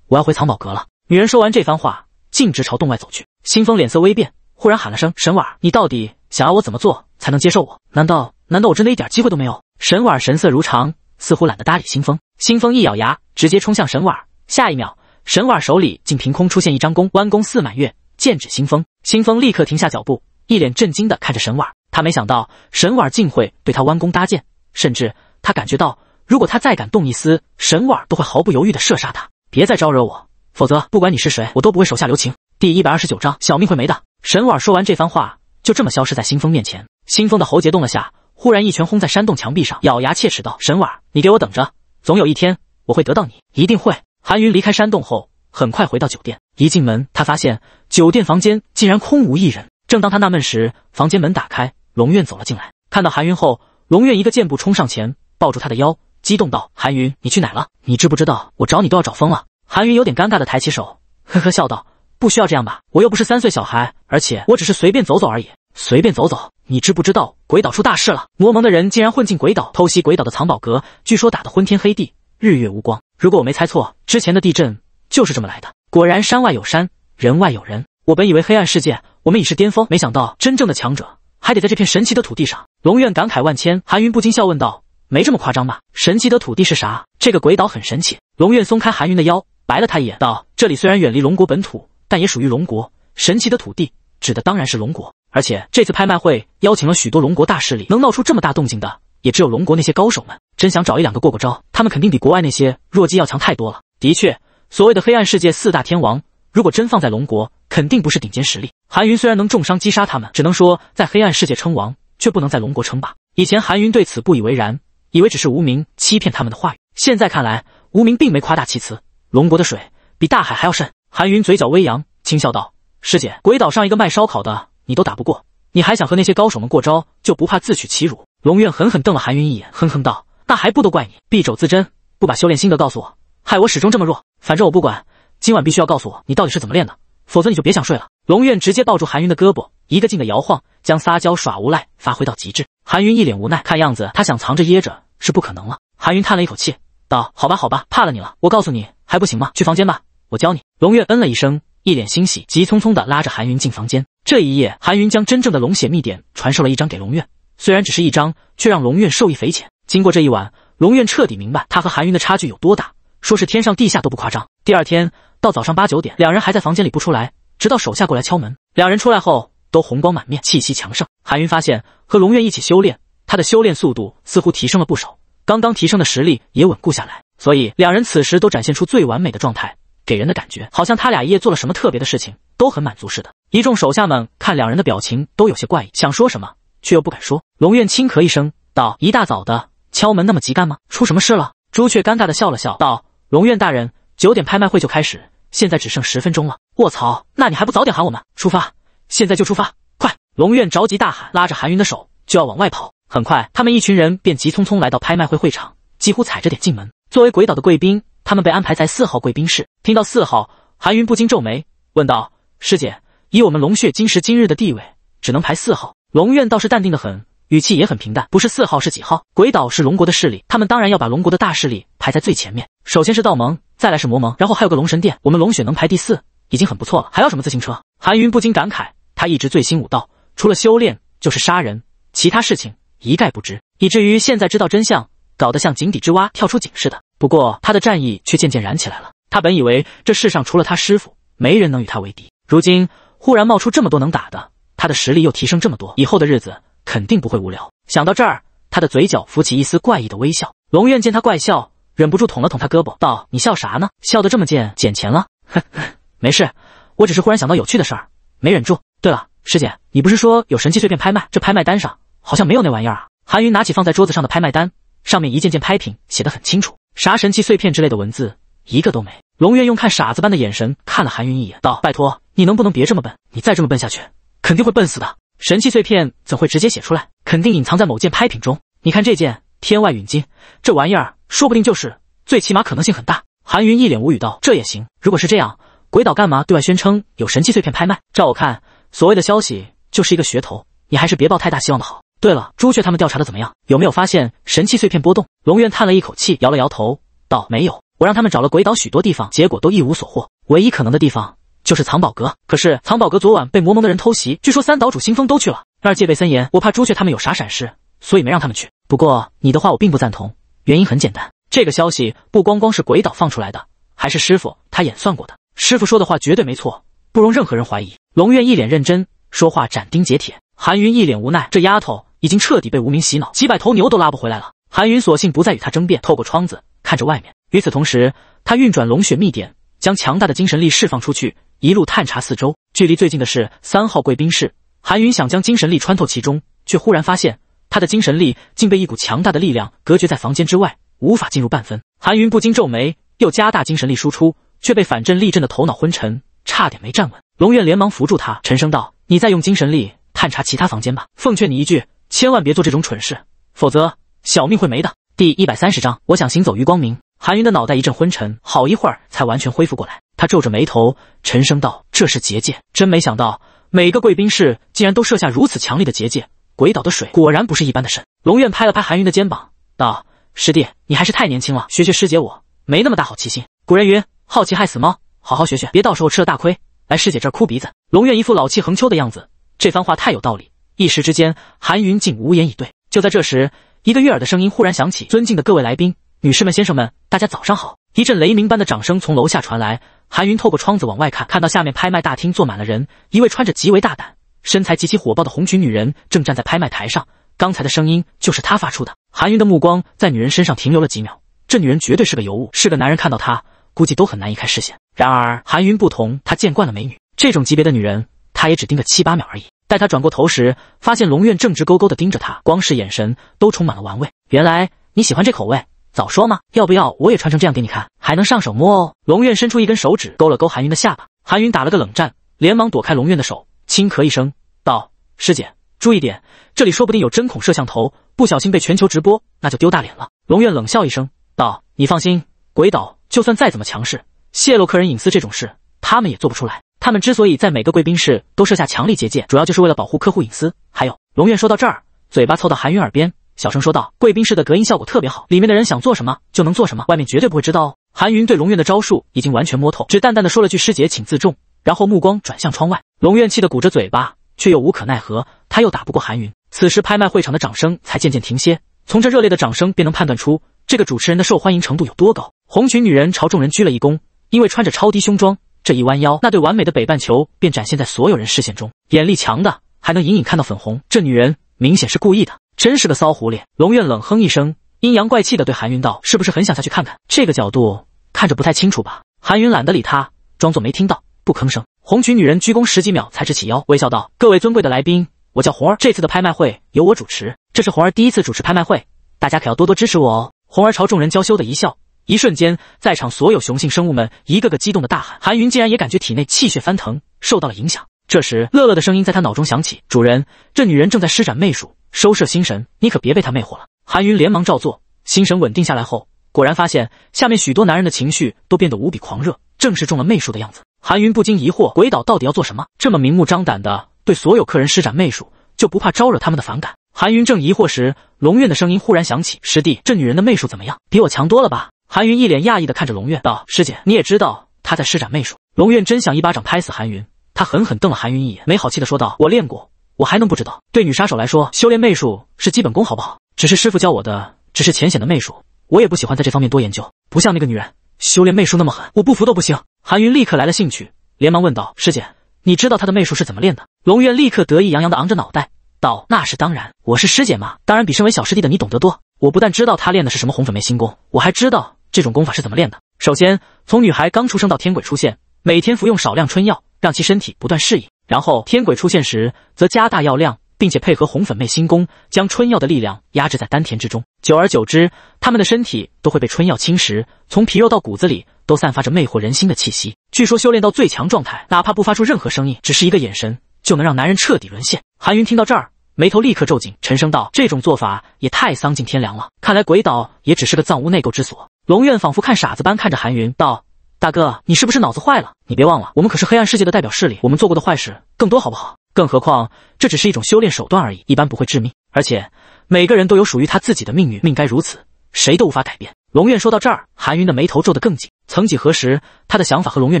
我要回藏宝阁了。”女人说完这番话，径直朝洞外走去。清风脸色微变，忽然喊了声：“沈婉，儿，你到底想要我怎么做才能接受我？难道难道我真的一点机会都没有？”沈婉神色如常，似乎懒得搭理新风。新风一咬牙，直接冲向沈婉。下一秒，沈婉手里竟凭空出现一张弓，弯弓似满月，剑指新风。新风立刻停下脚步，一脸震惊地看着沈婉。他没想到沈婉竟会对他弯弓搭箭，甚至他感觉到，如果他再敢动一丝，沈婉都会毫不犹豫地射杀他。别再招惹我，否则不管你是谁，我都不会手下留情。第一百二十九章，小命会没的。沈婉说完这番话，就这么消失在新风面前。新风的喉结动了下。忽然一拳轰在山洞墙壁上，咬牙切齿道：“沈婉，你给我等着，总有一天我会得到你，一定会。”韩云离开山洞后，很快回到酒店。一进门，他发现酒店房间竟然空无一人。正当他纳闷时，房间门打开，龙院走了进来。看到韩云后，龙院一个箭步冲上前，抱住他的腰，激动道：“韩云，你去哪了？你知不知道我找你都要找疯了？”韩云有点尴尬的抬起手，呵呵笑道：“不需要这样吧，我又不是三岁小孩，而且我只是随便走走而已。”随便走走，你知不知道鬼岛出大事了？魔盟的人竟然混进鬼岛偷袭鬼岛的藏宝阁，据说打得昏天黑地，日月无光。如果我没猜错，之前的地震就是这么来的。果然山外有山，人外有人。我本以为黑暗世界我们已是巅峰，没想到真正的强者还得在这片神奇的土地上。龙院感慨万千，韩云不禁笑问道：“没这么夸张吧？神奇的土地是啥？”这个鬼岛很神奇。龙院松开韩云的腰，白了他一眼，道：“这里虽然远离龙国本土，但也属于龙国。神奇的土地。”指的当然是龙国，而且这次拍卖会邀请了许多龙国大势力，能闹出这么大动静的，也只有龙国那些高手们。真想找一两个过过招，他们肯定比国外那些弱鸡要强太多了。的确，所谓的黑暗世界四大天王，如果真放在龙国，肯定不是顶尖实力。韩云虽然能重伤击杀他们，只能说在黑暗世界称王，却不能在龙国称霸。以前韩云对此不以为然，以为只是无名欺骗他们的话语。现在看来，无名并没夸大其词。龙国的水比大海还要深。韩云嘴角微扬，轻笑道。师姐，鬼岛上一个卖烧烤的你都打不过，你还想和那些高手们过招，就不怕自取其辱？龙院狠狠瞪了韩云一眼，哼哼道：“那还不都怪你，敝肘自珍，不把修炼心得告诉我，害我始终这么弱。反正我不管，今晚必须要告诉我你到底是怎么练的，否则你就别想睡了。”龙院直接抱住韩云的胳膊，一个劲的摇晃，将撒娇耍无赖发挥到极致。韩云一脸无奈，看样子他想藏着掖着是不可能了。韩云叹了一口气，道：“好吧，好吧，怕了你了，我告诉你还不行吗？去房间吧，我教你。”龙月嗯了一声。一脸欣喜，急匆匆地拉着韩云进房间。这一夜，韩云将真正的龙血秘典传授了一张给龙院，虽然只是一张，却让龙院受益匪浅。经过这一晚，龙院彻底明白他和韩云的差距有多大，说是天上地下都不夸张。第二天到早上八九点，两人还在房间里不出来，直到手下过来敲门，两人出来后都红光满面，气息强盛。韩云发现和龙院一起修炼，他的修炼速度似乎提升了不少，刚刚提升的实力也稳固下来，所以两人此时都展现出最完美的状态。给人的感觉好像他俩一夜做了什么特别的事情，都很满足似的。一众手下们看两人的表情都有些怪异，想说什么却又不敢说。龙院轻咳一声道：“一大早的敲门那么急干吗？出什么事了？”朱雀尴尬的笑了笑，道：“龙院大人，九点拍卖会就开始，现在只剩十分钟了。”“卧槽，那你还不早点喊我们出发？现在就出发，快！”龙院着急大喊，拉着韩云的手就要往外跑。很快，他们一群人便急匆匆来到拍卖会会场，几乎踩着点进门。作为鬼岛的贵宾。他们被安排在四号贵宾室。听到四号，韩云不禁皱眉，问道：“师姐，以我们龙血今时今日的地位，只能排四号？”龙院倒是淡定的很，语气也很平淡：“不是四号是几号？鬼岛是龙国的势力，他们当然要把龙国的大势力排在最前面。首先是道盟，再来是魔盟，然后还有个龙神殿。我们龙血能排第四，已经很不错了。还要什么自行车？”韩云不禁感慨，他一直醉心武道，除了修炼就是杀人，其他事情一概不知，以至于现在知道真相，搞得像井底之蛙跳出井似的。不过他的战意却渐渐燃起来了。他本以为这世上除了他师傅，没人能与他为敌。如今忽然冒出这么多能打的，他的实力又提升这么多，以后的日子肯定不会无聊。想到这儿，他的嘴角浮起一丝怪异的微笑。龙院见他怪笑，忍不住捅了捅他胳膊，道：“你笑啥呢？笑得这么贱，捡钱了？”“呵呵，没事，我只是忽然想到有趣的事儿，没忍住。”“对了，师姐，你不是说有神器碎片拍卖？这拍卖单上好像没有那玩意儿啊？”韩云拿起放在桌子上的拍卖单，上面一件件拍品写得很清楚。啥神器碎片之类的文字一个都没。龙渊用看傻子般的眼神看了韩云一眼，道：“拜托，你能不能别这么笨？你再这么笨下去，肯定会笨死的。神器碎片怎会直接写出来？肯定隐藏在某件拍品中。你看这件天外陨金，这玩意儿说不定就是，最起码可能性很大。”韩云一脸无语道：“这也行？如果是这样，鬼岛干嘛对外宣称有神器碎片拍卖？照我看，所谓的消息就是一个噱头，你还是别抱太大希望的好。”对了，朱雀他们调查的怎么样？有没有发现神器碎片波动？龙渊叹了一口气，摇了摇头，道：“没有。我让他们找了鬼岛许多地方，结果都一无所获。唯一可能的地方就是藏宝阁，可是藏宝阁昨晚被魔盟的人偷袭，据说三岛主、新风都去了那儿，戒备森严。我怕朱雀他们有啥闪失，所以没让他们去。不过你的话我并不赞同，原因很简单，这个消息不光光是鬼岛放出来的，还是师傅他演算过的。师傅说的话绝对没错，不容任何人怀疑。”龙渊一脸认真，说话斩钉截铁。韩云一脸无奈，这丫头。已经彻底被无名洗脑，几百头牛都拉不回来了。韩云索性不再与他争辩，透过窗子看着外面。与此同时，他运转龙血秘典，将强大的精神力释放出去，一路探查四周。距离最近的是三号贵宾室。韩云想将精神力穿透其中，却忽然发现他的精神力竟被一股强大的力量隔绝在房间之外，无法进入半分。韩云不禁皱眉，又加大精神力输出，却被反震力震的头脑昏沉，差点没站稳。龙院连忙扶住他，沉声道：“你再用精神力探查其他房间吧，奉劝你一句。”千万别做这种蠢事，否则小命会没的。第一百三十章，我想行走于光明。韩云的脑袋一阵昏沉，好一会儿才完全恢复过来。他皱着眉头，沉声道：“这是结界，真没想到每个贵宾室竟然都设下如此强力的结界。鬼岛的水果然不是一般的深。”龙院拍了拍韩云的肩膀，道：“师弟，你还是太年轻了，学学师姐，我没那么大好奇心。古人云，好奇害死猫，好好学学，别到时候吃了大亏，来师姐这儿哭鼻子。”龙院一副老气横秋的样子，这番话太有道理。一时之间，韩云竟无言以对。就在这时，一个悦耳的声音忽然响起：“尊敬的各位来宾，女士们、先生们，大家早上好！”一阵雷鸣般的掌声从楼下传来。韩云透过窗子往外看，看到下面拍卖大厅坐满了人，一位穿着极为大胆、身材极其火爆的红裙女人正站在拍卖台上。刚才的声音就是她发出的。韩云的目光在女人身上停留了几秒，这女人绝对是个尤物，是个男人看到她估计都很难移开视线。然而韩云不同，他见惯了美女，这种级别的女人，他也只盯个七八秒而已。在他转过头时，发现龙院正直勾勾的盯着他，光是眼神都充满了玩味。原来你喜欢这口味，早说嘛！要不要我也穿成这样给你看？还能上手摸哦。龙院伸出一根手指勾了勾韩云的下巴，韩云打了个冷战，连忙躲开龙院的手，轻咳一声道：“师姐，注意点，这里说不定有针孔摄像头，不小心被全球直播，那就丢大脸了。”龙院冷笑一声道：“你放心，鬼岛就算再怎么强势，泄露客人隐私这种事，他们也做不出来。”他们之所以在每个贵宾室都设下强力结界，主要就是为了保护客户隐私。还有，龙院说到这儿，嘴巴凑到韩云耳边，小声说道：“贵宾室的隔音效果特别好，里面的人想做什么就能做什么，外面绝对不会知道。”韩云对龙院的招数已经完全摸透，只淡淡的说了句：“师姐，请自重。”然后目光转向窗外。龙院气得鼓着嘴巴，却又无可奈何，他又打不过韩云。此时拍卖会场的掌声才渐渐停歇，从这热烈的掌声便能判断出这个主持人的受欢迎程度有多高。红裙女人朝众人鞠了一躬，因为穿着超低胸装。这一弯腰，那对完美的北半球便展现在所有人视线中，眼力强的还能隐隐看到粉红。这女人明显是故意的，真是个骚狐狸。龙院冷哼一声，阴阳怪气的对韩云道：“是不是很想下去看看？这个角度看着不太清楚吧？”韩云懒得理他，装作没听到，不吭声。红裙女人鞠躬十几秒才直起腰，微笑道：“各位尊贵的来宾，我叫红儿，这次的拍卖会由我主持。这是红儿第一次主持拍卖会，大家可要多多支持我哦。”红儿朝众人娇羞的一笑。一瞬间，在场所有雄性生物们一个个激动的大喊。韩云竟然也感觉体内气血翻腾，受到了影响。这时，乐乐的声音在他脑中响起：“主人，这女人正在施展媚术，收摄心神，你可别被她魅惑了。”韩云连忙照做，心神稳定下来后，果然发现下面许多男人的情绪都变得无比狂热，正是中了媚术的样子。韩云不禁疑惑：鬼岛到底要做什么？这么明目张胆的对所有客人施展媚术，就不怕招惹他们的反感？韩云正疑惑时，龙院的声音忽然响起：“师弟，这女人的媚术怎么样？比我强多了吧？”韩云一脸讶异的看着龙院道：“师姐，你也知道他在施展媚术。”龙院真想一巴掌拍死韩云，他狠狠瞪了韩云一眼，没好气的说道：“我练过，我还能不知道？对女杀手来说，修炼媚术是基本功，好不好？只是师傅教我的只是浅显的媚术，我也不喜欢在这方面多研究。不像那个女人，修炼媚术那么狠，我不服都不行。”韩云立刻来了兴趣，连忙问道：“师姐，你知道他的媚术是怎么练的？”龙院立刻得意洋洋的昂着脑袋，道：“那是当然，我是师姐嘛，当然比身为小师弟的你懂得多。我不但知道他练的是什么红粉媚心功，我还知道。”这种功法是怎么练的？首先，从女孩刚出生到天鬼出现，每天服用少量春药，让其身体不断适应；然后，天鬼出现时，则加大药量，并且配合红粉妹心功，将春药的力量压制在丹田之中。久而久之，他们的身体都会被春药侵蚀，从皮肉到骨子里都散发着魅惑人心的气息。据说修炼到最强状态，哪怕不发出任何声音，只是一个眼神就能让男人彻底沦陷。韩云听到这儿，眉头立刻皱紧，沉声道：“这种做法也太丧尽天良了！看来鬼岛也只是个藏污纳垢之所。”龙院仿佛看傻子般看着韩云，道：“大哥，你是不是脑子坏了？你别忘了，我们可是黑暗世界的代表势力，我们做过的坏事更多，好不好？更何况这只是一种修炼手段而已，一般不会致命。而且每个人都有属于他自己的命运，命该如此，谁都无法改变。”龙院说到这儿，韩云的眉头皱得更紧。曾几何时，他的想法和龙院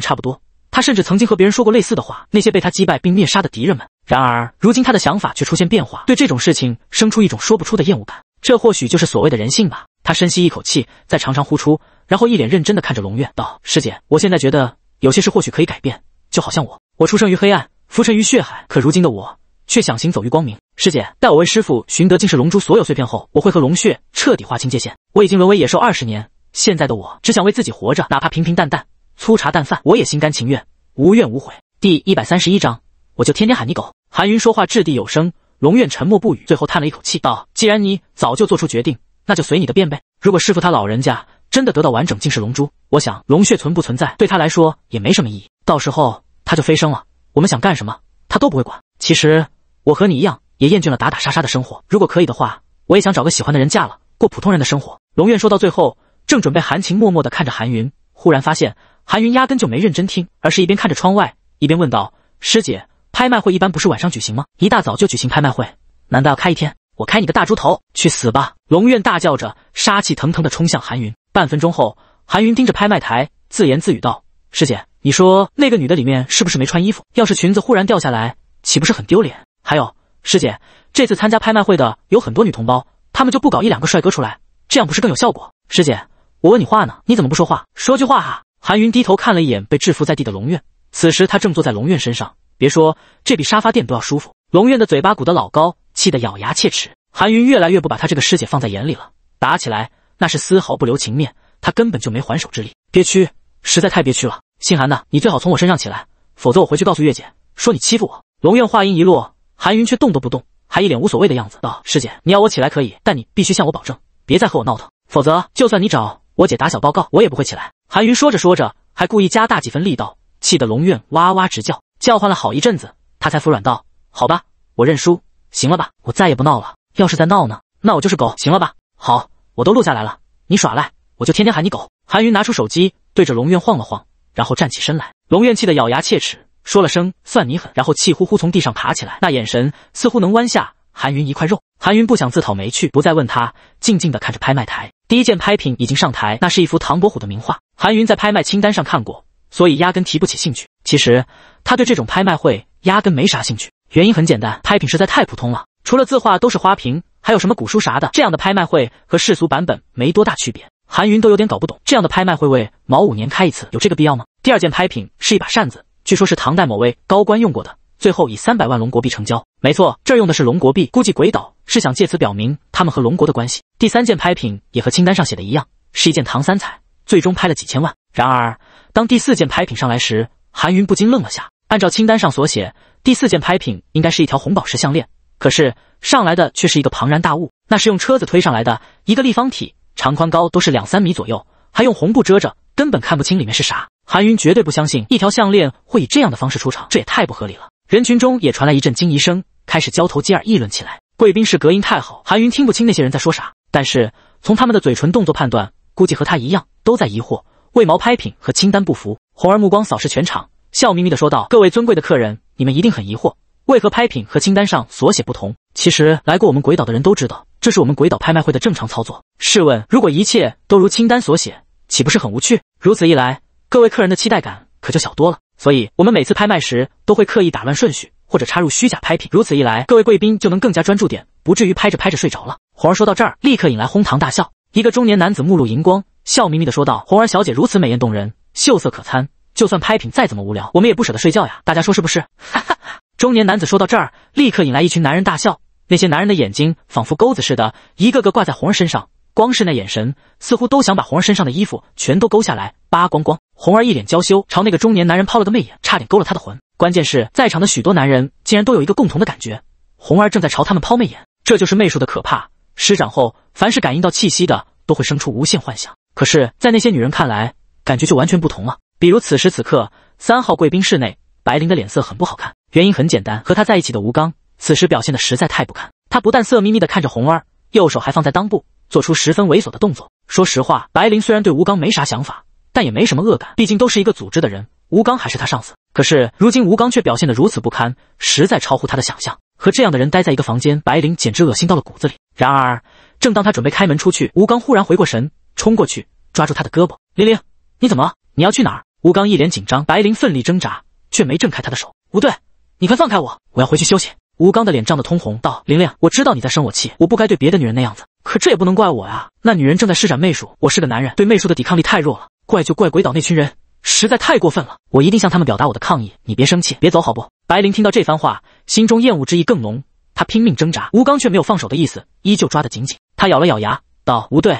差不多，他甚至曾经和别人说过类似的话。那些被他击败并灭杀的敌人们，然而如今他的想法却出现变化，对这种事情生出一种说不出的厌恶感。这或许就是所谓的人性吧。他深吸一口气，再长长呼出，然后一脸认真的看着龙月道：“师姐，我现在觉得有些事或许可以改变，就好像我，我出生于黑暗，浮沉于血海，可如今的我却想行走于光明。师姐，待我为师傅寻得竟是龙珠所有碎片后，我会和龙血彻底划清界限。我已经沦为野兽二十年，现在的我只想为自己活着，哪怕平平淡淡、粗茶淡饭，我也心甘情愿，无怨无悔。”第一百三十一章，我就天天喊你狗。韩云说话掷地有声，龙院沉默不语，最后叹了一口气道：“既然你早就做出决定。”那就随你的便呗。如果师傅他老人家真的得到完整竟世龙珠，我想龙血存不存在对他来说也没什么意义。到时候他就飞升了，我们想干什么他都不会管。其实我和你一样，也厌倦了打打杀杀的生活。如果可以的话，我也想找个喜欢的人嫁了，过普通人的生活。龙院说到最后，正准备含情脉脉地看着韩云，忽然发现韩云压根就没认真听，而是一边看着窗外，一边问道：“师姐，拍卖会一般不是晚上举行吗？一大早就举行拍卖会，难道要开一天？”我开你个大猪头，去死吧！龙院大叫着，杀气腾腾的冲向韩云。半分钟后，韩云盯着拍卖台，自言自语道：“师姐，你说那个女的里面是不是没穿衣服？要是裙子忽然掉下来，岂不是很丢脸？还有，师姐，这次参加拍卖会的有很多女同胞，他们就不搞一两个帅哥出来，这样不是更有效果？师姐，我问你话呢，你怎么不说话？说句话哈！”韩云低头看了一眼被制服在地的龙院，此时他正坐在龙院身上，别说这比沙发垫都要舒服。龙院的嘴巴鼓得老高。气得咬牙切齿，韩云越来越不把她这个师姐放在眼里了。打起来那是丝毫不留情面，她根本就没还手之力，憋屈，实在太憋屈了。姓韩的，你最好从我身上起来，否则我回去告诉月姐，说你欺负我。龙院话音一落，韩云却动都不动，还一脸无所谓的样子，道：“师姐，你要我起来可以，但你必须向我保证，别再和我闹腾，否则就算你找我姐打小报告，我也不会起来。”韩云说着说着，还故意加大几分力道，气得龙院哇哇直叫，叫唤了好一阵子，他才服软道：“好吧，我认输。”行了吧，我再也不闹了。要是再闹呢，那我就是狗。行了吧，好，我都录下来了。你耍赖，我就天天喊你狗。韩云拿出手机，对着龙院晃了晃，然后站起身来。龙院气得咬牙切齿，说了声算你狠，然后气呼呼从地上爬起来，那眼神似乎能弯下韩云一块肉。韩云不想自讨没趣，不再问他，静静的看着拍卖台。第一件拍品已经上台，那是一幅唐伯虎的名画。韩云在拍卖清单上看过，所以压根提不起兴趣。其实他对这种拍卖会压根没啥兴趣。原因很简单，拍品实在太普通了，除了字画都是花瓶，还有什么古书啥的。这样的拍卖会和世俗版本没多大区别。韩云都有点搞不懂，这样的拍卖会为毛五年开一次，有这个必要吗？第二件拍品是一把扇子，据说是唐代某位高官用过的，最后以三百万龙国币成交。没错，这儿用的是龙国币，估计鬼岛是想借此表明他们和龙国的关系。第三件拍品也和清单上写的一样，是一件唐三彩，最终拍了几千万。然而，当第四件拍品上来时，韩云不禁愣了下，按照清单上所写。第四件拍品应该是一条红宝石项链，可是上来的却是一个庞然大物，那是用车子推上来的，一个立方体，长宽高都是两三米左右，还用红布遮着，根本看不清里面是啥。韩云绝对不相信一条项链会以这样的方式出场，这也太不合理了。人群中也传来一阵惊疑声，开始交头接耳议论起来。贵宾室隔音太好，韩云听不清那些人在说啥，但是从他们的嘴唇动作判断，估计和他一样都在疑惑，为毛拍品和清单不符。红儿目光扫视全场，笑眯眯的说道：“各位尊贵的客人。”你们一定很疑惑，为何拍品和清单上所写不同？其实来过我们鬼岛的人都知道，这是我们鬼岛拍卖会的正常操作。试问，如果一切都如清单所写，岂不是很无趣？如此一来，各位客人的期待感可就小多了。所以，我们每次拍卖时都会刻意打乱顺序，或者插入虚假拍品。如此一来，各位贵宾就能更加专注点，不至于拍着拍着睡着了。红儿说到这儿，立刻引来哄堂大笑。一个中年男子目露荧光，笑眯眯的说道：“红儿小姐如此美艳动人，秀色可餐。”就算拍品再怎么无聊，我们也不舍得睡觉呀！大家说是不是？哈哈！中年男子说到这儿，立刻引来一群男人大笑。那些男人的眼睛仿佛钩子似的，一个个挂在红儿身上。光是那眼神，似乎都想把红儿身上的衣服全都勾下来，扒光光。红儿一脸娇羞，朝那个中年男人抛了个媚眼，差点勾了他的魂。关键是在场的许多男人竟然都有一个共同的感觉：红儿正在朝他们抛媚眼。这就是媚术的可怕。施展后，凡是感应到气息的，都会生出无限幻想。可是，在那些女人看来，感觉就完全不同了。比如此时此刻，三号贵宾室内，白灵的脸色很不好看。原因很简单，和他在一起的吴刚此时表现的实在太不堪。他不但色眯眯的看着红儿，右手还放在裆部，做出十分猥琐的动作。说实话，白灵虽然对吴刚没啥想法，但也没什么恶感，毕竟都是一个组织的人，吴刚还是他上司。可是如今吴刚却表现得如此不堪，实在超乎他的想象。和这样的人待在一个房间，白灵简直恶心到了骨子里。然而，正当他准备开门出去，吴刚忽然回过神，冲过去抓住他的胳膊：“玲玲，你怎么了？你要去哪儿？”吴刚一脸紧张，白灵奋力挣扎，却没挣开他的手。吴队，你快放开我，我要回去休息。吴刚的脸涨得通红，道：“玲玲，我知道你在生我气，我不该对别的女人那样子，可这也不能怪我呀。那女人正在施展媚术，我是个男人，对媚术的抵抗力太弱了。怪就怪鬼岛那群人，实在太过分了。我一定向他们表达我的抗议。你别生气，别走，好不？”白灵听到这番话，心中厌恶之意更浓，她拼命挣扎，吴刚却没有放手的意思，依旧抓得紧紧。他咬了咬牙，道：“吴队，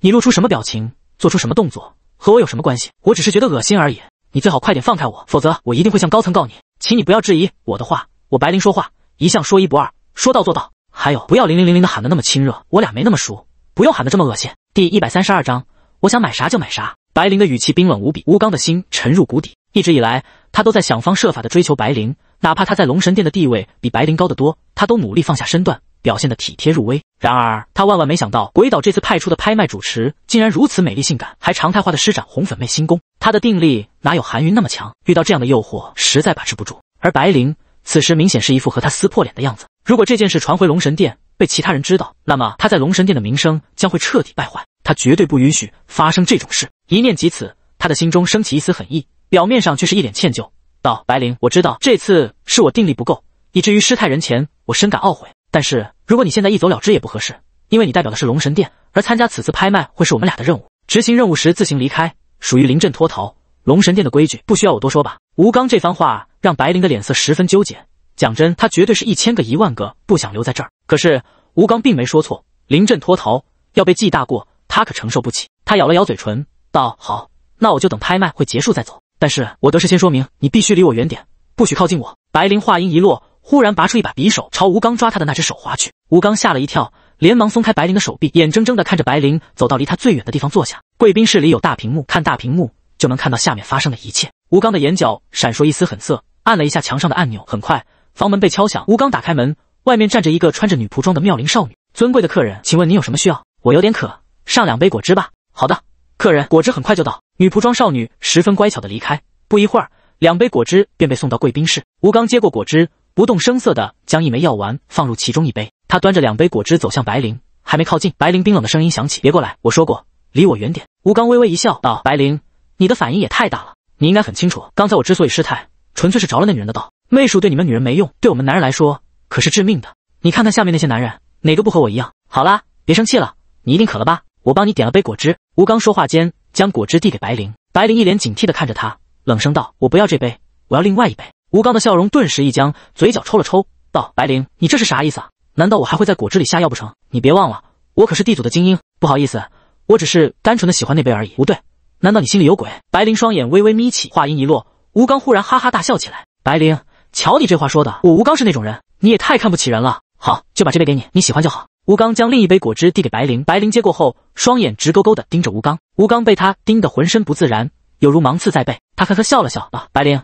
你露出什么表情，做出什么动作？”和我有什么关系？我只是觉得恶心而已。你最好快点放开我，否则我一定会向高层告你。请你不要质疑我的话，我白灵说话一向说一不二，说到做到。还有，不要零零零零的喊的那么亲热，我俩没那么熟，不用喊得这么恶心。第一百三十二章，我想买啥就买啥。白灵的语气冰冷无比，吴刚的心沉入谷底。一直以来，他都在想方设法的追求白灵，哪怕他在龙神殿的地位比白灵高得多，他都努力放下身段。表现得体贴入微，然而他万万没想到，鬼岛这次派出的拍卖主持竟然如此美丽性感，还常态化的施展红粉妹新功。他的定力哪有韩云那么强？遇到这样的诱惑，实在把持不住。而白灵此时明显是一副和他撕破脸的样子。如果这件事传回龙神殿，被其他人知道，那么他在龙神殿的名声将会彻底败坏。他绝对不允许发生这种事。一念及此，他的心中升起一丝狠意，表面上却是一脸歉疚，道：“白灵，我知道这次是我定力不够，以至于失态人前，我深感懊悔。”但是，如果你现在一走了之也不合适，因为你代表的是龙神殿，而参加此次拍卖会是我们俩的任务。执行任务时自行离开，属于临阵脱逃。龙神殿的规矩不需要我多说吧？吴刚这番话让白灵的脸色十分纠结。讲真，他绝对是一千个一万个不想留在这儿。可是，吴刚并没说错，临阵脱逃要被记大过，他可承受不起。他咬了咬嘴唇，道：“好，那我就等拍卖会结束再走。但是我得事先说明，你必须离我远点，不许靠近我。”白灵话音一落。忽然拔出一把匕首，朝吴刚抓他的那只手划去。吴刚吓了一跳，连忙松开白灵的手臂，眼睁睁地看着白灵走到离他最远的地方坐下。贵宾室里有大屏幕，看大屏幕就能看到下面发生的一切。吴刚的眼角闪烁一丝狠色，按了一下墙上的按钮。很快，房门被敲响。吴刚打开门，外面站着一个穿着女仆装的妙龄少女。尊贵的客人，请问您有什么需要？我有点渴，上两杯果汁吧。好的，客人，果汁很快就到。女仆装少女十分乖巧的离开。不一会儿，两杯果汁便被送到贵宾室。吴刚接过果汁。不动声色地将一枚药丸放入其中一杯，他端着两杯果汁走向白灵，还没靠近，白灵冰冷的声音响起：“别过来，我说过，离我远点。”吴刚微微一笑，道：“白灵，你的反应也太大了，你应该很清楚，刚才我之所以失态，纯粹是着了那女人的道。媚术对你们女人没用，对我们男人来说可是致命的。你看看下面那些男人，哪个不和我一样？好啦，别生气了，你一定渴了吧？我帮你点了杯果汁。”吴刚说话间将果汁递给白灵，白灵一脸警惕地看着他，冷声道：“我不要这杯，我要另外一杯。”吴刚的笑容顿时一僵，嘴角抽了抽，道：“白灵，你这是啥意思啊？难道我还会在果汁里下药不成？你别忘了，我可是地组的精英。不好意思，我只是单纯的喜欢那杯而已。不对，难道你心里有鬼？”白灵双眼微微眯起，话音一落，吴刚忽然哈哈大笑起来。白灵，瞧你这话说的，我吴刚是那种人？你也太看不起人了。好，就把这杯给你，你喜欢就好。吴刚将另一杯果汁递给白灵，白灵接过后，双眼直勾勾的盯着吴刚。吴刚被他盯得浑身不自然，有如芒刺在背。他呵呵笑了笑，啊，白灵。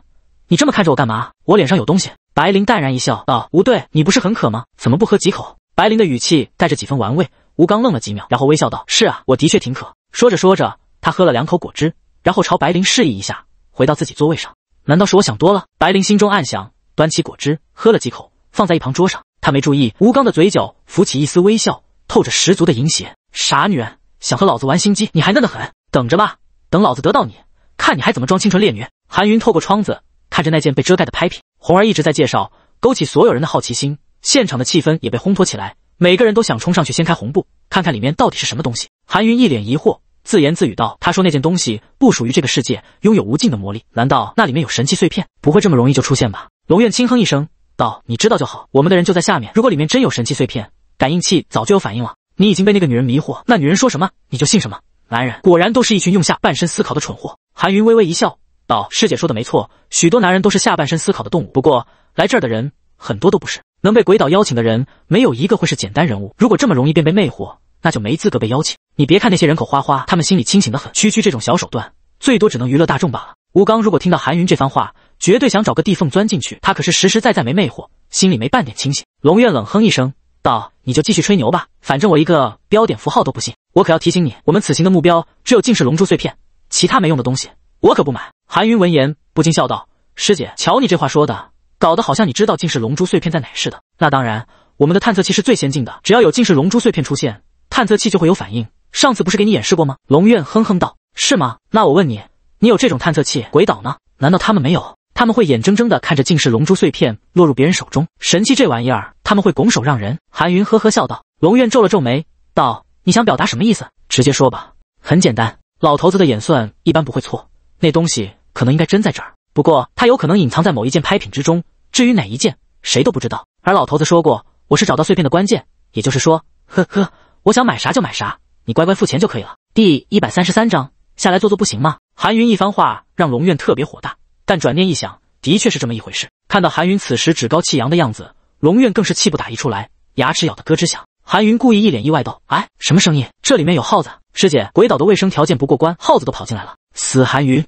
你这么看着我干嘛？我脸上有东西。白灵淡然一笑，道：“吴队，你不是很渴吗？怎么不喝几口？”白灵的语气带着几分玩味。吴刚愣了几秒，然后微笑道：“是啊，我的确挺渴。”说着说着，他喝了两口果汁，然后朝白灵示意一下，回到自己座位上。难道是我想多了？白灵心中暗想，端起果汁喝了几口，放在一旁桌上。他没注意，吴刚的嘴角浮起一丝微笑，透着十足的淫邪。傻女人，想和老子玩心机，你还嫩得很。等着吧，等老子得到你，看你还怎么装清纯烈女。韩云透过窗子。看着那件被遮盖的拍品，红儿一直在介绍，勾起所有人的好奇心，现场的气氛也被烘托起来，每个人都想冲上去掀开红布，看看里面到底是什么东西。韩云一脸疑惑，自言自语道：“他说那件东西不属于这个世界，拥有无尽的魔力，难道那里面有神器碎片？不会这么容易就出现吧？”龙院轻哼一声道：“你知道就好，我们的人就在下面。如果里面真有神器碎片，感应器早就有反应了。你已经被那个女人迷惑，那女人说什么你就信什么。男人果然都是一群用下半身思考的蠢货。”韩云微微一笑。道师姐说的没错，许多男人都是下半身思考的动物。不过来这儿的人很多都不是能被鬼岛邀请的人，没有一个会是简单人物。如果这么容易便被魅惑，那就没资格被邀请。你别看那些人口花花，他们心里清醒的很。区区这种小手段，最多只能娱乐大众罢了。吴刚如果听到韩云这番话，绝对想找个地缝钻进去。他可是实实在在没魅惑，心里没半点清醒。龙院冷哼一声道：“你就继续吹牛吧，反正我一个标点符号都不信。我可要提醒你，我们此行的目标只有竟是龙珠碎片，其他没用的东西我可不买。”韩云闻言不禁笑道：“师姐，瞧你这话说的，搞得好像你知道近视龙珠碎片在哪似的。那当然，我们的探测器是最先进的，只要有近视龙珠碎片出现，探测器就会有反应。上次不是给你演示过吗？”龙院哼哼道：“是吗？那我问你，你有这种探测器？鬼岛呢？难道他们没有？他们会眼睁睁的看着近视龙珠碎片落入别人手中？神器这玩意儿，他们会拱手让人？”韩云呵呵笑道。龙院皱了皱眉道：“你想表达什么意思？直接说吧。很简单，老头子的演算一般不会错，那东西。”可能应该真在这儿，不过他有可能隐藏在某一件拍品之中，至于哪一件，谁都不知道。而老头子说过，我是找到碎片的关键，也就是说，呵呵，我想买啥就买啥，你乖乖付钱就可以了。第一百三十三章，下来坐坐不行吗？韩云一番话让龙院特别火大，但转念一想，的确是这么一回事。看到韩云此时趾高气扬的样子，龙院更是气不打一处来，牙齿咬得咯吱响。韩云故意一脸意外道：“哎，什么声音？这里面有耗子？师姐，鬼岛的卫生条件不过关，耗子都跑进来了。死韩云！”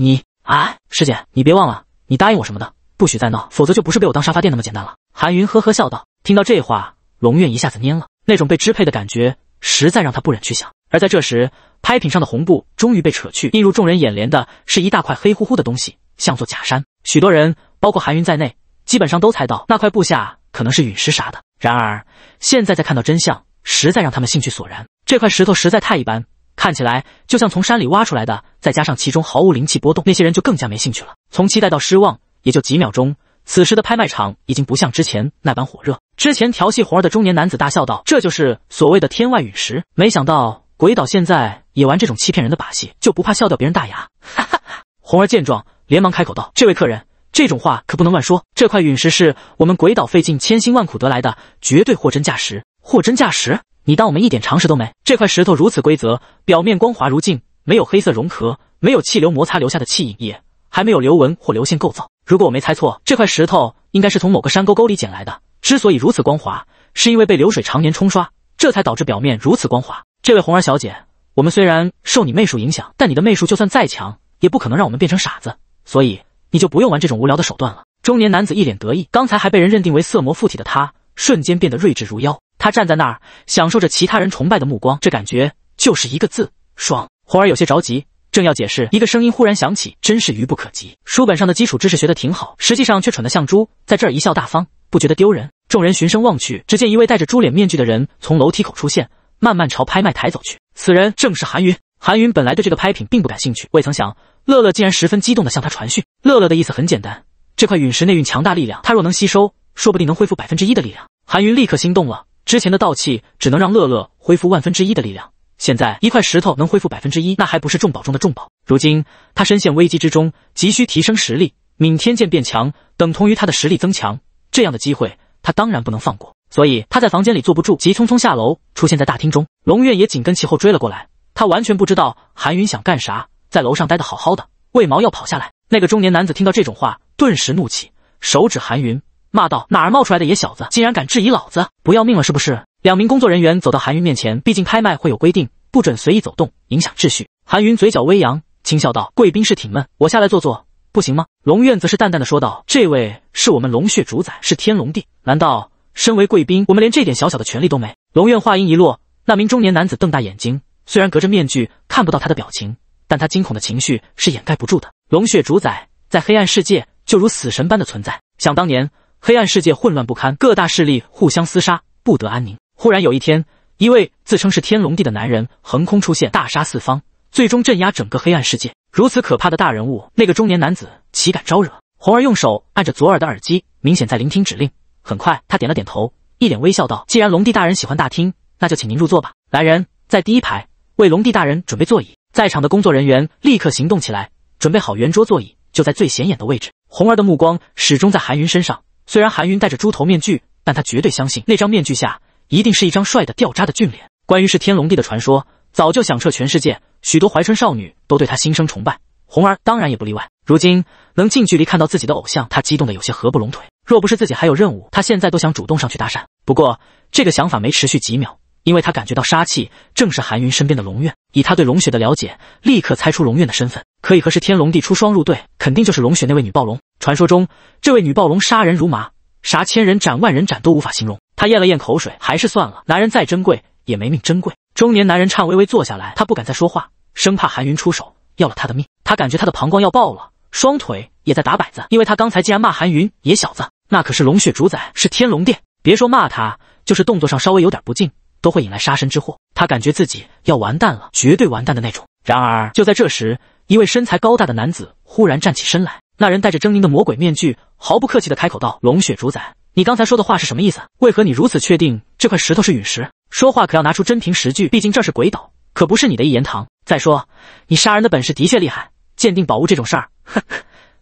你啊，师姐，你别忘了，你答应我什么的，不许再闹，否则就不是被我当沙发垫那么简单了。韩云呵呵笑道。听到这话，龙月一下子蔫了，那种被支配的感觉，实在让他不忍去想。而在这时，拍品上的红布终于被扯去，映入众人眼帘的是一大块黑乎乎的东西，像座假山。许多人，包括韩云在内，基本上都猜到那块布下可能是陨石啥的。然而，现在再看到真相，实在让他们兴趣索然。这块石头实在太一般。看起来就像从山里挖出来的，再加上其中毫无灵气波动，那些人就更加没兴趣了。从期待到失望，也就几秒钟。此时的拍卖场已经不像之前那般火热。之前调戏红儿的中年男子大笑道：“这就是所谓的天外陨石，没想到鬼岛现在也玩这种欺骗人的把戏，就不怕笑掉别人大牙？”哈哈！红儿见状，连忙开口道：“这位客人，这种话可不能乱说，这块陨石是我们鬼岛费尽千辛万苦得来的，绝对货真价实。”货真价实，你当我们一点常识都没？这块石头如此规则，表面光滑如镜，没有黑色熔壳，没有气流摩擦留下的气印，也还没有流纹或流线构造。如果我没猜错，这块石头应该是从某个山沟沟里捡来的。之所以如此光滑，是因为被流水常年冲刷，这才导致表面如此光滑。这位红儿小姐，我们虽然受你媚术影响，但你的媚术就算再强，也不可能让我们变成傻子。所以你就不用玩这种无聊的手段了。中年男子一脸得意，刚才还被人认定为色魔附体的他，瞬间变得睿智如妖。他站在那儿，享受着其他人崇拜的目光，这感觉就是一个字：爽。红儿有些着急，正要解释，一个声音忽然响起：“真是愚不可及！书本上的基础知识学的挺好，实际上却蠢得像猪，在这儿一笑大方，不觉得丢人。”众人循声望去，只见一位戴着猪脸面具的人从楼梯口出现，慢慢朝拍卖台走去。此人正是韩云。韩云本来对这个拍品并不感兴趣，未曾想乐乐竟然十分激动地向他传讯。乐乐的意思很简单：这块陨石内蕴强大力量，他若能吸收，说不定能恢复百分之一的力量。韩云立刻心动了。之前的道气只能让乐乐恢复万分之一的力量，现在一块石头能恢复百分之一，那还不是重宝中的重宝。如今他身陷危机之中，急需提升实力，闵天剑变强等同于他的实力增强，这样的机会他当然不能放过。所以他在房间里坐不住，急匆匆下楼，出现在大厅中。龙月也紧跟其后追了过来。他完全不知道韩云想干啥，在楼上待得好好的，为毛要跑下来？那个中年男子听到这种话，顿时怒气，手指韩云。骂道：“哪儿冒出来的野小子，竟然敢质疑老子！不要命了是不是？”两名工作人员走到韩云面前。毕竟拍卖会有规定，不准随意走动，影响秩序。韩云嘴角微扬，轻笑道：“贵宾室挺闷，我下来坐坐，不行吗？”龙院则是淡淡的说道：“这位是我们龙血主宰，是天龙帝。难道身为贵宾，我们连这点小小的权利都没？”龙院话音一落，那名中年男子瞪大眼睛。虽然隔着面具看不到他的表情，但他惊恐的情绪是掩盖不住的。龙血主宰在黑暗世界就如死神般的存在。想当年。黑暗世界混乱不堪，各大势力互相厮杀，不得安宁。忽然有一天，一位自称是天龙帝的男人横空出现，大杀四方，最终镇压整个黑暗世界。如此可怕的大人物，那个中年男子岂敢招惹？红儿用手按着左耳的耳机，明显在聆听指令。很快，他点了点头，一脸微笑道：“既然龙帝大人喜欢大厅，那就请您入座吧。”来人，在第一排为龙帝大人准备座椅。在场的工作人员立刻行动起来，准备好圆桌座椅，就在最显眼的位置。红儿的目光始终在韩云身上。虽然韩云戴着猪头面具，但他绝对相信那张面具下一定是一张帅的掉渣的俊脸。关于是天龙帝的传说早就响彻全世界，许多怀春少女都对他心生崇拜，红儿当然也不例外。如今能近距离看到自己的偶像，他激动的有些合不拢腿。若不是自己还有任务，他现在都想主动上去搭讪。不过这个想法没持续几秒。因为他感觉到杀气，正是韩云身边的龙院。以他对龙雪的了解，立刻猜出龙院的身份，可以和是天龙帝出双入对，肯定就是龙雪那位女暴龙。传说中，这位女暴龙杀人如麻，啥千人斩、万人斩都无法形容。他咽了咽口水，还是算了。男人再珍贵，也没命珍贵。中年男人颤巍巍坐下来，他不敢再说话，生怕韩云出手要了他的命。他感觉他的膀胱要爆了，双腿也在打摆子，因为他刚才竟然骂韩云野小子。那可是龙雪主宰，是天龙殿，别说骂他，就是动作上稍微有点不敬。都会引来杀身之祸，他感觉自己要完蛋了，绝对完蛋的那种。然而，就在这时，一位身材高大的男子忽然站起身来。那人戴着狰狞的魔鬼面具，毫不客气地开口道：“龙血主宰，你刚才说的话是什么意思？为何你如此确定这块石头是陨石？说话可要拿出真凭实据，毕竟这是鬼岛，可不是你的一言堂。再说，你杀人的本事的确厉害，鉴定宝物这种事儿，哼，呵，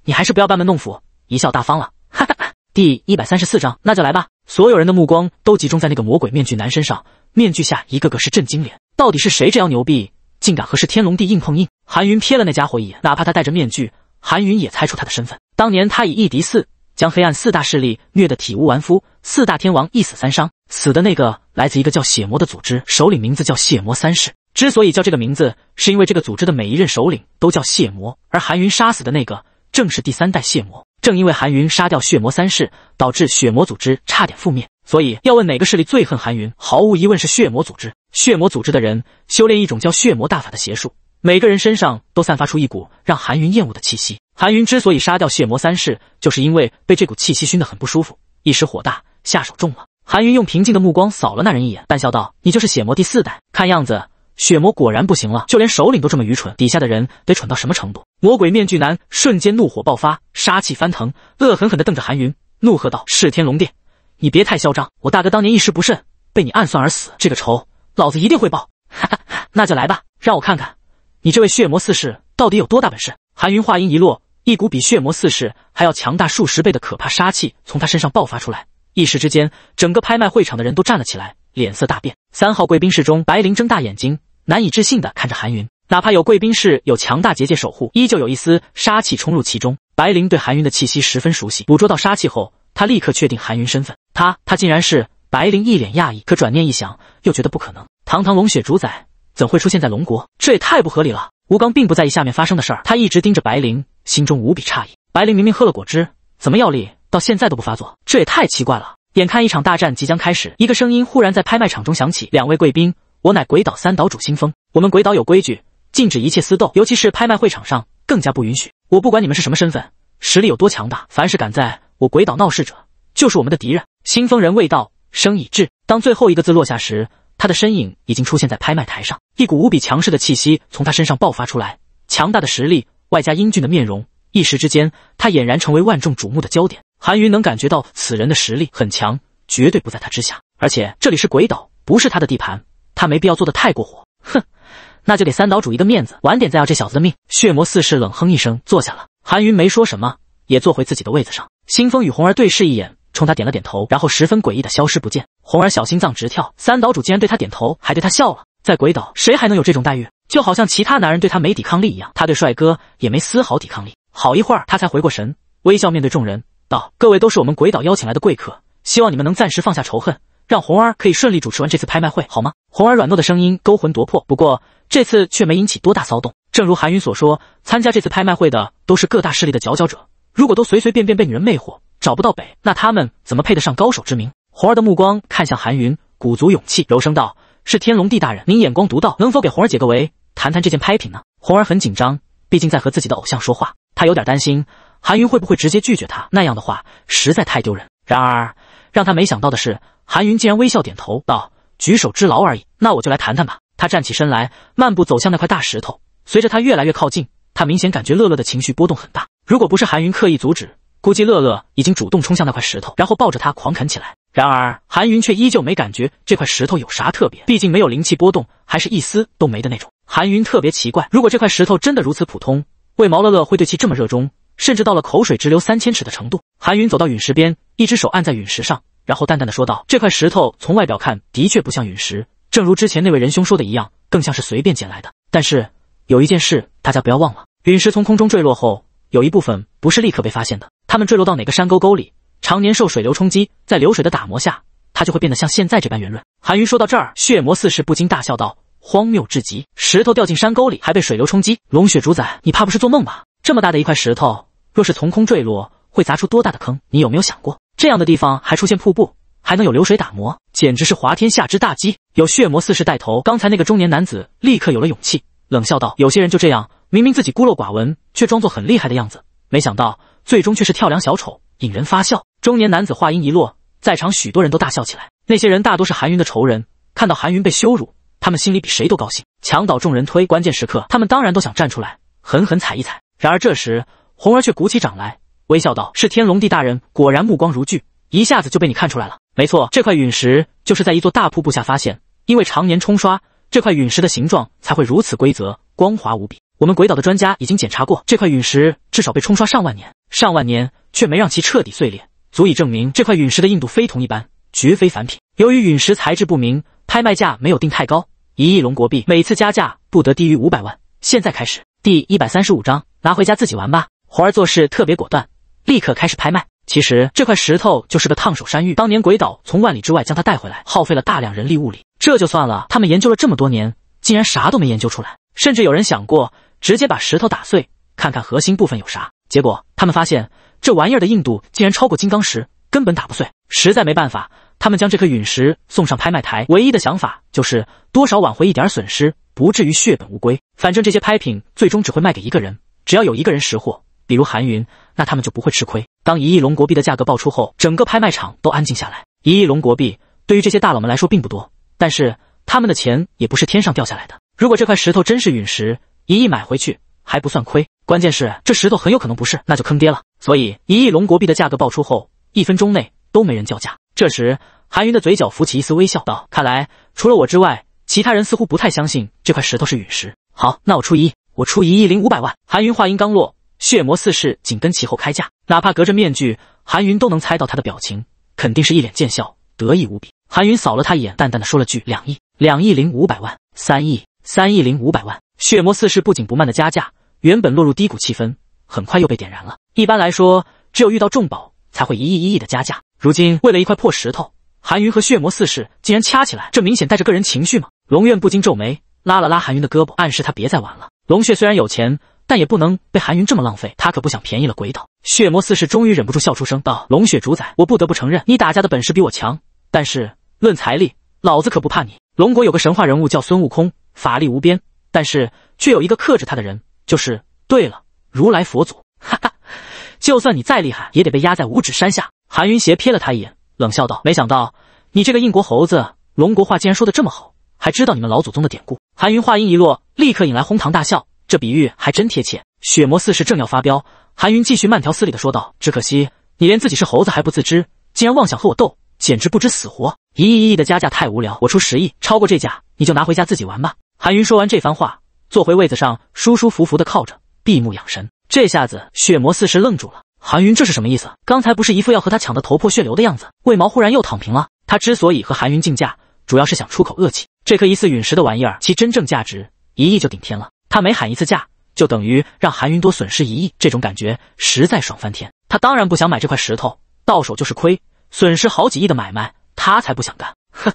你还是不要班门弄斧，贻笑大方了。”第一百三十四章，那就来吧！所有人的目光都集中在那个魔鬼面具男身上，面具下一个个是震惊脸。到底是谁这样牛逼，竟敢和是天龙帝硬碰硬？韩云瞥了那家伙一眼，哪怕他戴着面具，韩云也猜出他的身份。当年他以一敌四，将黑暗四大势力虐得体无完肤，四大天王一死三伤。死的那个来自一个叫血魔的组织，首领名字叫血魔三世。之所以叫这个名字，是因为这个组织的每一任首领都叫血魔，而韩云杀死的那个正是第三代血魔。正因为韩云杀掉血魔三世，导致血魔组织差点覆灭，所以要问哪个势力最恨韩云，毫无疑问是血魔组织。血魔组织的人修炼一种叫血魔大法的邪术，每个人身上都散发出一股让韩云厌恶的气息。韩云之所以杀掉血魔三世，就是因为被这股气息熏得很不舒服，一时火大，下手重了。韩云用平静的目光扫了那人一眼，淡笑道：“你就是血魔第四代？看样子血魔果然不行了，就连首领都这么愚蠢，底下的人得蠢到什么程度？”魔鬼面具男瞬间怒火爆发，杀气翻腾，恶狠狠地瞪着韩云，怒喝道：“弑天龙殿，你别太嚣张！我大哥当年一时不慎被你暗算而死，这个仇老子一定会报！”哈哈，那就来吧，让我看看你这位血魔四世到底有多大本事！”韩云话音一落，一股比血魔四世还要强大数十倍的可怕杀气从他身上爆发出来，一时之间，整个拍卖会场的人都站了起来，脸色大变。三号贵宾室中，白灵睁大眼睛，难以置信地看着韩云。哪怕有贵宾室，有强大结界守护，依旧有一丝杀气冲入其中。白灵对韩云的气息十分熟悉，捕捉到杀气后，他立刻确定韩云身份。他他竟然是白灵，一脸讶异。可转念一想，又觉得不可能。堂堂龙血主宰，怎会出现在龙国？这也太不合理了。吴刚并不在意下面发生的事儿，他一直盯着白灵，心中无比诧异。白灵明明喝了果汁，怎么药力到现在都不发作？这也太奇怪了。眼看一场大战即将开始，一个声音忽然在拍卖场中响起：“两位贵宾，我乃鬼岛三岛主新风。我们鬼岛有规矩。”禁止一切私斗，尤其是拍卖会场上更加不允许。我不管你们是什么身份，实力有多强大，凡是敢在我鬼岛闹事者，就是我们的敌人。新风人未到，生已至。当最后一个字落下时，他的身影已经出现在拍卖台上，一股无比强势的气息从他身上爆发出来。强大的实力，外加英俊的面容，一时之间，他俨然成为万众瞩目的焦点。韩云能感觉到此人的实力很强，绝对不在他之下。而且这里是鬼岛，不是他的地盘，他没必要做的太过火。哼。那就给三岛主一个面子，晚点再要这小子的命。血魔四世冷哼一声，坐下了。韩云没说什么，也坐回自己的位子上。新风与红儿对视一眼，冲他点了点头，然后十分诡异的消失不见。红儿小心脏直跳，三岛主竟然对他点头，还对他笑了。在鬼岛，谁还能有这种待遇？就好像其他男人对他没抵抗力一样，他对帅哥也没丝毫抵抗力。好一会儿，他才回过神，微笑面对众人道：“各位都是我们鬼岛邀请来的贵客，希望你们能暂时放下仇恨，让红儿可以顺利主持完这次拍卖会，好吗？”红儿软糯的声音勾魂夺魄，不过这次却没引起多大骚动。正如韩云所说，参加这次拍卖会的都是各大势力的佼佼者，如果都随随便便被女人魅惑，找不到北，那他们怎么配得上高手之名？红儿的目光看向韩云，鼓足勇气，柔声道：“是天龙帝大人，您眼光独到，能否给红儿解个围，谈谈这件拍品呢？”红儿很紧张，毕竟在和自己的偶像说话，他有点担心韩云会不会直接拒绝他，那样的话实在太丢人。然而让他没想到的是，韩云竟然微笑点头道。举手之劳而已，那我就来谈谈吧。他站起身来，漫步走向那块大石头。随着他越来越靠近，他明显感觉乐乐的情绪波动很大。如果不是韩云刻意阻止，估计乐乐已经主动冲向那块石头，然后抱着它狂啃起来。然而韩云却依旧没感觉这块石头有啥特别，毕竟没有灵气波动，还是一丝都没的那种。韩云特别奇怪，如果这块石头真的如此普通，为毛乐乐会对其这么热衷，甚至到了口水直流三千尺的程度？韩云走到陨石边，一只手按在陨石上。然后淡淡的说道：“这块石头从外表看的确不像陨石，正如之前那位仁兄说的一样，更像是随便捡来的。但是有一件事大家不要忘了，陨石从空中坠落后，有一部分不是立刻被发现的。它们坠落到哪个山沟沟里，常年受水流冲击，在流水的打磨下，它就会变得像现在这般圆润。”韩云说到这儿，血魔四世不禁大笑道：“荒谬至极！石头掉进山沟里还被水流冲击？龙血主宰，你怕不是做梦吧？这么大的一块石头，若是从空坠落，会砸出多大的坑？你有没有想过？”这样的地方还出现瀑布，还能有流水打磨，简直是滑天下之大稽。有血魔四世带头，刚才那个中年男子立刻有了勇气，冷笑道：“有些人就这样，明明自己孤陋寡闻，却装作很厉害的样子。没想到最终却是跳梁小丑，引人发笑。”中年男子话音一落，在场许多人都大笑起来。那些人大多是韩云的仇人，看到韩云被羞辱，他们心里比谁都高兴。墙倒众人推，关键时刻他们当然都想站出来，狠狠踩一踩。然而这时，红儿却鼓起掌来。微笑道：“是天龙帝大人果然目光如炬，一下子就被你看出来了。没错，这块陨石就是在一座大瀑布下发现，因为常年冲刷，这块陨石的形状才会如此规则、光滑无比。我们鬼岛的专家已经检查过，这块陨石至少被冲刷上万年，上万年却没让其彻底碎裂，足以证明这块陨石的硬度非同一般，绝非凡品。由于陨石材质不明，拍卖价没有定太高，一亿龙国币，每次加价不得低于五百万。现在开始，第一百三十五章，拿回家自己玩吧。红儿做事特别果断。”立刻开始拍卖。其实这块石头就是个烫手山芋。当年鬼岛从万里之外将它带回来，耗费了大量人力物力。这就算了，他们研究了这么多年，竟然啥都没研究出来。甚至有人想过直接把石头打碎，看看核心部分有啥。结果他们发现这玩意儿的硬度竟然超过金刚石，根本打不碎。实在没办法，他们将这颗陨石送上拍卖台，唯一的想法就是多少挽回一点损失，不至于血本无归。反正这些拍品最终只会卖给一个人，只要有一个人识货，比如韩云。那他们就不会吃亏。当一亿龙国币的价格爆出后，整个拍卖场都安静下来。一亿龙国币对于这些大佬们来说并不多，但是他们的钱也不是天上掉下来的。如果这块石头真是陨石，一亿买回去还不算亏。关键是这石头很有可能不是，那就坑爹了。所以一亿龙国币的价格爆出后，一分钟内都没人叫价。这时，韩云的嘴角浮起一丝微笑，道：“看来除了我之外，其他人似乎不太相信这块石头是陨石。好，那我出一亿，我出一亿零五百万。”韩云话音刚落。血魔四世紧跟其后开价，哪怕隔着面具，韩云都能猜到他的表情，肯定是一脸见笑，得意无比。韩云扫了他一眼，淡淡的说了句：“两亿，两亿零五百万，三亿，三亿零五百万。”血魔四世不紧不慢的加价，原本落入低谷气氛，很快又被点燃了。一般来说，只有遇到重宝才会一亿一亿的加价，如今为了一块破石头，韩云和血魔四世竟然掐起来，这明显带着个人情绪嘛？龙院不禁皱眉，拉了拉韩云的胳膊，暗示他别再玩了。龙血虽然有钱。但也不能被韩云这么浪费，他可不想便宜了鬼岛血魔四世。终于忍不住笑出声，道：“龙血主宰，我不得不承认，你打架的本事比我强。但是论财力，老子可不怕你。龙国有个神话人物叫孙悟空，法力无边，但是却有一个克制他的人，就是……对了，如来佛祖。哈哈，就算你再厉害，也得被压在五指山下。”韩云斜瞥了他一眼，冷笑道：“没想到你这个印国猴子，龙国话竟然说的这么好，还知道你们老祖宗的典故。”韩云话音一落，立刻引来哄堂大笑。这比喻还真贴切。血魔四时正要发飙，韩云继续慢条斯理的说道：“只可惜你连自己是猴子还不自知，竟然妄想和我斗，简直不知死活。一亿一亿的加价太无聊，我出十亿，超过这价你就拿回家自己玩吧。”韩云说完这番话，坐回位子上，舒舒服服的靠着，闭目养神。这下子血魔四时愣住了，韩云这是什么意思？刚才不是一副要和他抢的头破血流的样子，为毛忽然又躺平了？他之所以和韩云竞价，主要是想出口恶气。这颗疑似陨石的玩意儿，其真正价值一亿就顶天了。他每喊一次价，就等于让韩云多损失一亿，这种感觉实在爽翻天。他当然不想买这块石头，到手就是亏，损失好几亿的买卖，他才不想干。哼，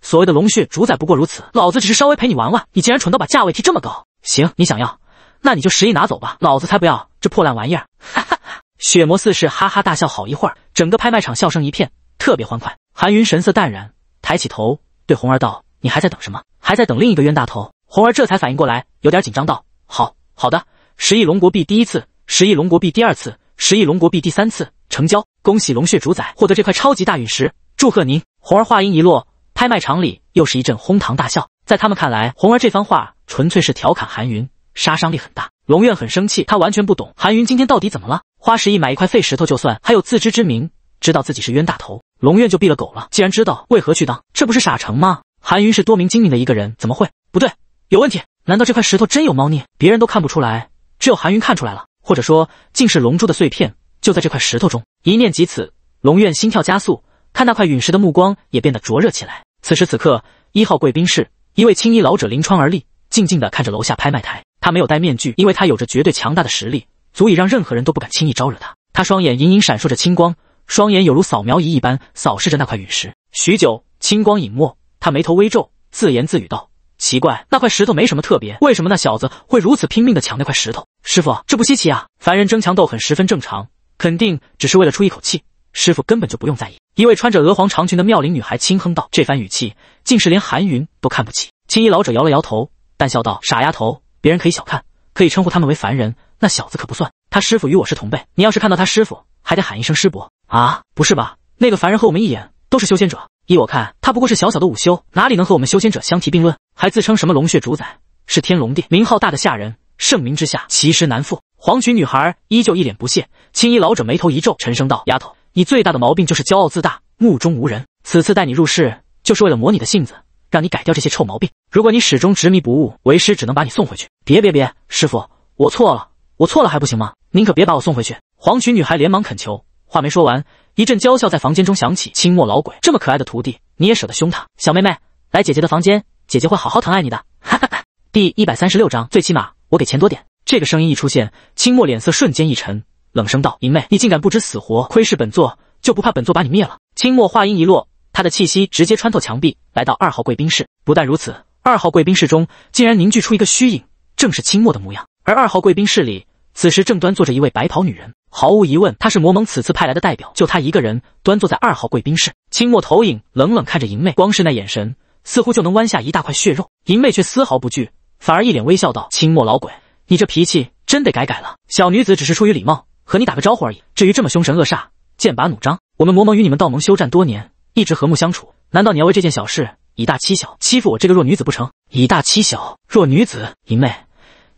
所谓的龙血主宰不过如此，老子只是稍微陪你玩玩，你竟然蠢到把价位提这么高。行，你想要，那你就十亿拿走吧，老子才不要这破烂玩意儿。哈哈哈，血魔四世哈哈大笑，好一会儿，整个拍卖场笑声一片，特别欢快。韩云神色淡然，抬起头对红儿道：“你还在等什么？还在等另一个冤大头？”红儿这才反应过来，有点紧张道：“好好的，十亿龙国币第一次，十亿龙国币第二次，十亿龙国币第三次，成交！恭喜龙血主宰获得这块超级大陨石，祝贺您！”红儿话音一落，拍卖场里又是一阵哄堂大笑。在他们看来，红儿这番话纯粹是调侃韩云，杀伤力很大。龙院很生气，他完全不懂韩云今天到底怎么了。花十亿买一块废石头就算，还有自知之明，知道自己是冤大头，龙院就毙了狗了。既然知道，为何去当？这不是傻成吗？韩云是多明精明的一个人，怎么会不对？有问题？难道这块石头真有猫腻？别人都看不出来，只有韩云看出来了。或者说，竟是龙珠的碎片就在这块石头中。一念及此，龙院心跳加速，看那块陨石的目光也变得灼热起来。此时此刻，一号贵宾室，一位青衣老者临窗而立，静静地看着楼下拍卖台。他没有戴面具，因为他有着绝对强大的实力，足以让任何人都不敢轻易招惹他。他双眼隐隐闪烁着青光，双眼有如扫描仪一般扫视着那块陨石。许久，青光隐没，他眉头微皱，自言自语道。奇怪，那块石头没什么特别，为什么那小子会如此拼命的抢那块石头？师傅，这不稀奇啊，凡人争强斗狠十分正常，肯定只是为了出一口气。师傅根本就不用在意。一位穿着鹅黄长裙的妙龄女孩轻哼道：“这番语气，竟是连韩云都看不起。”青衣老者摇了摇头，淡笑道：“傻丫头，别人可以小看，可以称呼他们为凡人，那小子可不算。他师傅与我是同辈，你要是看到他师傅，还得喊一声师伯啊！不是吧？那个凡人和我们一眼都是修仙者，依我看，他不过是小小的武修，哪里能和我们修仙者相提并论？”还自称什么龙血主宰，是天龙帝，名号大的吓人，盛名之下其实难副。黄裙女孩依旧一脸不屑，青衣老者眉头一皱，沉声道：“丫头，你最大的毛病就是骄傲自大，目中无人。此次带你入室，就是为了磨你的性子，让你改掉这些臭毛病。如果你始终执迷不悟，为师只能把你送回去。”别别别，师傅，我错了，我错了还不行吗？您可别把我送回去。黄裙女孩连忙恳求，话没说完，一阵娇笑在房间中响起。青墨老鬼这么可爱的徒弟，你也舍得凶他？小妹妹，来姐姐的房间。姐姐会好好疼爱你的。第一百三十六章，最起码我给钱多点。这个声音一出现，清墨脸色瞬间一沉，冷声道：“银妹，你竟敢不知死活窥视本座，就不怕本座把你灭了？”清墨话音一落，他的气息直接穿透墙壁，来到二号贵宾室。不但如此，二号贵宾室中竟然凝聚出一个虚影，正是清墨的模样。而二号贵宾室里，此时正端坐着一位白袍女人，毫无疑问，她是魔盟此次派来的代表。就她一个人端坐在二号贵宾室，清墨投影冷冷看着银妹，光是那眼神。似乎就能弯下一大块血肉，银妹却丝毫不惧，反而一脸微笑道：“清墨老鬼，你这脾气真得改改了。小女子只是出于礼貌，和你打个招呼而已。至于这么凶神恶煞、剑拔弩张，我们魔盟与你们道盟休战多年，一直和睦相处，难道你要为这件小事以大欺小，欺负我这个弱女子不成？以大欺小，弱女子，银妹，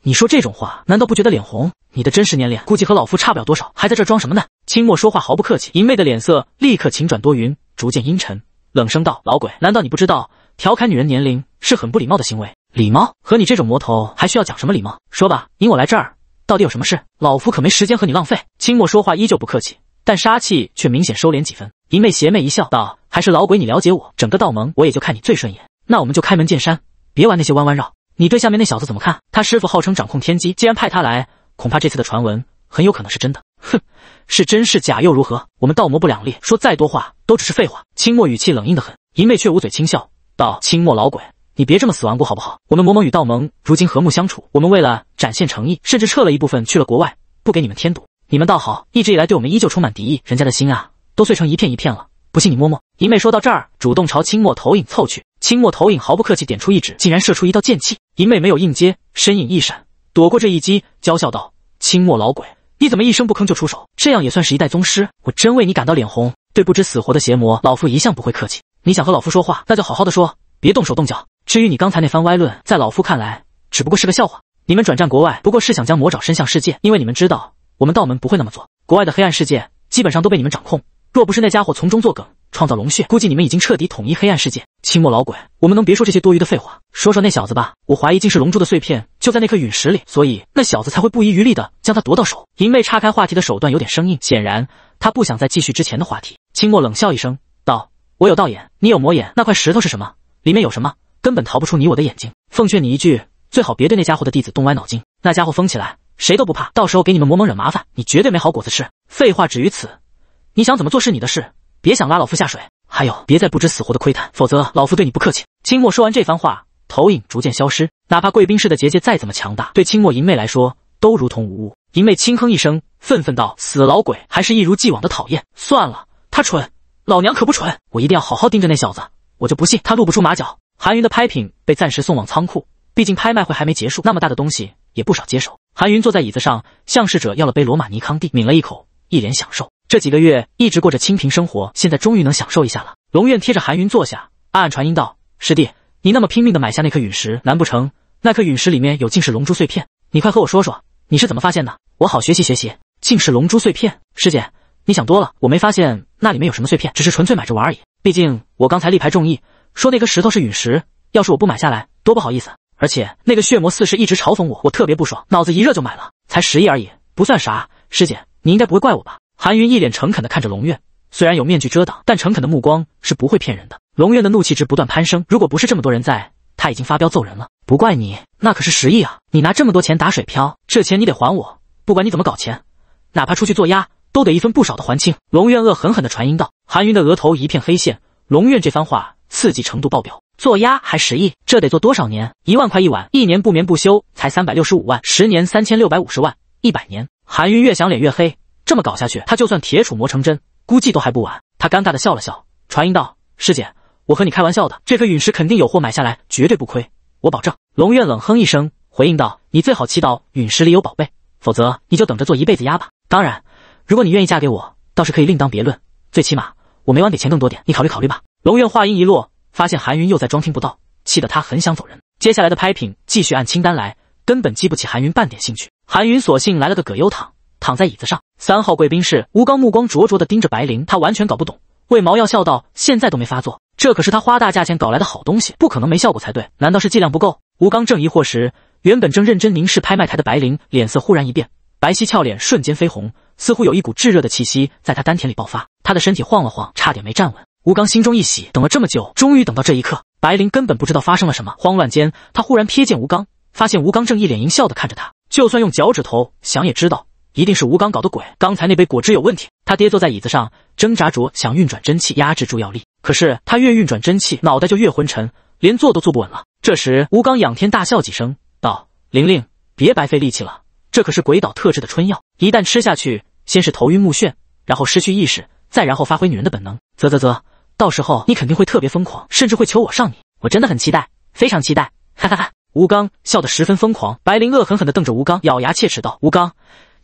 你说这种话，难道不觉得脸红？你的真实年龄估计和老夫差不了多少，还在这装什么呢？”清墨说话毫不客气，银妹的脸色立刻晴转多云，逐渐阴沉，冷声道：“老鬼，难道你不知道？”调侃女人年龄是很不礼貌的行为，礼貌和你这种魔头还需要讲什么礼貌？说吧，引我来这儿到底有什么事？老夫可没时间和你浪费。清末说话依旧不客气，但杀气却明显收敛几分。银妹邪魅一笑，道：“还是老鬼你了解我，整个道盟我也就看你最顺眼。那我们就开门见山，别玩那些弯弯绕。你对下面那小子怎么看？他师傅号称掌控天机，既然派他来，恐怕这次的传闻很有可能是真的。”哼，是真是假又如何？我们道魔不两立，说再多话都只是废话。清末语气冷硬的很，银妹却捂嘴轻笑。道：“清末老鬼，你别这么死顽固好不好？我们魔盟与道盟如今和睦相处，我们为了展现诚意，甚至撤了一部分去了国外，不给你们添堵。你们倒好，一直以来对我们依旧充满敌意，人家的心啊，都碎成一片一片了。不信你摸摸。”银妹说到这儿，主动朝清末投影凑去。清末投影毫不客气，点出一指，竟然射出一道剑气。银妹没有硬接，身影一闪，躲过这一击，娇笑道：“清末老鬼，你怎么一声不吭就出手？这样也算是一代宗师？我真为你感到脸红。对不知死活的邪魔，老夫一向不会客气。”你想和老夫说话，那就好好的说，别动手动脚。至于你刚才那番歪论，在老夫看来只不过是个笑话。你们转战国外，不过是想将魔爪伸向世界，因为你们知道我们道门不会那么做。国外的黑暗世界基本上都被你们掌控，若不是那家伙从中作梗，创造龙血，估计你们已经彻底统一黑暗世界。清末老鬼，我们能别说这些多余的废话，说说那小子吧。我怀疑竟是龙珠的碎片就在那颗陨石里，所以那小子才会不遗余力的将它夺到手。银妹岔开话题的手段有点生硬，显然他不想再继续之前的话题。清末冷笑一声。我有道眼，你有魔眼，那块石头是什么？里面有什么？根本逃不出你我的眼睛。奉劝你一句，最好别对那家伙的弟子动歪脑筋。那家伙疯起来，谁都不怕，到时候给你们魔盟惹麻烦，你绝对没好果子吃。废话止于此，你想怎么做是你的事，别想拉老夫下水。还有，别再不知死活的窥探，否则老夫对你不客气。清末说完这番话，投影逐渐消失。哪怕贵宾室的结界再怎么强大，对清末银妹来说都如同无物。银妹轻哼一声，愤愤道：“死老鬼，还是一如既往的讨厌。算了，他蠢。”老娘可不蠢，我一定要好好盯着那小子，我就不信他露不出马脚。韩云的拍品被暂时送往仓库，毕竟拍卖会还没结束，那么大的东西也不少接手。韩云坐在椅子上，向逝者要了杯罗马尼康帝，抿了一口，一脸享受。这几个月一直过着清贫生活，现在终于能享受一下了。龙院贴着韩云坐下，暗暗传音道：“师弟，你那么拼命的买下那颗陨石，难不成那颗陨石里面有竟是龙珠碎片？你快和我说说，你是怎么发现的，我好学习学习。竟是龙珠碎片，师姐。”你想多了，我没发现那里面有什么碎片，只是纯粹买着玩而已。毕竟我刚才力排众议，说那颗石头是陨石，要是我不买下来，多不好意思。而且那个血魔四世一直嘲讽我，我特别不爽，脑子一热就买了，才十亿而已，不算啥。师姐，你应该不会怪我吧？韩云一脸诚恳的看着龙月，虽然有面具遮挡，但诚恳的目光是不会骗人的。龙月的怒气值不断攀升，如果不是这么多人在，他已经发飙揍人了。不怪你，那可是十亿啊！你拿这么多钱打水漂，这钱你得还我。不管你怎么搞钱，哪怕出去做鸭。都得一分不少的还清。龙院恶狠狠地传音道，韩云的额头一片黑线。龙院这番话刺激程度爆表，做鸭还十亿，这得做多少年？一万块一晚，一年不眠不休才三百六十五万，十年三千六百五十万，一百年。韩云越想脸越黑，这么搞下去，他就算铁杵磨成针，估计都还不完。他尴尬的笑了笑，传音道：“师姐，我和你开玩笑的，这颗陨石肯定有货，买下来绝对不亏，我保证。”龙院冷哼一声，回应道：“你最好祈祷陨石里有宝贝，否则你就等着做一辈子鸭吧。”当然。如果你愿意嫁给我，倒是可以另当别论。最起码我每晚给钱更多点，你考虑考虑吧。龙院话音一落，发现韩云又在装听不到，气得他很想走人。接下来的拍品继续按清单来，根本激不起韩云半点兴趣。韩云索性来了个葛优躺，躺在椅子上。三号贵宾室，吴刚目光灼灼地盯着白灵，他完全搞不懂为毛要笑到现在都没发作。这可是他花大价钱搞来的好东西，不可能没效果才对。难道是剂量不够？吴刚正疑惑时，原本正认真凝视拍卖台的白灵脸色忽然一变，白皙俏脸瞬间绯红。似乎有一股炙热的气息在他丹田里爆发，他的身体晃了晃，差点没站稳。吴刚心中一喜，等了这么久，终于等到这一刻。白灵根本不知道发生了什么，慌乱间，他忽然瞥见吴刚，发现吴刚正一脸淫笑的看着他。就算用脚趾头想也知道，一定是吴刚搞的鬼。刚才那杯果汁有问题。他跌坐在椅子上，挣扎着想运转真气压制住药力，可是他越运转真气，脑袋就越昏沉，连坐都坐不稳了。这时，吴刚仰天大笑几声，道：“玲玲，别白费力气了，这可是鬼岛特制的春药，一旦吃下去。”先是头晕目眩，然后失去意识，再然后发挥女人的本能，啧啧啧，到时候你肯定会特别疯狂，甚至会求我上你，我真的很期待，非常期待，哈哈哈！吴刚笑得十分疯狂，白灵恶狠狠地瞪着吴刚，咬牙切齿道：“吴刚，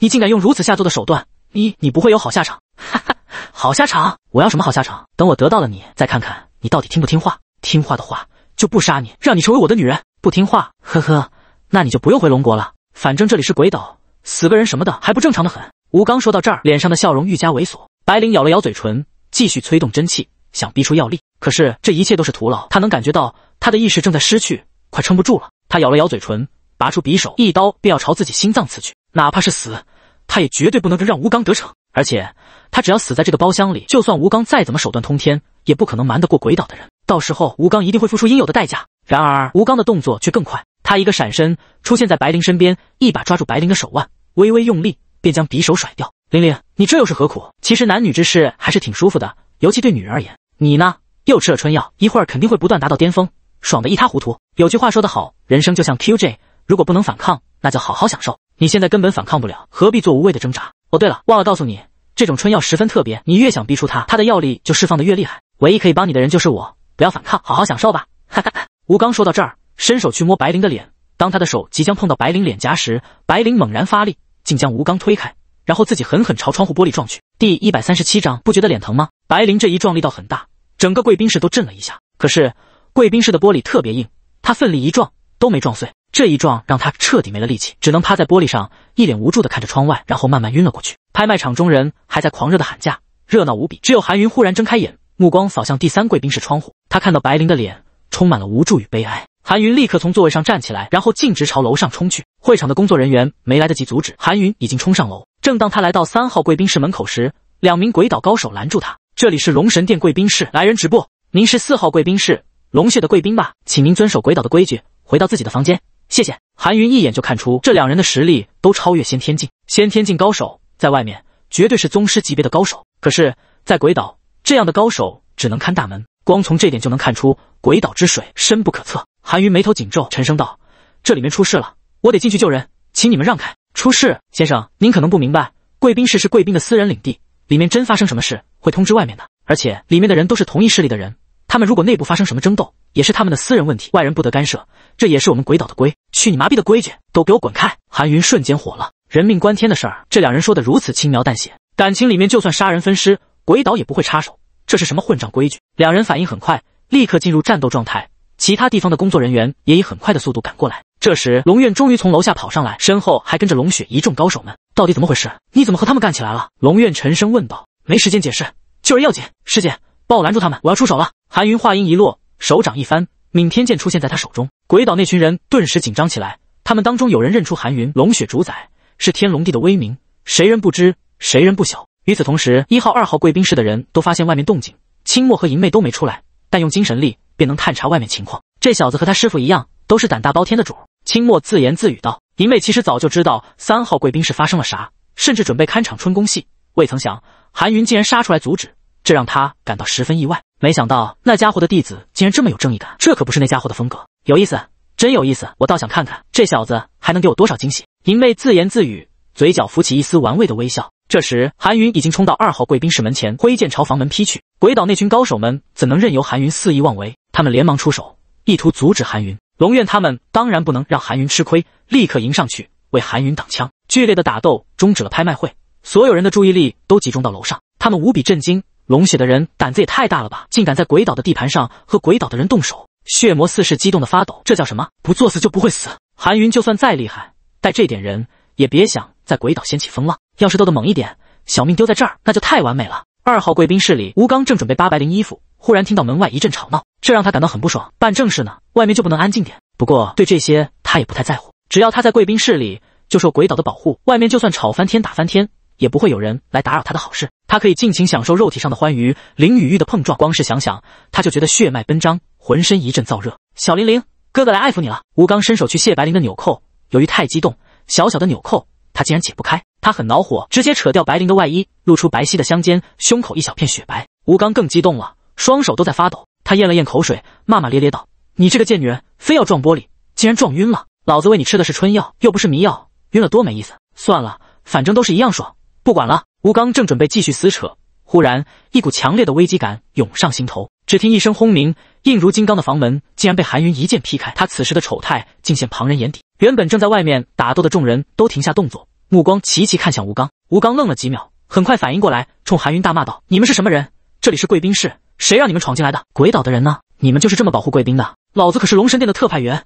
你竟敢用如此下作的手段，你你不会有好下场，哈哈，好下场？我要什么好下场？等我得到了你，再看看你到底听不听话，听话的话就不杀你，让你成为我的女人；不听话，呵呵，那你就不用回龙国了，反正这里是鬼岛，死个人什么的还不正常的很。”吴刚说到这儿，脸上的笑容愈加猥琐。白灵咬了咬嘴唇，继续催动真气，想逼出药力。可是这一切都是徒劳。他能感觉到，他的意识正在失去，快撑不住了。他咬了咬嘴唇，拔出匕首，一刀便要朝自己心脏刺去。哪怕是死，他也绝对不能让吴刚得逞。而且，他只要死在这个包厢里，就算吴刚再怎么手段通天，也不可能瞒得过鬼岛的人。到时候，吴刚一定会付出应有的代价。然而，吴刚的动作却更快。他一个闪身，出现在白灵身边，一把抓住白灵的手腕，微微用力。便将匕首甩掉，玲玲，你这又是何苦？其实男女之事还是挺舒服的，尤其对女人而言。你呢，又吃了春药，一会儿肯定会不断达到巅峰，爽得一塌糊涂。有句话说得好，人生就像 QJ，如果不能反抗，那就好好享受。你现在根本反抗不了，何必做无谓的挣扎？哦，对了，忘了告诉你，这种春药十分特别，你越想逼出它，它的药力就释放的越厉害。唯一可以帮你的人就是我，不要反抗，好好享受吧。哈哈。吴刚说到这儿，伸手去摸白灵的脸，当他的手即将碰到白灵脸颊时，白灵猛然发力。竟将吴刚推开，然后自己狠狠朝窗户玻璃撞去。第一百三十七章，不觉得脸疼吗？白灵这一撞力道很大，整个贵宾室都震了一下。可是贵宾室的玻璃特别硬，他奋力一撞都没撞碎。这一撞让他彻底没了力气，只能趴在玻璃上，一脸无助的看着窗外，然后慢慢晕了过去。拍卖场中人还在狂热的喊价，热闹无比。只有韩云忽然睁开眼，目光扫向第三贵宾室窗户，他看到白灵的脸充满了无助与悲哀。韩云立刻从座位上站起来，然后径直朝楼上冲去。会场的工作人员没来得及阻止，韩云已经冲上楼。正当他来到三号贵宾室门口时，两名鬼岛高手拦住他：“这里是龙神殿贵宾室，来人止步！您是四号贵宾室龙血的贵宾吧？请您遵守鬼岛的规矩，回到自己的房间。谢谢。”韩云一眼就看出这两人的实力都超越先天境，先天境高手在外面绝对是宗师级别的高手，可是，在鬼岛这样的高手只能看大门。光从这点就能看出鬼岛之水深不可测。韩云眉头紧皱，沉声道：“这里面出事了，我得进去救人，请你们让开。”“出事，先生，您可能不明白，贵宾室是贵宾的私人领地，里面真发生什么事会通知外面的，而且里面的人都是同一势力的人，他们如果内部发生什么争斗，也是他们的私人问题，外人不得干涉，这也是我们鬼岛的规。”“去你麻痹的规矩，都给我滚开！”韩云瞬间火了。人命关天的事儿，这两人说的如此轻描淡写，感情里面就算杀人分尸，鬼岛也不会插手，这是什么混账规矩？两人反应很快，立刻进入战斗状态。其他地方的工作人员也以很快的速度赶过来。这时，龙院终于从楼下跑上来，身后还跟着龙雪一众高手们。到底怎么回事？你怎么和他们干起来了？龙院沉声问道。没时间解释，救人要紧。师姐，帮我拦住他们，我要出手了。韩云话音一落，手掌一翻，闵天剑出现在他手中。鬼岛那群人顿时紧张起来，他们当中有人认出韩云，龙雪主宰是天龙帝的威名，谁人不知，谁人不晓？与此同时，一号、二号贵宾室的人都发现外面动静，清末和银妹都没出来，但用精神力。便能探查外面情况。这小子和他师傅一样，都是胆大包天的主。青墨自言自语道：“银妹其实早就知道三号贵宾室发生了啥，甚至准备看场春宫戏，未曾想韩云竟然杀出来阻止，这让他感到十分意外。没想到那家伙的弟子竟然这么有正义感，这可不是那家伙的风格。有意思，真有意思，我倒想看看这小子还能给我多少惊喜。”银妹自言自语，嘴角浮起一丝玩味的微笑。这时，韩云已经冲到二号贵宾室门前，挥剑朝房门劈去。鬼岛那群高手们怎能任由韩云肆意妄为？他们连忙出手，意图阻止韩云。龙院他们当然不能让韩云吃亏，立刻迎上去为韩云挡枪。剧烈的打斗终止了拍卖会，所有人的注意力都集中到楼上。他们无比震惊，龙血的人胆子也太大了吧，竟敢在鬼岛的地盘上和鬼岛的人动手！血魔四世激动的发抖，这叫什么？不作死就不会死。韩云就算再厉害，带这点人也别想在鬼岛掀起风浪。要是斗得猛一点，小命丢在这儿那就太完美了。二号贵宾室里，吴刚正准备扒白灵衣服，忽然听到门外一阵吵闹，这让他感到很不爽。办正事呢，外面就不能安静点？不过对这些他也不太在乎，只要他在贵宾室里就受鬼岛的保护，外面就算吵翻天打翻天也不会有人来打扰他的好事。他可以尽情享受肉体上的欢愉，灵与玉的碰撞，光是想想他就觉得血脉奔张，浑身一阵燥热。小玲玲，哥哥来爱抚你了。吴刚伸手去卸白灵的纽扣，由于太激动，小小的纽扣。他竟然解不开，他很恼火，直接扯掉白灵的外衣，露出白皙的香肩，胸口一小片雪白。吴刚更激动了，双手都在发抖，他咽了咽口水，骂骂咧咧道：“你这个贱女人，非要撞玻璃，竟然撞晕了！老子喂你吃的是春药，又不是迷药，晕了多没意思。算了，反正都是一样爽，不管了。”吴刚正准备继续撕扯，忽然一股强烈的危机感涌上心头，只听一声轰鸣。硬如金刚的房门竟然被韩云一剑劈开，他此时的丑态尽现旁人眼底。原本正在外面打斗的众人都停下动作，目光齐齐看向吴刚。吴刚愣了几秒，很快反应过来，冲韩云大骂道：“你们是什么人？这里是贵宾室，谁让你们闯进来的？鬼岛的人呢？你们就是这么保护贵宾的？老子可是龙神殿的特派员，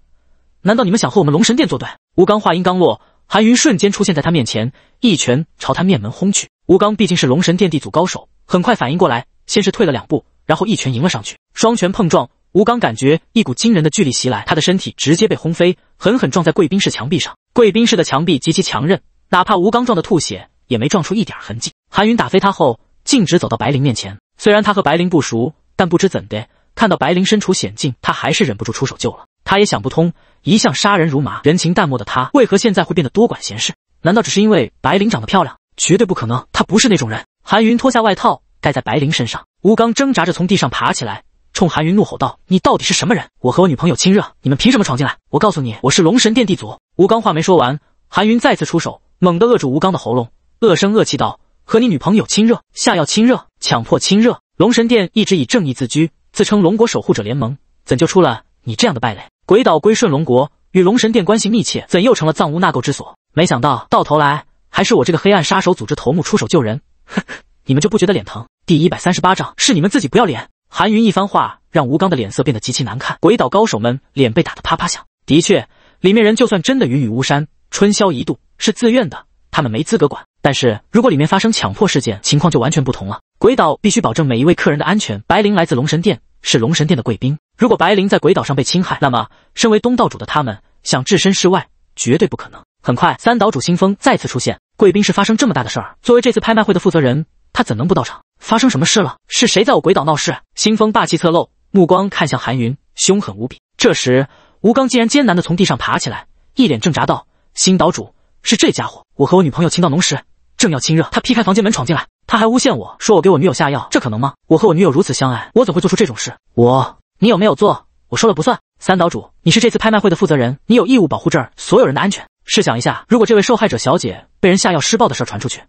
难道你们想和我们龙神殿作对？”吴刚话音刚落，韩云瞬间出现在他面前，一拳朝他面门轰去。吴刚毕竟是龙神殿地祖高手，很快反应过来，先是退了两步。然后一拳迎了上去，双拳碰撞，吴刚感觉一股惊人的巨力袭来，他的身体直接被轰飞，狠狠撞在贵宾室墙壁上。贵宾室的墙壁极其强韧，哪怕吴刚撞得吐血，也没撞出一点痕迹。韩云打飞他后，径直走到白灵面前。虽然他和白灵不熟，但不知怎的，看到白灵身处险境，他还是忍不住出手救了。他也想不通，一向杀人如麻、人情淡漠的他，为何现在会变得多管闲事？难道只是因为白灵长得漂亮？绝对不可能，他不是那种人。韩云脱下外套盖在白灵身上。吴刚挣扎着从地上爬起来，冲韩云怒吼道：“你到底是什么人？我和我女朋友亲热，你们凭什么闯进来？我告诉你，我是龙神殿地族。”吴刚话没说完，韩云再次出手，猛地扼住吴刚的喉咙，恶声恶气道：“和你女朋友亲热，下药亲热，强迫亲热。龙神殿一直以正义自居，自称龙国守护者联盟，怎就出了你这样的败类？鬼岛归顺龙国，与龙神殿关系密切，怎又成了藏污纳垢之所？没想到到头来，还是我这个黑暗杀手组织头目出手救人，你们就不觉得脸疼？第一百三十八章是你们自己不要脸。韩云一番话让吴刚的脸色变得极其难看，鬼岛高手们脸被打得啪啪响。的确，里面人就算真的与雨巫山春宵一度是自愿的，他们没资格管。但是如果里面发生强迫事件，情况就完全不同了。鬼岛必须保证每一位客人的安全。白灵来自龙神殿，是龙神殿的贵宾。如果白灵在鬼岛上被侵害，那么身为东道主的他们想置身事外，绝对不可能。很快，三岛主新风再次出现。贵宾室发生这么大的事儿，作为这次拍卖会的负责人。他怎能不到场？发生什么事了？是谁在我鬼岛闹事？新风霸气侧漏，目光看向韩云，凶狠无比。这时，吴刚竟然艰难地从地上爬起来，一脸挣扎道：“新岛主，是这家伙！我和我女朋友亲到浓时，正要亲热，他劈开房间门闯进来，他还诬陷我说我给我女友下药，这可能吗？我和我女友如此相爱，我怎会做出这种事？我，你有没有做？我说了不算。三岛主，你是这次拍卖会的负责人，你有义务保护这儿所有人的安全。试想一下，如果这位受害者小姐被人下药施暴的事传出去……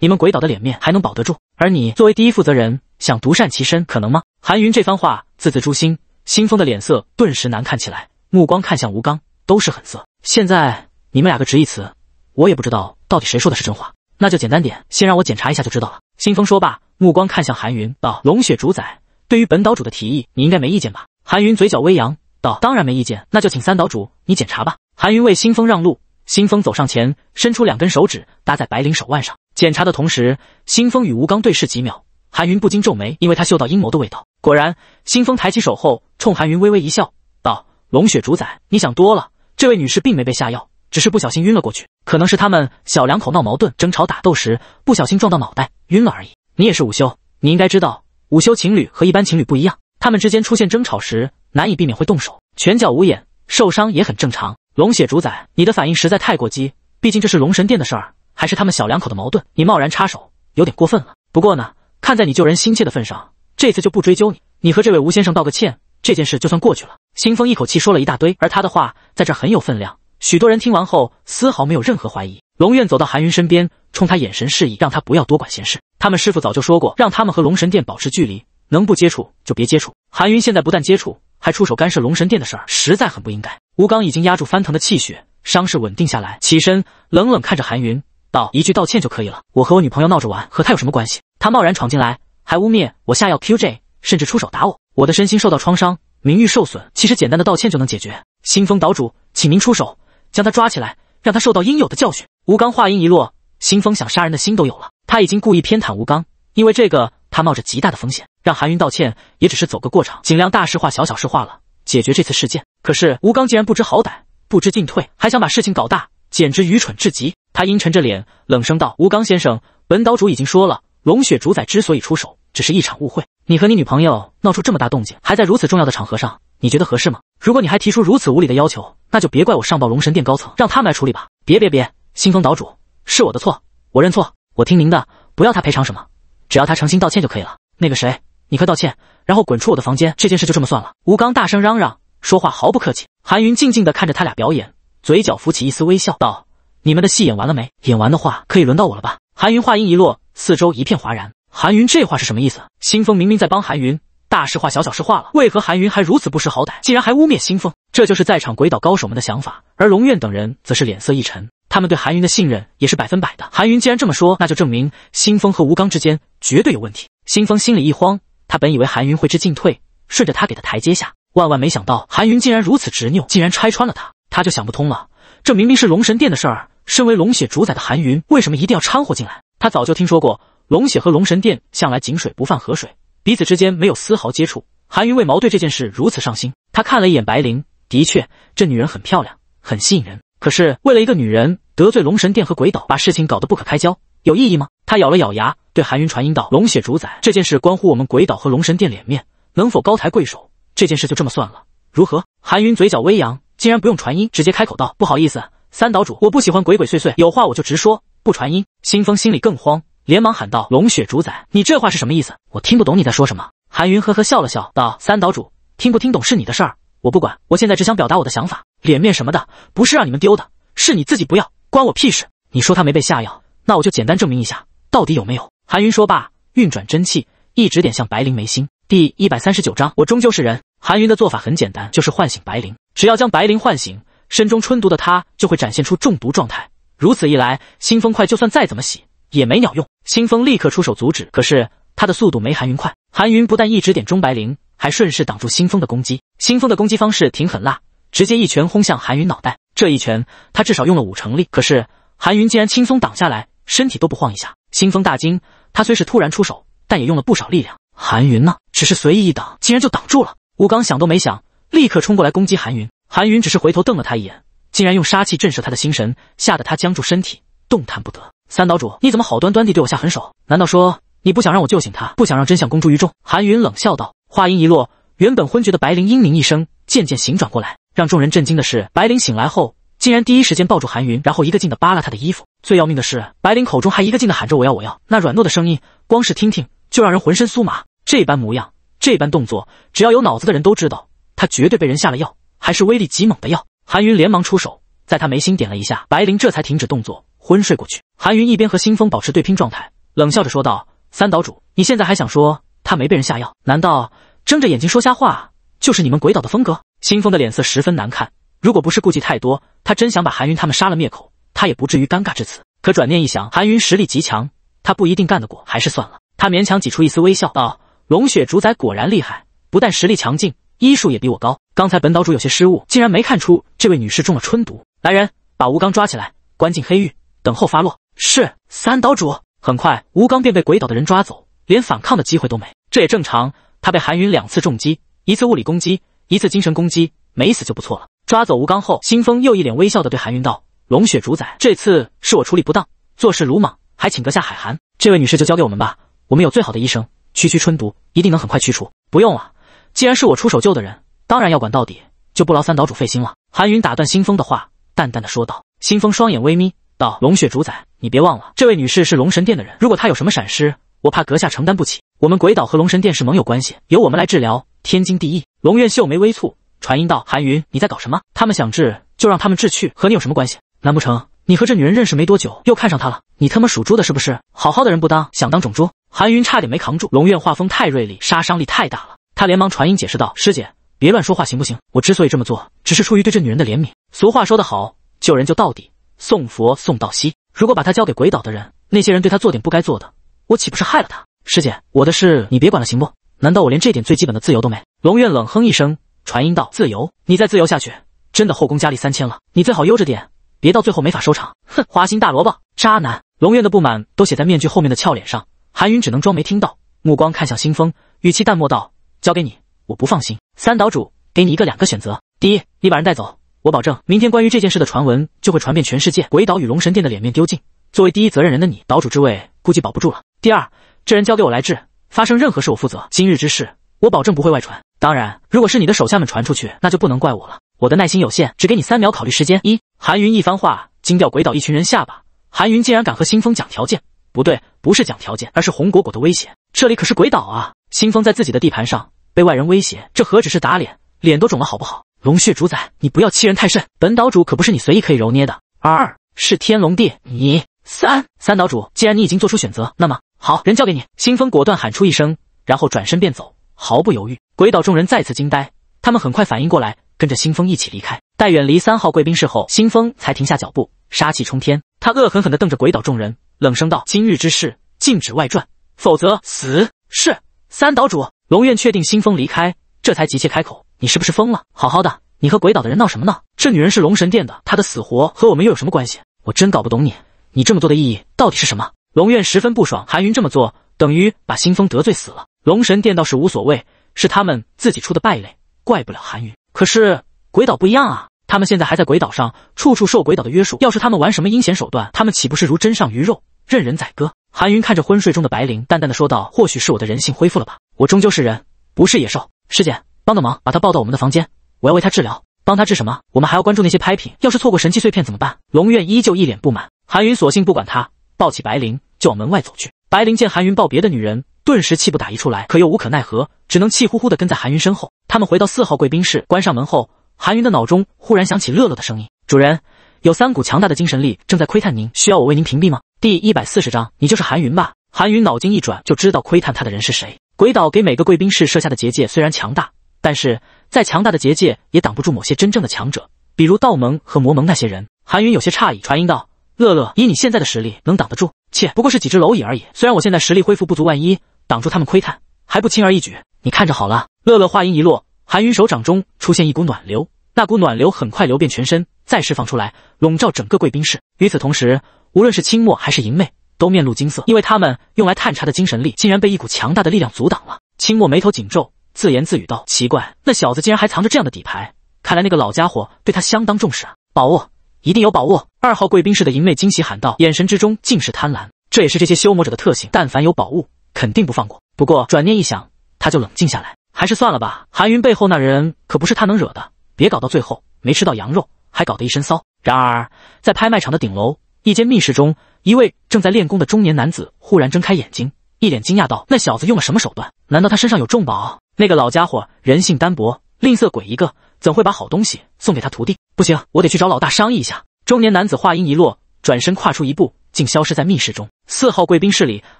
你们鬼岛的脸面还能保得住？而你作为第一负责人，想独善其身，可能吗？韩云这番话字字诛心，新风的脸色顿时难看起来，目光看向吴刚，都是狠色。现在你们两个执一词，我也不知道到底谁说的是真话。那就简单点，先让我检查一下就知道了。新风说罢，目光看向韩云，道：“龙血主宰，对于本岛主的提议，你应该没意见吧？”韩云嘴角微扬，道：“当然没意见，那就请三岛主你检查吧。”韩云为新风让路，新风走上前，伸出两根手指搭在白灵手腕上。检查的同时，新风与吴刚对视几秒，韩云不禁皱眉，因为他嗅到阴谋的味道。果然，新风抬起手后，冲韩云微微一笑，道：“龙血主宰，你想多了。这位女士并没被下药，只是不小心晕了过去。可能是他们小两口闹矛盾、争吵打斗时，不小心撞到脑袋晕了而已。你也是午休，你应该知道，午休情侣和一般情侣不一样，他们之间出现争吵时，难以避免会动手，拳脚无眼，受伤也很正常。龙血主宰，你的反应实在太过激，毕竟这是龙神殿的事儿。”还是他们小两口的矛盾，你贸然插手有点过分了。不过呢，看在你救人心切的份上，这次就不追究你。你和这位吴先生道个歉，这件事就算过去了。清风一口气说了一大堆，而他的话在这很有分量。许多人听完后，丝毫没有任何怀疑。龙院走到韩云身边，冲他眼神示意，让他不要多管闲事。他们师傅早就说过，让他们和龙神殿保持距离，能不接触就别接触。韩云现在不但接触，还出手干涉龙神殿的事儿，实在很不应该。吴刚已经压住翻腾的气血，伤势稳定下来，起身冷冷看着韩云。道一句道歉就可以了。我和我女朋友闹着玩，和她有什么关系？他贸然闯进来，还污蔑我下药 QJ，甚至出手打我，我的身心受到创伤，名誉受损。其实简单的道歉就能解决。新风岛主，请您出手，将他抓起来，让他受到应有的教训。吴刚话音一落，新风想杀人的心都有了。他已经故意偏袒吴刚，因为这个，他冒着极大的风险让韩云道歉，也只是走个过场，尽量大事化小，小事化了，解决这次事件。可是吴刚竟然不知好歹，不知进退，还想把事情搞大，简直愚蠢至极。他阴沉着脸，冷声道：“吴刚先生，本岛主已经说了，龙血主宰之所以出手，只是一场误会。你和你女朋友闹出这么大动静，还在如此重要的场合上，你觉得合适吗？如果你还提出如此无理的要求，那就别怪我上报龙神殿高层，让他们来处理吧。”别别别，新风岛主，是我的错，我认错，我听您的，不要他赔偿什么，只要他诚心道歉就可以了。那个谁，你快道歉，然后滚出我的房间，这件事就这么算了。”吴刚大声嚷嚷，说话毫不客气。韩云静静地看着他俩表演，嘴角浮起一丝微笑，道。你们的戏演完了没？演完的话，可以轮到我了吧？韩云话音一落，四周一片哗然。韩云这话是什么意思？新风明明在帮韩云，大事化小小事化了，为何韩云还如此不识好歹，竟然还污蔑新风？这就是在场鬼岛高手们的想法。而龙院等人则是脸色一沉，他们对韩云的信任也是百分百的。韩云既然这么说，那就证明新风和吴刚之间绝对有问题。新风心里一慌，他本以为韩云会知进退，顺着他给的台阶下，万万没想到韩云竟然如此执拗，竟然拆穿了他。他就想不通了，这明明是龙神殿的事儿。身为龙血主宰的韩云，为什么一定要掺和进来？他早就听说过龙血和龙神殿向来井水不犯河水，彼此之间没有丝毫接触。韩云为毛对这件事如此上心？他看了一眼白灵，的确，这女人很漂亮，很吸引人。可是为了一个女人得罪龙神殿和鬼岛，把事情搞得不可开交，有意义吗？他咬了咬牙，对韩云传音道：“龙血主宰，这件事关乎我们鬼岛和龙神殿脸面，能否高抬贵手？这件事就这么算了，如何？”韩云嘴角微扬，竟然不用传音，直接开口道：“不好意思。”三岛主，我不喜欢鬼鬼祟祟，有话我就直说，不传音。新风心里更慌，连忙喊道：“龙血主宰，你这话是什么意思？我听不懂你在说什么。”韩云呵呵笑了笑，道：“三岛主，听不听懂是你的事儿，我不管。我现在只想表达我的想法，脸面什么的不是让你们丢的，是你自己不要，关我屁事。你说他没被下药，那我就简单证明一下，到底有没有。”韩云说罢，运转真气，一指点向白灵眉心。第一百三十九章，我终究是人。韩云的做法很简单，就是唤醒白灵。只要将白灵唤醒。身中春毒的他就会展现出中毒状态，如此一来，新风快就算再怎么洗也没鸟用。新风立刻出手阻止，可是他的速度没韩云快。韩云不但一直点钟白灵，还顺势挡住新风的攻击。新风的攻击方式挺狠辣，直接一拳轰向韩云脑袋。这一拳他至少用了五成力，可是韩云竟然轻松挡下来，身体都不晃一下。新风大惊，他虽是突然出手，但也用了不少力量。韩云呢，只是随意一挡，竟然就挡住了。吴刚想都没想，立刻冲过来攻击韩云。韩云只是回头瞪了他一眼，竟然用杀气震慑他的心神，吓得他僵住身体，动弹不得。三岛主，你怎么好端端地对我下狠手？难道说你不想让我救醒他，不想让真相公诸于众？韩云冷笑道。话音一落，原本昏厥的白灵英明一声，渐渐醒转过来。让众人震惊的是，白灵醒来后，竟然第一时间抱住韩云，然后一个劲地扒拉他的衣服。最要命的是，白灵口中还一个劲地喊着我要我要。那软糯的声音，光是听听就让人浑身酥麻。这般模样，这般动作，只要有脑子的人都知道，他绝对被人下了药。还是威力极猛的药，韩云连忙出手，在他眉心点了一下，白灵这才停止动作，昏睡过去。韩云一边和新风保持对拼状态，冷笑着说道：“三岛主，你现在还想说他没被人下药？难道睁着眼睛说瞎话，就是你们鬼岛的风格？”新风的脸色十分难看，如果不是顾忌太多，他真想把韩云他们杀了灭口，他也不至于尴尬至此。可转念一想，韩云实力极强，他不一定干得过，还是算了。他勉强挤出一丝微笑道：“龙血主宰果然厉害，不但实力强劲。”医术也比我高，刚才本岛主有些失误，竟然没看出这位女士中了春毒。来人，把吴刚抓起来，关进黑狱，等候发落。是，三岛主。很快，吴刚便被鬼岛的人抓走，连反抗的机会都没。这也正常，他被韩云两次重击，一次物理攻击，一次精神攻击，没死就不错了。抓走吴刚后，新风又一脸微笑的对韩云道：“龙血主宰，这次是我处理不当，做事鲁莽，还请阁下海涵。这位女士就交给我们吧，我们有最好的医生，区区春毒，一定能很快去除。不用了。”既然是我出手救的人，当然要管到底，就不劳三岛主费心了。”韩云打断新风的话，淡淡的说道。新风双眼微眯，道：“龙血主宰，你别忘了，这位女士是龙神殿的人，如果她有什么闪失，我怕阁下承担不起。我们鬼岛和龙神殿是盟友关系，由我们来治疗，天经地义。”龙院秀眉微蹙，传音道：“韩云，你在搞什么？他们想治就让他们治去，和你有什么关系？难不成你和这女人认识没多久，又看上她了？你他妈属猪的是不是？好好的人不当，想当种猪？”韩云差点没扛住，龙院画风太锐利，杀伤力太大了。他连忙传音解释道：“师姐，别乱说话，行不行？我之所以这么做，只是出于对这女人的怜悯。俗话说得好，救人就到底，送佛送到西。如果把她交给鬼岛的人，那些人对她做点不该做的，我岂不是害了她？师姐，我的事你别管了，行不？难道我连这点最基本的自由都没？”龙院冷哼一声，传音道：“自由？你再自由下去，真的后宫佳丽三千了。你最好悠着点，别到最后没法收场。”哼，花心大萝卜，渣男！龙院的不满都写在面具后面的俏脸上，韩云只能装没听到，目光看向新风，语气淡漠道。交给你，我不放心。三岛主，给你一个两个选择：第一，你把人带走，我保证明天关于这件事的传闻就会传遍全世界，鬼岛与龙神殿的脸面丢尽，作为第一责任人的你，岛主之位估计保不住了；第二，这人交给我来治，发生任何事我负责，今日之事我保证不会外传。当然，如果是你的手下们传出去，那就不能怪我了。我的耐心有限，只给你三秒考虑时间。一韩云一番话惊掉鬼岛一群人下巴，韩云竟然敢和新风讲条件？不对，不是讲条件，而是红果果的威胁。这里可是鬼岛啊！新风在自己的地盘上被外人威胁，这何止是打脸，脸都肿了，好不好？龙血主宰，你不要欺人太甚，本岛主可不是你随意可以揉捏的。二是天龙帝，你三三岛主，既然你已经做出选择，那么好人交给你。新风果断喊出一声，然后转身便走，毫不犹豫。鬼岛众人再次惊呆，他们很快反应过来，跟着新风一起离开。待远离三号贵宾室后，新风才停下脚步，杀气冲天。他恶狠狠地瞪着鬼岛众人，冷声道：“今日之事禁止外传，否则死。”是。三岛主龙院确定新风离开，这才急切开口：“你是不是疯了？好好的，你和鬼岛的人闹什么呢？这女人是龙神殿的，她的死活和我们又有什么关系？我真搞不懂你，你这么做的意义到底是什么？”龙院十分不爽，韩云这么做等于把新风得罪死了。龙神殿倒是无所谓，是他们自己出的败类，怪不了韩云。可是鬼岛不一样啊，他们现在还在鬼岛上，处处受鬼岛的约束。要是他们玩什么阴险手段，他们岂不是如针上鱼肉，任人宰割？韩云看着昏睡中的白灵，淡淡的说道：“或许是我的人性恢复了吧，我终究是人，不是野兽。”师姐，帮个忙，把她抱到我们的房间，我要为她治疗。帮她治什么？我们还要关注那些拍品，要是错过神器碎片怎么办？龙院依旧一脸不满。韩云索性不管他，抱起白灵就往门外走去。白灵见韩云抱别的女人，顿时气不打一处来，可又无可奈何，只能气呼呼的跟在韩云身后。他们回到四号贵宾室，关上门后，韩云的脑中忽然响起乐乐的声音：“主人，有三股强大的精神力正在窥探您，需要我为您屏蔽吗？”第一百四十章，你就是韩云吧？韩云脑筋一转，就知道窥探他的人是谁。鬼岛给每个贵宾室设下的结界虽然强大，但是再强大的结界也挡不住某些真正的强者，比如道盟和魔盟那些人。韩云有些诧异，传音道：“乐乐，以你现在的实力，能挡得住？切，不过是几只蝼蚁而已。虽然我现在实力恢复不足万一，挡住他们窥探还不轻而易举。你看着好了。”乐乐话音一落，韩云手掌中出现一股暖流，那股暖流很快流遍全身。再释放出来，笼罩整个贵宾室。与此同时，无论是清末还是银妹，都面露惊色，因为他们用来探查的精神力，竟然被一股强大的力量阻挡了。清末眉头紧皱，自言自语道：“奇怪，那小子竟然还藏着这样的底牌，看来那个老家伙对他相当重视啊！宝物，一定有宝物！”二号贵宾室的银妹惊喜喊道，眼神之中尽是贪婪。这也是这些修魔者的特性，但凡有宝物，肯定不放过。不过转念一想，他就冷静下来，还是算了吧。韩云背后那人可不是他能惹的，别搞到最后没吃到羊肉。还搞得一身骚。然而，在拍卖场的顶楼一间密室中，一位正在练功的中年男子忽然睁开眼睛，一脸惊讶道：“那小子用了什么手段？难道他身上有重宝？”那个老家伙人性单薄，吝啬鬼一个，怎会把好东西送给他徒弟？不行，我得去找老大商议一下。”中年男子话音一落，转身跨出一步，竟消失在密室中。四号贵宾室里，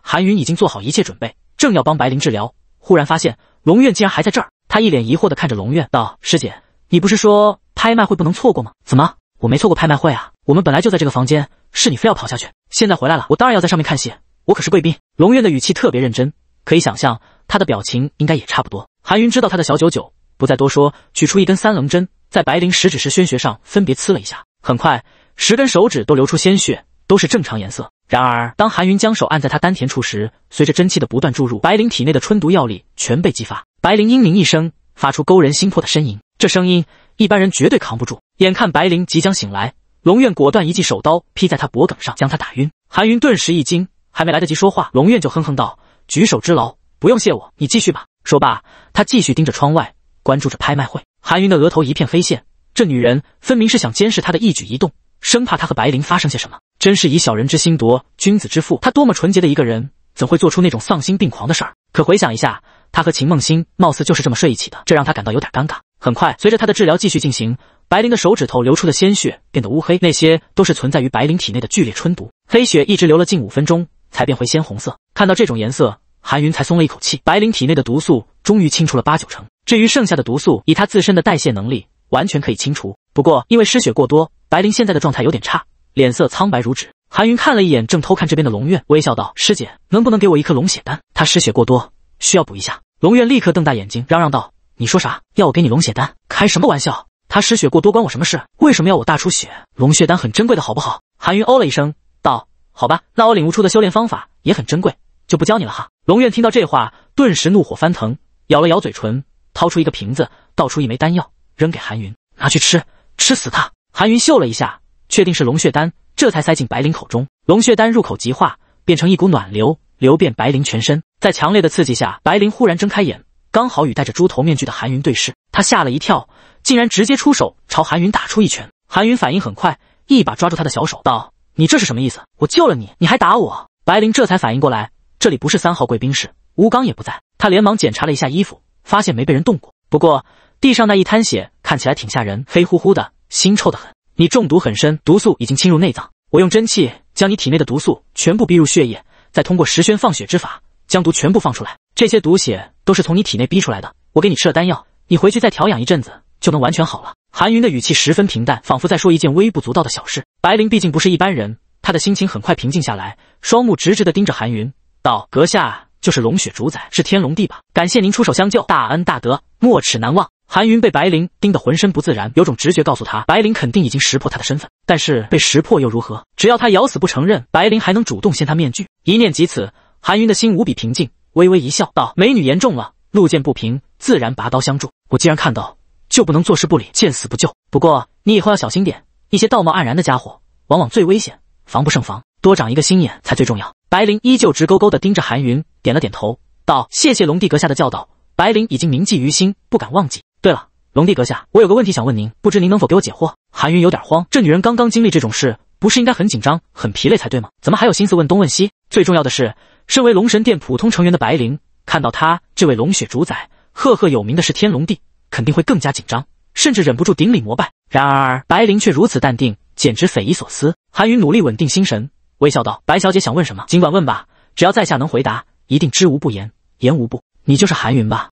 韩云已经做好一切准备，正要帮白灵治疗，忽然发现龙院竟然还在这儿。他一脸疑惑的看着龙院，道：“师姐，你不是说……”拍卖会不能错过吗？怎么我没错过拍卖会啊？我们本来就在这个房间，是你非要跑下去，现在回来了，我当然要在上面看戏。我可是贵宾。龙院的语气特别认真，可以想象他的表情应该也差不多。韩云知道他的小九九，不再多说，取出一根三棱针，在白灵十指时宣穴上分别刺了一下，很快十根手指都流出鲜血，都是正常颜色。然而当韩云将手按在他丹田处时，随着真气的不断注入，白灵体内的春毒药力全被激发，白灵嘤咛一声，发出勾人心魄的呻吟。这声音。一般人绝对扛不住。眼看白灵即将醒来，龙院果断一记手刀劈在他脖颈上，将他打晕。韩云顿时一惊，还没来得及说话，龙院就哼哼道：“举手之劳，不用谢我，你继续吧。”说罢，他继续盯着窗外，关注着拍卖会。韩云的额头一片黑线，这女人分明是想监视他的一举一动，生怕他和白灵发生些什么。真是以小人之心夺君子之腹。他多么纯洁的一个人，怎会做出那种丧心病狂的事儿？可回想一下，他和秦梦欣貌似就是这么睡一起的，这让他感到有点尴尬。很快，随着他的治疗继续进行，白灵的手指头流出的鲜血变得乌黑，那些都是存在于白灵体内的剧烈春毒。黑血一直流了近五分钟，才变回鲜红色。看到这种颜色，韩云才松了一口气，白灵体内的毒素终于清除了八九成。至于剩下的毒素，以他自身的代谢能力，完全可以清除。不过因为失血过多，白灵现在的状态有点差，脸色苍白如纸。韩云看了一眼正偷看这边的龙月，微笑道：“师姐，能不能给我一颗龙血丹？他失血过多，需要补一下。”龙月立刻瞪大眼睛，嚷嚷道。你说啥？要我给你龙血丹？开什么玩笑！他失血过多，关我什么事？为什么要我大出血？龙血丹很珍贵的，好不好？韩云哦了一声，道：“好吧，那我领悟出的修炼方法也很珍贵，就不教你了哈。”龙院听到这话，顿时怒火翻腾，咬了咬嘴唇，掏出一个瓶子，倒出一枚丹药，扔给韩云：“拿去吃，吃死他！”韩云嗅了一下，确定是龙血丹，这才塞进白灵口中。龙血丹入口即化，变成一股暖流，流遍白灵全身。在强烈的刺激下，白灵忽然睁开眼。刚好与戴着猪头面具的韩云对视，他吓了一跳，竟然直接出手朝韩云打出一拳。韩云反应很快，一把抓住他的小手，道：“你这是什么意思？我救了你，你还打我？”白灵这才反应过来，这里不是三号贵宾室，吴刚也不在。他连忙检查了一下衣服，发现没被人动过。不过地上那一滩血看起来挺吓人，黑乎乎的，腥臭的很。你中毒很深，毒素已经侵入内脏。我用真气将你体内的毒素全部逼入血液，再通过石轩放血之法将毒全部放出来。这些毒血。都是从你体内逼出来的，我给你吃了丹药，你回去再调养一阵子就能完全好了。韩云的语气十分平淡，仿佛在说一件微不足道的小事。白灵毕竟不是一般人，他的心情很快平静下来，双目直直地盯着韩云，道：“阁下就是龙血主宰，是天龙帝吧？感谢您出手相救，大恩大德，没齿难忘。”韩云被白灵盯得浑身不自然，有种直觉告诉他，白灵肯定已经识破他的身份。但是被识破又如何？只要他咬死不承认，白灵还能主动掀他面具。一念及此，韩云的心无比平静。微微一笑，道：“美女言重了，路见不平，自然拔刀相助。我既然看到，就不能坐视不理，见死不救。不过你以后要小心点，一些道貌岸然的家伙，往往最危险，防不胜防。多长一个心眼才最重要。”白灵依旧直勾勾的盯着韩云，点了点头，道：“谢谢龙帝阁下的教导，白灵已经铭记于心，不敢忘记。对了，龙帝阁下，我有个问题想问您，不知您能否给我解惑？”韩云有点慌，这女人刚刚经历这种事，不是应该很紧张、很疲累才对吗？怎么还有心思问东问西？最重要的是。身为龙神殿普通成员的白灵，看到他这位龙血主宰、赫赫有名的是天龙帝，肯定会更加紧张，甚至忍不住顶礼膜拜。然而白灵却如此淡定，简直匪夷所思。韩云努力稳定心神，微笑道：“白小姐想问什么？尽管问吧，只要在下能回答，一定知无不言，言无不。你就是韩云吧？”